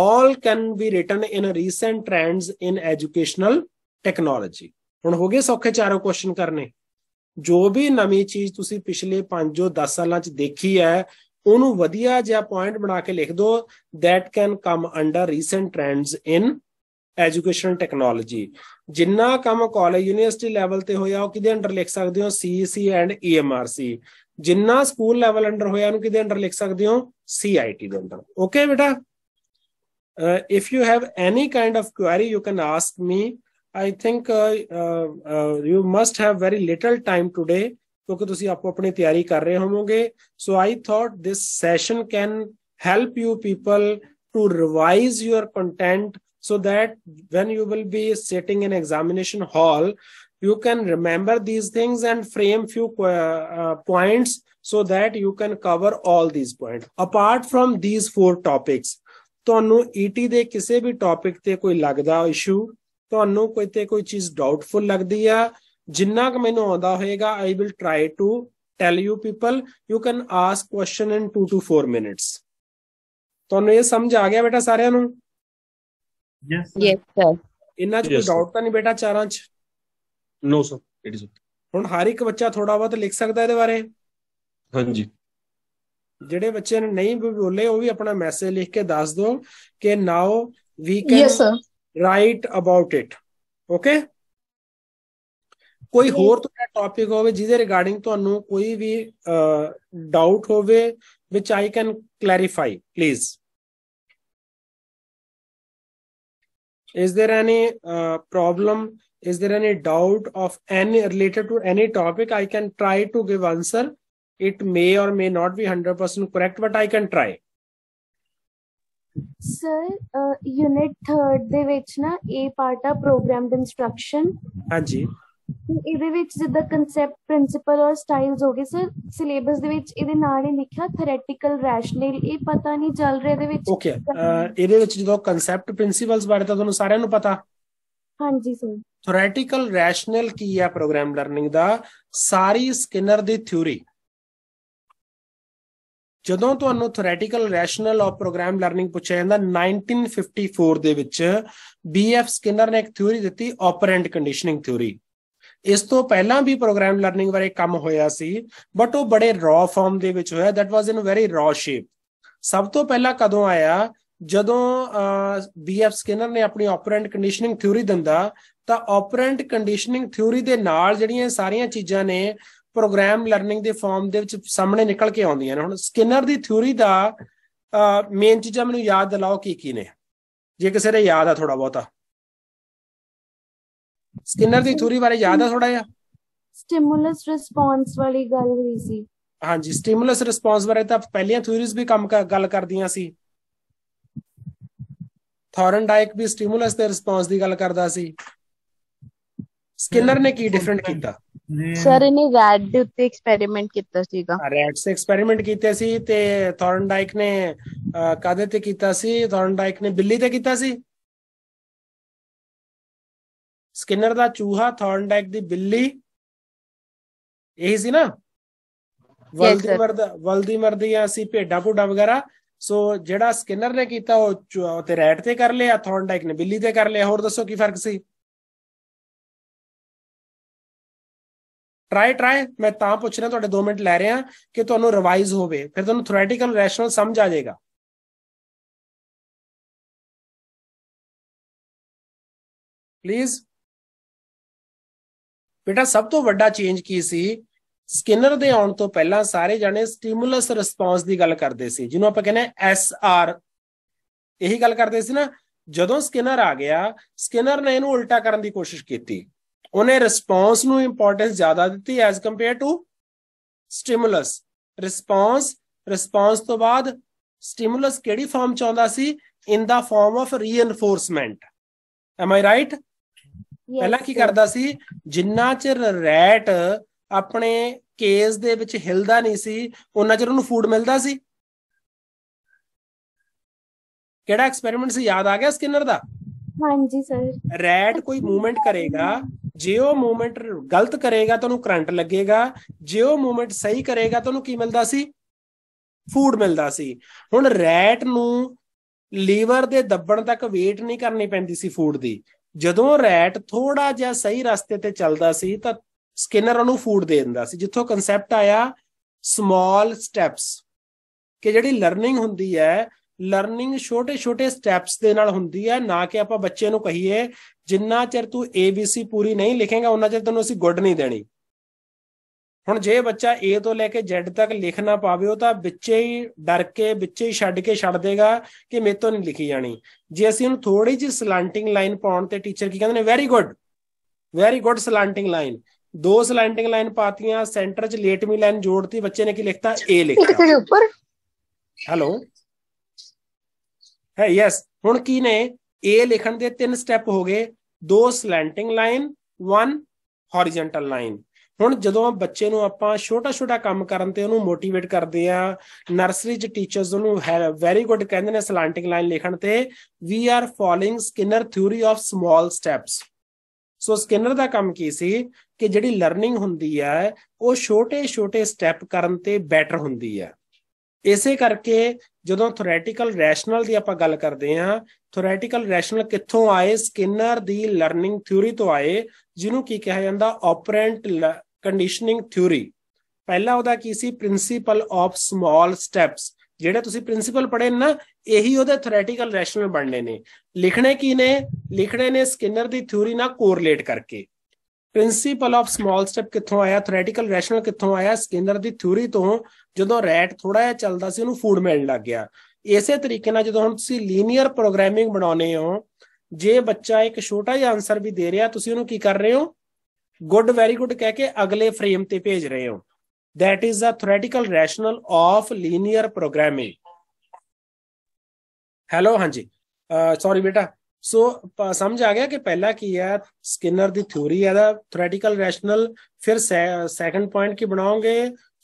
올 can be written in recent trends in educational technology ਹੁਣ ਹੋ ਗਏ ਸੌਖੇ ਚਾਰੋਂ ਕੁਐਸਚਨ ਕਰਨੇ ਜੋ ਵੀ ਨਵੀਂ ਚੀਜ਼ ਤੁਸੀਂ ਪਿਛਲੇ 5-10 ਜੋ ਸਾਲਾਂ 'ਚ ਦੇਖੀ ਹੈ ਉਹਨੂੰ ਵਧੀਆ ਜਿਹਾ ਪੁਆਇੰਟ ਬਣਾ ਕੇ ਲਿਖ ਦਿਓ that can come under recent trends in education technology ਜਿੰਨਾ ਕੰਮ ਕਾਲਜ ਯੂਨੀਵਰਸਿਟੀ ਲੈਵਲ ਤੇ ਹੋਇਆ ਉਹ ਕਿਹਦੇ ਅੰਡਰ ਲਿਖ ਸਕਦੇ ਹੋ ਸੀਸੀ ਐਂਡ ਈਐਮਆਰਸੀ ਜਿੰਨਾ ਸਕੂਲ ਲੈਵਲ ਅੰਡਰ ਹੋਇਆ ਉਹਨੂੰ ਕਿਹਦੇ ਅੰਡਰ ਲਿਖ ਸਕਦੇ ਹੋ ਸੀਆਈਟੀ ਦੇ ਅੰਡਰ ਓਕੇ ਬੇਟਾ if you have any kind of query you can ask me I think you must have very little time little ਕਿਉਂਕਿ ਤੁਸੀਂ ਆਪੋ ਆਪਣੀ ਤਿਆਰੀ ਕਰ ਰਹੇ ਹੋਵੋਗੇ so I thought this session can help you people to revise your content so that when you will be sitting in examination hall you can remember these things and frame few uh, uh, points so that you can cover all these points apart from these four topics ਤੁਹਾਨੂੰ ET ਦੇ ਕਿਸੇ ਵੀ ਟੌਪਿਕ ਤੇ ਕੋਈ ਲੱਗਦਾ ਇਸ਼ੂ ਤੁਹਾਨੂੰ ਕੋਈ ਤੇ ਕੋਈ ਚੀਜ਼ ਡਾਊਟਫੁਲ ਲੱਗਦੀ ਆ ਜਿੰਨਾ ਕੁ ਮੈਨੂੰ ਆਉਂਦਾ ਹੋਏਗਾ I will try to tell you people you can ask question in 2 to 4 minutes ਤੁਹਾਨੂੰ ਇਹ ਸਮਝ ਆ ਗਿਆ ਬੇਟਾ ਸਾਰਿਆਂ ਨੂੰ ਯੈਸ ਸਰ ਇੰਨਾ ਚ ਕੋਈ ਡਾਊਟ ਤਾਂ ਨਹੀਂ ਬੇਟਾ ਚਾਰਾਂ ਚ ਨੋ ਸਰ ਇਟ ਇਜ਼ ਹੁਣ ਹਰ ਇੱਕ ਬੱਚਾ ਥੋੜਾ ਬਹੁਤ ਲਿਖ ਸਕਦਾ ਇਹਦੇ ਬਾਰੇ ਹਾਂਜੀ ਜਿਹੜੇ ਬੱਚੇ ਨੇ ਨਹੀਂ ਬੋਲੇ ਉਹ ਵੀ ਆਪਣਾ ਮੈਸੇਜ ਲਿਖ ਕੇ ਦੱਸ ਦਿਓ ਕਿ now we can yes sir write about it okay ਕੋਈ ਹੋਰ ਤੁਹਾਡਾ ਟਾਪਿਕ ਹੋਵੇ ਜਿਹਦੇ ਰਿਗਾਰਡਿੰਗ ਤੁਹਾਨੂੰ ਕੋਈ ਵੀ ਡਾਊਟ ਹੋਵੇ which I can clarify please is there any uh, problem is there any doubt of any related to any topic i can try to give answer it may or may not be 100% correct but i can try sir uh, unit 3 ਦੇ ਵਿੱਚ ਨਾ ਇਹ part programmed instruction. Instruction ji. ਇਹਦੇ ਵਿੱਚ ਜਿੱਦਾਂ ਕਨਸੈਪਟ ਪ੍ਰਿੰਸੀਪਲ ਔਰ ਸਟਾਈਲਸ ਹੋਗੇ ਸਰ ਸਿਲੇਬਸ ਦੇ ਵਿੱਚ ਇਹਦੇ ਨਾਲ ਹੀ ਲਿਖਿਆ ਥੈਰੇਟਿਕਲ ਰੈਸ਼ਨਲ ਇਹ ਪਤਾ ਨਹੀਂ ਚੱਲ ਰਿਹਾ ਇਹਦੇ ਵਿੱਚ ਓਕੇ ਇਹਦੇ ਵਿੱਚ ਜਦੋਂ ਕਨਸੈਪਟ ਪ੍ਰਿੰਸੀਪਲਸ ਬਾਰੇ ਤਾਂ ਤੁਹਾਨੂੰ ਸਾਰਿਆਂ ਨੂੰ ਪਤਾ ਹਾਂਜੀ ਸਰ ਥੈਰੇਟਿਕਲ ਰੈਸ਼ਨਲ ਕੀ ਹੈ ਪ੍ਰੋਗਰਾਮ ਲਰਨਿੰਗ ਦਾ ਸਾਰੀ ਸਕਿਨਰ ਦੀ ਥਿਊਰੀ ਜਦੋਂ ਤੁਹਾਨੂੰ theoretical rationale of program learning ਪੁੱਛਿਆ ਜਾਂਦਾ 1954 ਦੇ ਵਿੱਚ ਬੀਐਫ ਸਕਿਨਰ ਨੇ ਇੱਕ ਥਿਊਰੀ ਦਿੱਤੀ ਆਪਰੈਂਟ ਕੰਡੀਸ਼ਨਿੰਗ ਥਿਊਰੀ ਇਸ ਤੋਂ ਪਹਿਲਾਂ ਵੀ ਪ੍ਰੋਗਰਾਮ ਲਰਨਿੰਗ ਬਾਰੇ ਕੰਮ ਹੋਇਆ ਸੀ ਬਟ ਉਹ ਬੜੇ ਰॉ ਫਾਰਮ ਦੇ ਵਿੱਚ ਹੋਇਆ that was in very raw shape ਸਭ ਤੋਂ ਪਹਿਲਾਂ ਕਦੋਂ ਆਇਆ ਜਦੋਂ ਬੀਐਫ ਸਕਿਨਰ ਨੇ ਆਪਣੀ ਆਪਰੈਂਟ ਕੰਡੀਸ਼ਨਿੰਗ ਥਿਊਰੀ ਦਿੰਦਾ ਤਾਂ ਆਪਰੈਂਟ ਕੰਡੀਸ਼ਨਿੰਗ ਥਿਊਰੀ ਦੇ ਨਾਲ ਜਿਹੜੀਆਂ ਸਾਰੀਆਂ ਚੀਜ਼ਾਂ ਨੇ ਪ੍ਰੋਗਰਾਮ ਲਰਨਿੰਗ ਦੇ ਫਾਰਮ ਦੇ ਵਿੱਚ ਸਾਹਮਣੇ ਨਿਕਲ ਕੇ ਆਉਂਦੀਆਂ ਨੇ ਹੁਣ ਸਕਿਨਰ ਦੀ ਥਿਊਰੀ ਦਾ ਮੇਨ ਚੀਜ਼ਾਂ ਮੈਨੂੰ ਯਾਦ ਦਿਲਾਓ ਕੀ ਕੀ ਨੇ ਜੇ ਕਿਸੇ ਦੇ ਯਾਦ ਆ ਥੋੜਾ ਬਹੁਤਾ ਸਕਿਨਰ ਦੀ ਥਿਊਰੀ ਬਾਰੇ ਯਾਦ ਆ ਥੋੜਾ ਜਿਹਾ ਸਟਿਮੂਲਸ ਰਿਸਪੌਂਸ ਵਾਲੀ ਗੱਲ ਹੋਈ ਸੀ ਹਾਂਜੀ ਸਟਿਮੂਲਸ ਰਿਸਪੌਂਸ ਬਾਰੇ ਤਾਂ ਪਹਿਲੀਆਂ ਥਿਊਰੀਜ਼ ਵੀ ਕੰਮ ਗੱਲ ਕਰਦੀਆਂ ਸੀ ਥੌਰਨਡਾਈਕ ਵੀ ਸਟਿਮੂਲਸ ਤੇ ਰਿਸਪੌਂਸ ਦੀ ਗੱਲ ਕਰਦਾ ਸੀ ਸਕਿਨਰ ਨੇ ਕੀ ਡਿਫਰੈਂਟ ਕੀਤਾ ਸਰ ਇਹਨੇ ਰੈਡ ਦੇ ਉੱਤੇ ਐਕਸਪੈਰੀਮੈਂਟ ਕੀਤਾ ਸੀਗਾ ਸੇ ਐਕਸਪੈਰੀਮੈਂਟ ਕੀਤੇ ਸੀ ਤੇ ਥੌਰਨਡਾਈਕ ਨੇ ਕਾਦੇ ਤੇ ਕੀਤਾ ਸੀ ਥੌਰਨਡਾਈਕ ਨੇ ਬਿੱਲੀ ਤੇ ਕੀਤਾ ਸੀ ਸਕਿਨਰ ਦਾ ਚੂਹਾ ਥੌਰਨਡੈਕ ਦੀ ਬਿੱਲੀ ਇਹੀ ਸੀ ਨਾ ਵਲਦੀਮਰ ਦਾ ਵਲਦੀਮਰ ਦੀਆਂ ਸੀ ਭੇਡਾ ਭੋਡਾ ਵਗੈਰਾ ਸੋ ਜਿਹੜਾ ਸਕਿਨਰ ਨੇ ਕੀਤਾ ਉਹ ਤੇ ਰੈਟ ਤੇ ਕਰ ਲਿਆ ਥੌਰਨਡੈਕ ਨੇ ਬਿੱਲੀ ਤੇ ਕਰ ਲਿਆ ਹੋਰ ਦੱਸੋ ਕੀ ਫਰਕ ਸੀ ਟਰਾਈ ਟਰਾਈ ਮੈਂ ਤਾਂ ਪੁੱਛ ਰਿਹਾ ਤੁਹਾਡੇ 2 ਮਿੰਟ ਲੈ ਰਿਹਾ ਕਿ ਤੁਹਾਨੂੰ ਰਿਵਾਈਜ਼ ਹੋਵੇ ਫਿਰ ਤੁਹਾਨੂੰ ਥਿਓਰੀਟੀਕਲ ਰੈਸ਼ਨਲ ਸਮਝ ਆ ਜਾਏਗਾ ਪਲੀਜ਼ ਬੇਟਾ ਸਭ ਤੋਂ ਵੱਡਾ ਚੇਂਜ ਕੀ ਸੀ ਸਕਿਨਰ ਦੇ ਆਉਣ ਤੋਂ ਪਹਿਲਾਂ ਸਾਰੇ ਜਾਣੇ ਸਟਿਮੂਲਸ ਰਿਸਪੌਂਸ ਦੀ ਗੱਲ ਕਰਦੇ ਸੀ ਜਿਹਨੂੰ ਆਪਾਂ ਕਹਿੰਦੇ ਐਸ ਆਰ ਇਹੀ ਗੱਲ ਕਰਦੇ ਸੀ ਨਾ ਜਦੋਂ ਸਕਿਨਰ ਆ ਗਿਆ ਸਕਿਨਰ ਨੇ ਇਹਨੂੰ ਉਲਟਾ ਕਰਨ ਦੀ ਕੋਸ਼ਿਸ਼ ਕੀਤੀ ਉਹਨੇ ਰਿਸਪੌਂਸ ਨੂੰ ਇੰਪੋਰਟੈਂਸ ਜ਼ਿਆਦਾ ਦਿੱਤੀ as compare to stimulus response response ਤੋਂ ਬਾਅਦ ਸਟਿਮੂਲਸ ਕਿਹੜੀ ਫਾਰਮ ਚ ਆਉਂਦਾ ਸੀ in the form of reinforcement am I right ਪਹਿਲਾਂ ਕੀ ਕਰਦਾ ਸੀ ਜਿੰਨਾ ਚਿਰ ਰੈਟ ਆਪਣੇ ਕੇਸ ਦੇ ਵਿੱਚ ਹਿਲਦਾ ਨਹੀਂ ਸੀ ਉਹਨਾਂ ਚਿਰ ਉਹਨੂੰ ਫੂਡ ਮਿਲਦਾ ਸੀ ਕਿਹੜਾ ਐਕਸਪੈਰੀਮੈਂਟ ਸੀ ਯਾਦ ਆ ਗਿਆ ਸਕਿਨਰ ਦਾ ਹਾਂਜੀ ਸਰ ਰੈਟ ਕੋਈ ਮੂਵਮੈਂਟ ਕਰੇਗਾ ਜੇ ਉਹ ਮੂਵਮੈਂਟ ਗਲਤ ਕਰੇਗਾ ਤਾਂ ਉਹਨੂੰ ਕਰੰਟ ਲੱਗੇਗਾ ਜੇ ਉਹ ਮੂਵਮੈਂਟ ਸਹੀ ਕਰੇਗਾ ਤਾਂ ਉਹਨੂੰ ਕੀ ਮਿਲਦਾ ਸੀ ਫੂਡ ਮਿਲਦਾ ਸੀ ਹੁਣ ਰੈਟ ਨੂੰ ਲੀਵਰ ਦੇ ਦੱਬਣ ਤੱਕ ਵੇਟ ਨਹੀਂ ਕਰਨੀ ਪੈਂਦੀ ਸੀ ਫੂਡ ਦੀ ਜਦੋਂ ਰੈਟ ਥੋੜਾ ਜਿਹਾ ਸਹੀ ਰਸਤੇ ਤੇ ਚੱਲਦਾ ਸੀ ਤਾਂ ਸਕਿਨਰ ਉਹਨੂੰ ਫੂਡ ਦੇ ਦਿੰਦਾ ਸੀ ਜਿੱਥੋਂ ਕਨਸੈਪਟ ਆਇਆ ਸਮਾਲ ਸਟੈਪਸ ਕਿ ਜਿਹੜੀ ਲਰਨਿੰਗ ਹੁੰਦੀ ਹੈ ਲਰਨਿੰਗ ਛੋਟੇ-ਛੋਟੇ ਸਟੈਪਸ ਦੇ ਨਾਲ ਹੁੰਦੀ ਹੈ ਨਾ ਕਿ ਆਪਾਂ ਬੱਚੇ ਨੂੰ ਕਹੀਏ ਜਿੰਨਾ ਚਿਰ ਤੂੰ ABC ਪੂਰੀ ਨਹੀਂ ਲਿਖੇਗਾ ਉਹਨਾਂ ਚਿਰ ਤੈਨੂੰ ਅਸੀਂ ਗੁੱਡ ਨਹੀਂ ਦੇਣੀ ਹੁਣ ਜੇ ਬੱਚਾ A ਤੋਂ ਲੈ ਕੇ Z ਤੱਕ ਲਿਖ ਨਾ ਪਾਵੇ ਉਹ ਤਾਂ ਵਿੱਚੇ ਹੀ ਡਰ ਕੇ ਵਿੱਚੇ ਹੀ ਛੱਡ ਕੇ ਛੱਡ ਦੇਗਾ ਕਿ ਮੇਰੇ ਤੋਂ ਨਹੀਂ ਲਿਖੀ ਜਾਣੀ ਜੇ ਅਸੀਂ ਉਹਨੂੰ ਥੋੜੀ ਜਿਹੀ ਸਲੈਂਟਿੰਗ ਲਾਈਨ ਪਾਉਣ ਤੇ ਟੀਚਰ ਕੀ ਕਹਿੰਦੇ ਨੇ very good very good slanting line ਦੋ ਸਲੈਂਟਿੰਗ ਲਾਈਨ ਪਾਤੀਆਂ ਸੈਂਟਰ 'ਚ ਲੇਟਮੀ ਲਾਈਨ ਜੋੜਤੀ ਬੱਚੇ ਨੇ ਕੀ ਲਿਖਤਾ A ਲਿਖਤਾ ਉੱਪਰ ਹੈਲੋ ਹੈ ਯੈਸ ਹੁਣ ਕੀ ਨੇ A ਲਿਖਣ ਦੇ ਤਿੰਨ ਸਟੈਪ ਹੋ ਗਏ ਦੋ ਸਲੈਂਟਿੰਗ ਲਾਈਨ 1 ਹੌਰੀਜ਼ੌਂਟਲ ਲਾਈਨ ਹੁਣ ਜਦੋਂ ਬੱਚੇ ਨੂੰ ਆਪਾਂ ਛੋਟਾ ਛੋਟਾ ਕੰਮ ਕਰਨ ਤੇ ਉਹਨੂੰ ਮੋਟੀਵੇਟ ਕਰਦੇ ਆ ਨਰਸਰੀ ਚ ਟੀਚਰਸ ਉਹਨੂੰ ਵੈਰੀ ਗੁੱਡ ਕਹਿੰਦੇ ਨੇ ਸਲੈਂਟਿਕ ਲਾਈਨ ਲਿਖਣ ਤੇ we are following Skinner theory of small steps so Skinner ਦਾ ਕੰਮ ਕੀ ਸੀ ਕਿ ਜਿਹੜੀ ਲਰਨਿੰਗ ਹੁੰਦੀ ਹੈ ਉਹ ਛੋਟੇ ਛੋਟੇ ਸਟੈਪ ਕਰਨ ਤੇ ਬੈਟਰ ਹੁੰਦੀ ਹੈ ਇਸੇ ਕਰਕੇ ਜਦੋਂ ਥਿਓਰੈਟੀਕਲ ਰੈਸ਼ਨਲ ਦੀ ਆਪਾਂ ਗੱਲ ਕਰਦੇ ਹਾਂ ਥਿਓਰੈਟੀਕਲ ਰੈਸ਼ਨਲ ਕਿੱਥੋਂ ਆਏ ਸਕਿਨਰ ਦੀ ਲਰਨਿੰਗ ਥਿਊਰੀ ਤੋਂ ਆਏ ਜਿਹਨੂੰ ਕੀ ਕਿਹਾ ਜਾਂਦਾ ਆਪਰੈਂਟ ਕੰਡੀਸ਼ਨਿੰਗ ਥਿਊਰੀ ਪਹਿਲਾ ਉਹਦਾ ਕੀ ਸੀ ਪ੍ਰਿੰਸੀਪਲ ਆਫ ਸਮਾਲ ਸਟੈਪਸ ਜਿਹੜੇ ਤੁਸੀਂ ਪ੍ਰਿੰਸੀਪਲ ਪੜ੍ਹੇ ਨਾ ਇਹੀ ਉਹਦੇ ਥਿਓਰੈਟੀਕਲ ਰੈਸ਼ਨਲ ਬਣਨੇ ਨੇ ਲਿਖਣੇ ਕੀ ਨੇ ਲਿਖਣੇ ਨੇ ਸਕਿਨਰ ਦੀ ਥਿਊਰੀ ਨਾਲ ਕੋਰਲੇਟ ਕਰਕੇ ਪ੍ਰਿੰਸੀਪਲ ਆਫ ਸਮਾਲ ਸਟੈਪ ਕਿੱਥੋਂ ਆਇਆ ਥਿਓਰੈਟੀਕਲ ਰੈਸ਼ਨਲ ਕਿੱਥੋਂ ਆਇਆ ਸਕਿਨਰ ਦੀ ਥਿਊਰੀ ਤੋਂ ਜਦੋਂ ਰੈਟ ਥੋੜਾ ਜਿਹਾ ਚੱਲਦਾ ਸੀ ਉਹਨੂੰ ਫੂਡ ਮਿਲਣ ਲੱਗ ਗਿਆ ਇਸੇ ਤਰੀਕੇ ਨਾਲ ਜਦੋਂ ਹੁਣ ਤੁਸੀਂ ਲੀਨੀਅਰ ਪ੍ਰੋਗਰਾਮਿੰਗ ਬਣਾਉਨੇ ਹੋ ਜੇ ਬੱਚਾ ਇੱਕ ਛੋਟਾ ਜਿਹਾ ਆਨਸਰ ਵੀ ਦੇ ਰਿਹਾ ਤੁਸੀਂ ਉਹਨੂੰ ਕੀ ਕਰ ਰਹੇ ਹੋ ਗੁੱਡ ਵੈਰੀ ਗੁੱਡ ਕਹਿ ਕੇ ਅਗਲੇ ਫਰੇਮ ਤੇ ਭੇਜ ਰਹੇ ਹੋ that is the theoretical rationale of linear programming hello ਹਾਂਜੀ ਸੌਰੀ ਬੇਟਾ ਸੋ ਸਮਝ ਆ ਗਿਆ ਕਿ ਪਹਿਲਾ ਕੀ ਹੈ ਸਕਿਨਰ ਦੀ ਥਿਉਰੀ ਹੈ ਦਾ ਥਿਓਰੈਟੀਕਲ ਰੈਸ਼ਨਲ ਫਿਰ ਸੈਕੰਡ ਪੁਆਇੰਟ ਕੀ ਬਣਾਓਗੇ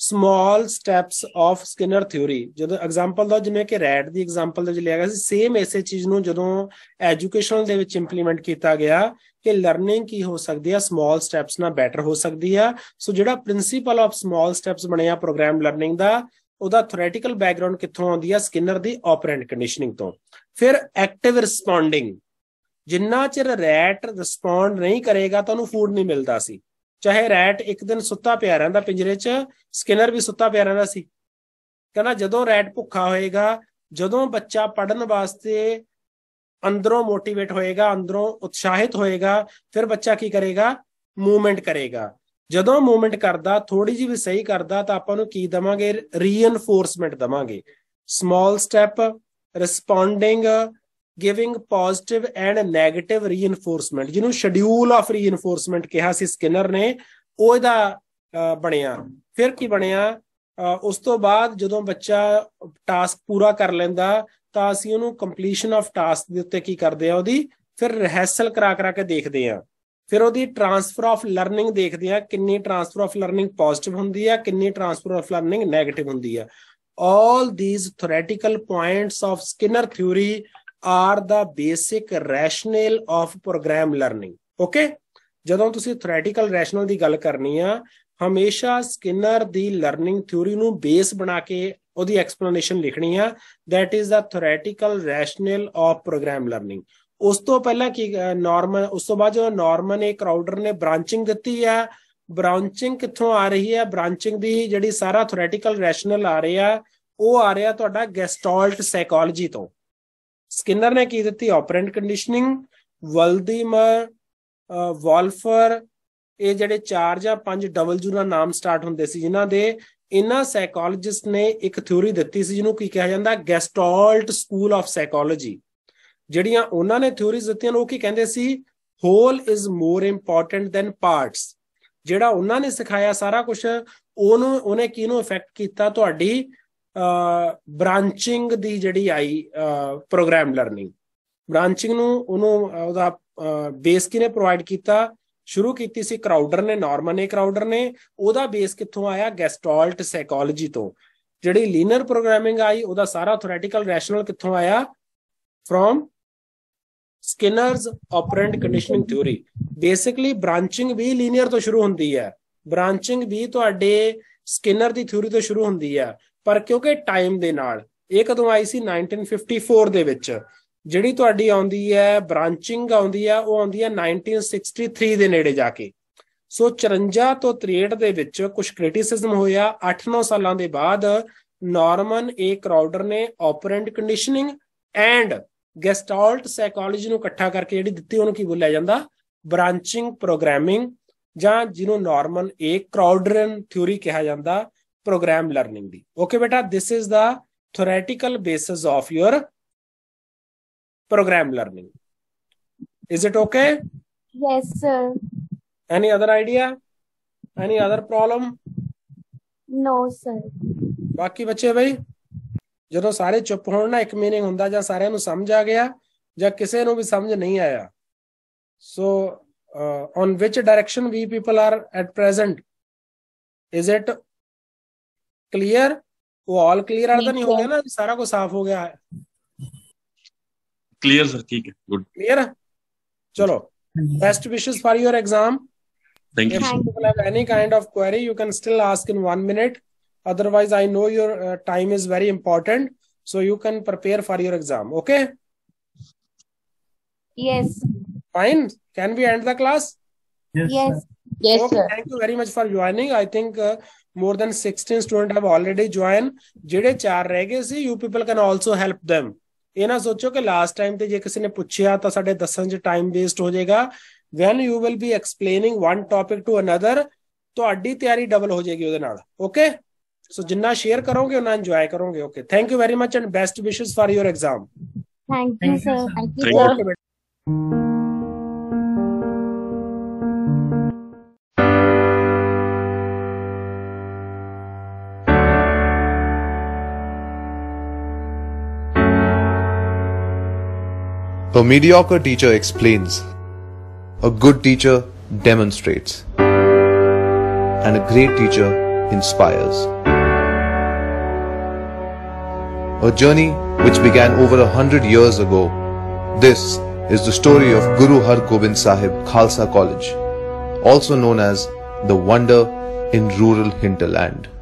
small steps of Skinner theory ਜਦੋਂ ਐਗਜ਼ਾਮਪਲ ਦਾ ਜਿਵੇਂ ਕਿ ਰੈਟ ਦੀ ਐਗਜ਼ਾਮਪਲ ਦਾ ਜਿ ਲਿਆ ਗਿਆ ਸੀ ਸੇਮ ਐਸੇ ਚੀਜ਼ ਨੂੰ ਜਦੋਂ ਐਜੂਕੇਸ਼ਨਲ ਦੇ ਵਿੱਚ ਇੰਪਲੀਮੈਂਟ ਕੀਤਾ ਗਿਆ ਕਿ ਲਰਨਿੰਗ ਕੀ ਹੋ ਸਕਦੀ ਹੈ ਸਮਾਲ ਸਟੈਪਸ ਨਾਲ ਬੈਟਰ ਹੋ ਸਕਦੀ ਹੈ ਸੋ ਜਿਹੜਾ ਪ੍ਰਿੰਸੀਪਲ ਆਫ ਸਮਾਲ ਸਟੈਪਸ ਬਣਿਆ ਪ੍ਰੋਗਰਾਮ ਲਰਨਿੰਗ ਦਾ ਉਹਦਾ ਥਿਓਰੈਟੀਕਲ ਬੈਕਗ੍ਰਾਉਂਡ ਕਿੱਥੋਂ ਆਉਂਦੀ ਹੈ ਸਕਿਨਰ ਦੀ ਆਪਰੈਂਟ ਕੰਡੀਸ਼ਨਿੰਗ ਤੋਂ ਫਿਰ ਐਕਟਿਵ ਰਿਸਪੌਂਡਿੰਗ ਜਿੰਨਾ ਚਿਰ ਰੈਟ ਰਿਸਪੌਂਡ ਨਹੀਂ ਕਰੇਗਾ ਤਾਂ ਉਹਨੂੰ ਫੂਡ ਨਹੀਂ ਮਿਲਦਾ ਸੀ ਚਾਹੇ ਰੈਟ ਇੱਕ ਦਿਨ ਸੁੱਤਾ ਪਿਆ ਰਹਿੰਦਾ ਪਿੰਜਰੇ 'ਚ ਸਕਿਨਰ ਵੀ ਸੁੱਤਾ ਪਿਆ ਰਹਿੰਦਾ ਸੀ ਕਹਿੰਦਾ ਜਦੋਂ ਰੈਟ ਭੁੱਖਾ ਹੋਏਗਾ ਜਦੋਂ ਬੱਚਾ ਪੜਨ ਵਾਸਤੇ ਅੰਦਰੋਂ ਮੋਟੀਵੇਟ ਹੋਏਗਾ ਅੰਦਰੋਂ ਉਤਸ਼ਾਹਿਤ ਹੋਏਗਾ ਫਿਰ ਬੱਚਾ ਕੀ ਕਰੇਗਾ ਮੂਵਮੈਂਟ ਕਰੇਗਾ ਜਦੋਂ ਮੂਵਮੈਂਟ ਕਰਦਾ ਥੋੜੀ ਜਿਹੀ ਵੀ ਸਹੀ ਕਰਦਾ ਤਾਂ ਆਪਾਂ ਨੂੰ ਕੀ ਦਵਾਂਗੇ ਰੀਇਨਫੋਰਸਮੈਂਟ ਦਵਾਂਗੇ small step responding giving positive and negative reinforcement ਜਿਹਨੂੰ ਸ਼ਡਿਊਲ ਆਫ ਰੀਇਨਫੋਰਸਮੈਂਟ ਕਿਹਾ ਸੀ ਸਕਿਨਰ ਨੇ ਉਹ ਇਹਦਾ ਬਣਿਆ ਫਿਰ ਕੀ ਬਣਿਆ ਉਸ ਤੋਂ ਬਾਅਦ ਜਦੋਂ ਬੱਚਾ ਟਾਸਕ ਪੂਰਾ ਕਰ ਲੈਂਦਾ ਤਾਂ ਅਸੀਂ ਉਹਨੂੰ ਕੰਪਲੀਸ਼ਨ ਆਫ ਟਾਸਕ ਦੇ ਉੱਤੇ ਕੀ ਕਰਦੇ ਆ ਉਹਦੀ ਫਿਰ ਰਿਹਰਸਲ ਕਰਾ ਕਰਾ ਕੇ ਦੇਖਦੇ ਆ ਫਿਰ ਉਹਦੀ ਟ੍ਰਾਂਸਫਰ ਆਫ ਲਰਨਿੰਗ ਦੇਖਦੇ ਆ ਕਿੰਨੀ ਟ੍ਰਾਂਸਫਰ ਆਫ ਲਰਨਿੰਗ ਪੋਜ਼ਿਟਿਵ ਹੁੰਦੀ ਆ ਕਿੰਨੀ ਟ੍ਰਾਂਸਫਰ ਆਫ ਲਰਨਿੰਗ ਨੈਗੇਟਿਵ ਹੁੰਦੀ ਆ all these theoretical points of Skinner theory are the basic rationale of program learning okay ਜਦੋਂ ਤੁਸੀਂ theoretical ਰੈਸ਼ਨਲ ਦੀ ਗੱਲ ਕਰਨੀ ਆ ਹਮੇਸ਼ਾ ਸਕਿਨਰ ਦੀ ਲਰਨਿੰਗ ਥਿਊਰੀ ਨੂੰ ਬੇਸ ਬਣਾ ਕੇ ਉਹਦੀ ਐਕਸਪਲੇਨੇਸ਼ਨ ਲਿਖਣੀ ਆ that is the theoretical rationale of program learning ਉਸ ਤੋਂ ਪਹਿਲਾਂ ਕੀ ਨਾਰਮਲ ਉਸ ਤੋਂ ਬਾਅਦ ਜੋ ਨਾਰਮਨ ਨੇ ਕਰਾਊਡਰ ਨੇ ਬ੍ਰਾਂਚਿੰਗ ਦਿੱਤੀ ਆ ਬ੍ਰਾਂਚਿੰਗ ਕਿੱਥੋਂ ਆ ਰਹੀ ਹੈ ਬ੍ਰਾਂਚਿੰਗ ਦੀ ਜਿਹੜੀ ਸਾਰਾ ਥਿਓਰੈਟੀਕਲ ਰੈਸ਼ਨਲ ਆ ਰਿਹਾ ਉਹ ਆ ਰਿਹਾ ਤੁਹਾਡਾ ਗੈਸਟਾਲਟ ਸਾਈਕੋਲੋਜੀ ਤੋਂ ਸਕਿਨਰ ਨੇ ਕੀ ਦਿੱਤੀ ਆਪਰੈਂਟ ਕੰਡੀਸ਼ਨਿੰਗ ਵਲਦੀਮਰ ਵਾਲਫਰ ਇਹ ਜਿਹੜੇ ਚਾਰ ਜਾਂ ਪੰਜ ਡਬਲ ਜੂ ਦਾ ਨਾਮ ਸਟਾਰਟ ਹੁੰਦੇ ਸੀ ਜਿਨ੍ਹਾਂ ਦੇ ਇਹਨਾਂ ਸਾਈਕੋਲੋਜਿਸਟ ਨੇ ਇੱਕ ਥਿਉਰੀ ਦਿੱਤੀ ਸੀ ਜਿਹਨੂੰ ਕੀ ਕਿਹਾ ਜਾਂਦਾ ਗੈਸਟਾਲਟ ਸਕੂਲ ਆਫ ਸਾਈਕੋਲੋਜੀ ਜਿਹੜੀਆਂ ਉਹਨਾਂ ਨੇ ਥਿਉਰੀਜ਼ ਦਿੱਤੀਆਂ ਉਹ ਕੀ ਕਹਿੰਦੇ ਸੀ whole is more important than parts ਜਿਹੜਾ ਉਹਨਾਂ ਨੇ ਸਿਖਾਇਆ ਸਾਰਾ ਕੁਝ ਉਹਨੂੰ ਉਹਨੇ ਕਿਹਨੂੰ ਇਫੈਕਟ ਕੀਤਾ ਤੁਹਾਡੀ ਬ੍ਰਾਂਚਿੰਗ ਦੀ ਜਿਹੜੀ ਆਈ ਪ੍ਰੋਗਰਾਮ ਲਰਨਿੰਗ ਬ੍ਰਾਂਚਿੰਗ ਨੂੰ ਉਹਨੂੰ ਉਹਦਾ ਬੇਸ ਕਿਨੇ ਪ੍ਰੋਵਾਈਡ ਕੀਤਾ ਸ਼ੁਰੂ ਕੀਤੀ ਸੀ ਕਰਾਊਡਰ ਨੇ ਨਾਰਮਨ ਨੇ ਕਰਾਊਡਰ ਨੇ ਉਹਦਾ ਬੇਸ ਕਿੱਥੋਂ ਆਇਆ ਗੈਸਟਾਲਟ ਸਾਈਕੋਲੋਜੀ ਤੋਂ ਜਿਹੜੀ ਲੀਨਰ ਪ੍ਰੋਗਰਾਮਿੰਗ ਆਈ ਉਹਦਾ ਸਾਰਾ ਥਿਓਰੈਟੀਕਲ ਰੈਸ਼ਨਲ ਕਿੱਥੋਂ ਆਇਆ from Skinner's operant conditioning theory basically branching ਵੀ ਲੀਨੀਅਰ ਤੋਂ ਸ਼ੁਰੂ ਹੁੰਦੀ ਹੈ ਬ੍ਰਾਂਚਿੰਗ ਵੀ ਤੁਹਾਡੇ ਸਕਿਨਰ ਦੀ ਥਿਊਰੀ ਤੋਂ ਸ਼ੁਰੂ ਹੁੰਦੀ ਹੈ ਪਰ ਕਿਉਂਕਿ ਟਾਈਮ ਦੇ ਨਾਲ ਇਹ ਕਦੋਂ ਆਈ ਸੀ 1954 ਦੇ ਵਿੱਚ ਜਿਹੜੀ ਤੁਹਾਡੀ ਆਉਂਦੀ ਹੈ ਬ੍ਰਾਂਚਿੰਗ ਆਉਂਦੀ ਹੈ ਉਹ ਆਉਂਦੀ ਹੈ 1963 ਦੇ ਨੇੜੇ ਜਾ ਕੇ ਸੋ 54 ਤੋਂ 63 ਦੇ ਵਿੱਚ ਕੁਝ ਕ੍ਰਿਟਿਸਿਜ਼ਮ ਹੋਇਆ 8-9 ਸਾਲਾਂ ਦੇ ਬਾਅਦ ਨਾਰਮਨ ਏ ਕਰਾਊਡਰ ਨੇ operant conditioning and gestalt psychology ਨੂੰ ਇਕੱਠਾ ਕਰਕੇ ਜਿਹੜੀ ਦਿੱਤੀ ਉਹਨੂੰ ਕੀ ਬੋਲਿਆ ਜਾਂਦਾ ਬ੍ਰਾਂਚਿੰਗ ਪ੍ਰੋਗਰਾਮਿੰਗ ਜਾਂ ਜਿਹਨੂੰ ਨਾਰਮਨ ਏ ਕਰਾਊਡਰਨ ਥਿਉਰੀ ਕਿਹਾ ਜਾਂਦਾ ਪ੍ਰੋਗਰਾਮ ਲਰਨਿੰਗ ਦੀ ਓਕੇ ਬੇਟਾ this is the theoretical basis of your program learning. Is it okay? Yes, sir. Any other idea? Any other problem? No, sir. ਬਾਕੀ ਬੱਚੇ ਬਈ ਜਦੋਂ ਸਾਰੇ ਚੁੱਪ ਹੋਣ ਨਾ ਇੱਕ ਮੀਨਿੰਗ ਹੁੰਦਾ ਜਾਂ ਸਾਰਿਆਂ ਨੂੰ ਸਮਝ ਆ ਗਿਆ ਜਾਂ ਕਿਸੇ ਨੂੰ ਵੀ ਸਮਝ ਨਹੀਂ ਆਇਆ so on which direction we people are at present is it clear ਉਹ ਆਲ ਕਲੀਅਰ ਆਰ ਤਾਂ ਨਹੀਂ ਹੋ ਗਿਆ ਨਾ ਸਾਰਾ ਕੁਝ ਸਾਫ਼ ਹੋ ਗਿਆ ਹੈ क्लियर सर ठीक है गुड क्लियर है चलो best wishes for your exam thank you if people have any kind of query you can still ask in 1 minute otherwise i know your uh, time is very important so you can prepare for your exam okay yes fine can we end the class yes yes yes okay, sir. thank you very much for joining i think uh, more than 16 students have already joined ਜਿਹੜੇ 4 ਰਹਿ ਗਏ ਸੀ you people can also help them ਇਹ ਨਾ ਸੋਚੋ ਕਿ ਲਾਸਟ ਟਾਈਮ ਤੇ ਜੇ ਕਿਸੇ ਨੇ ਪੁੱਛਿਆ ਤਾਂ ਸਾਡੇ ਦੱਸਣ 'ਚ ਟਾਈਮ ਵੇਸਟ ਹੋ ਜਾਏਗਾ when you will be explaining one topic to another ਤੁਹਾਡੀ ਤਿਆਰੀ ਡਬਲ ਹੋ ਜਾਏਗੀ ਉਹਦੇ ਨਾਲ ਓਕੇ ਸੋ ਜਿੰਨਾ ਸ਼ੇਅਰ ਕਰੋਗੇ ਉਹਨਾਂ ਇੰਜੋਏ ਕਰੋਗੇ okay thank you very much and best wishes for your exam thank you sir thank you A mediocre teacher explains. A good teacher demonstrates. And a great teacher inspires. A journey which began over a hundred years ago. This is the story of Guru Har Gobind Sahib Khalsa College, also known as the Wonder in Rural Hinterland.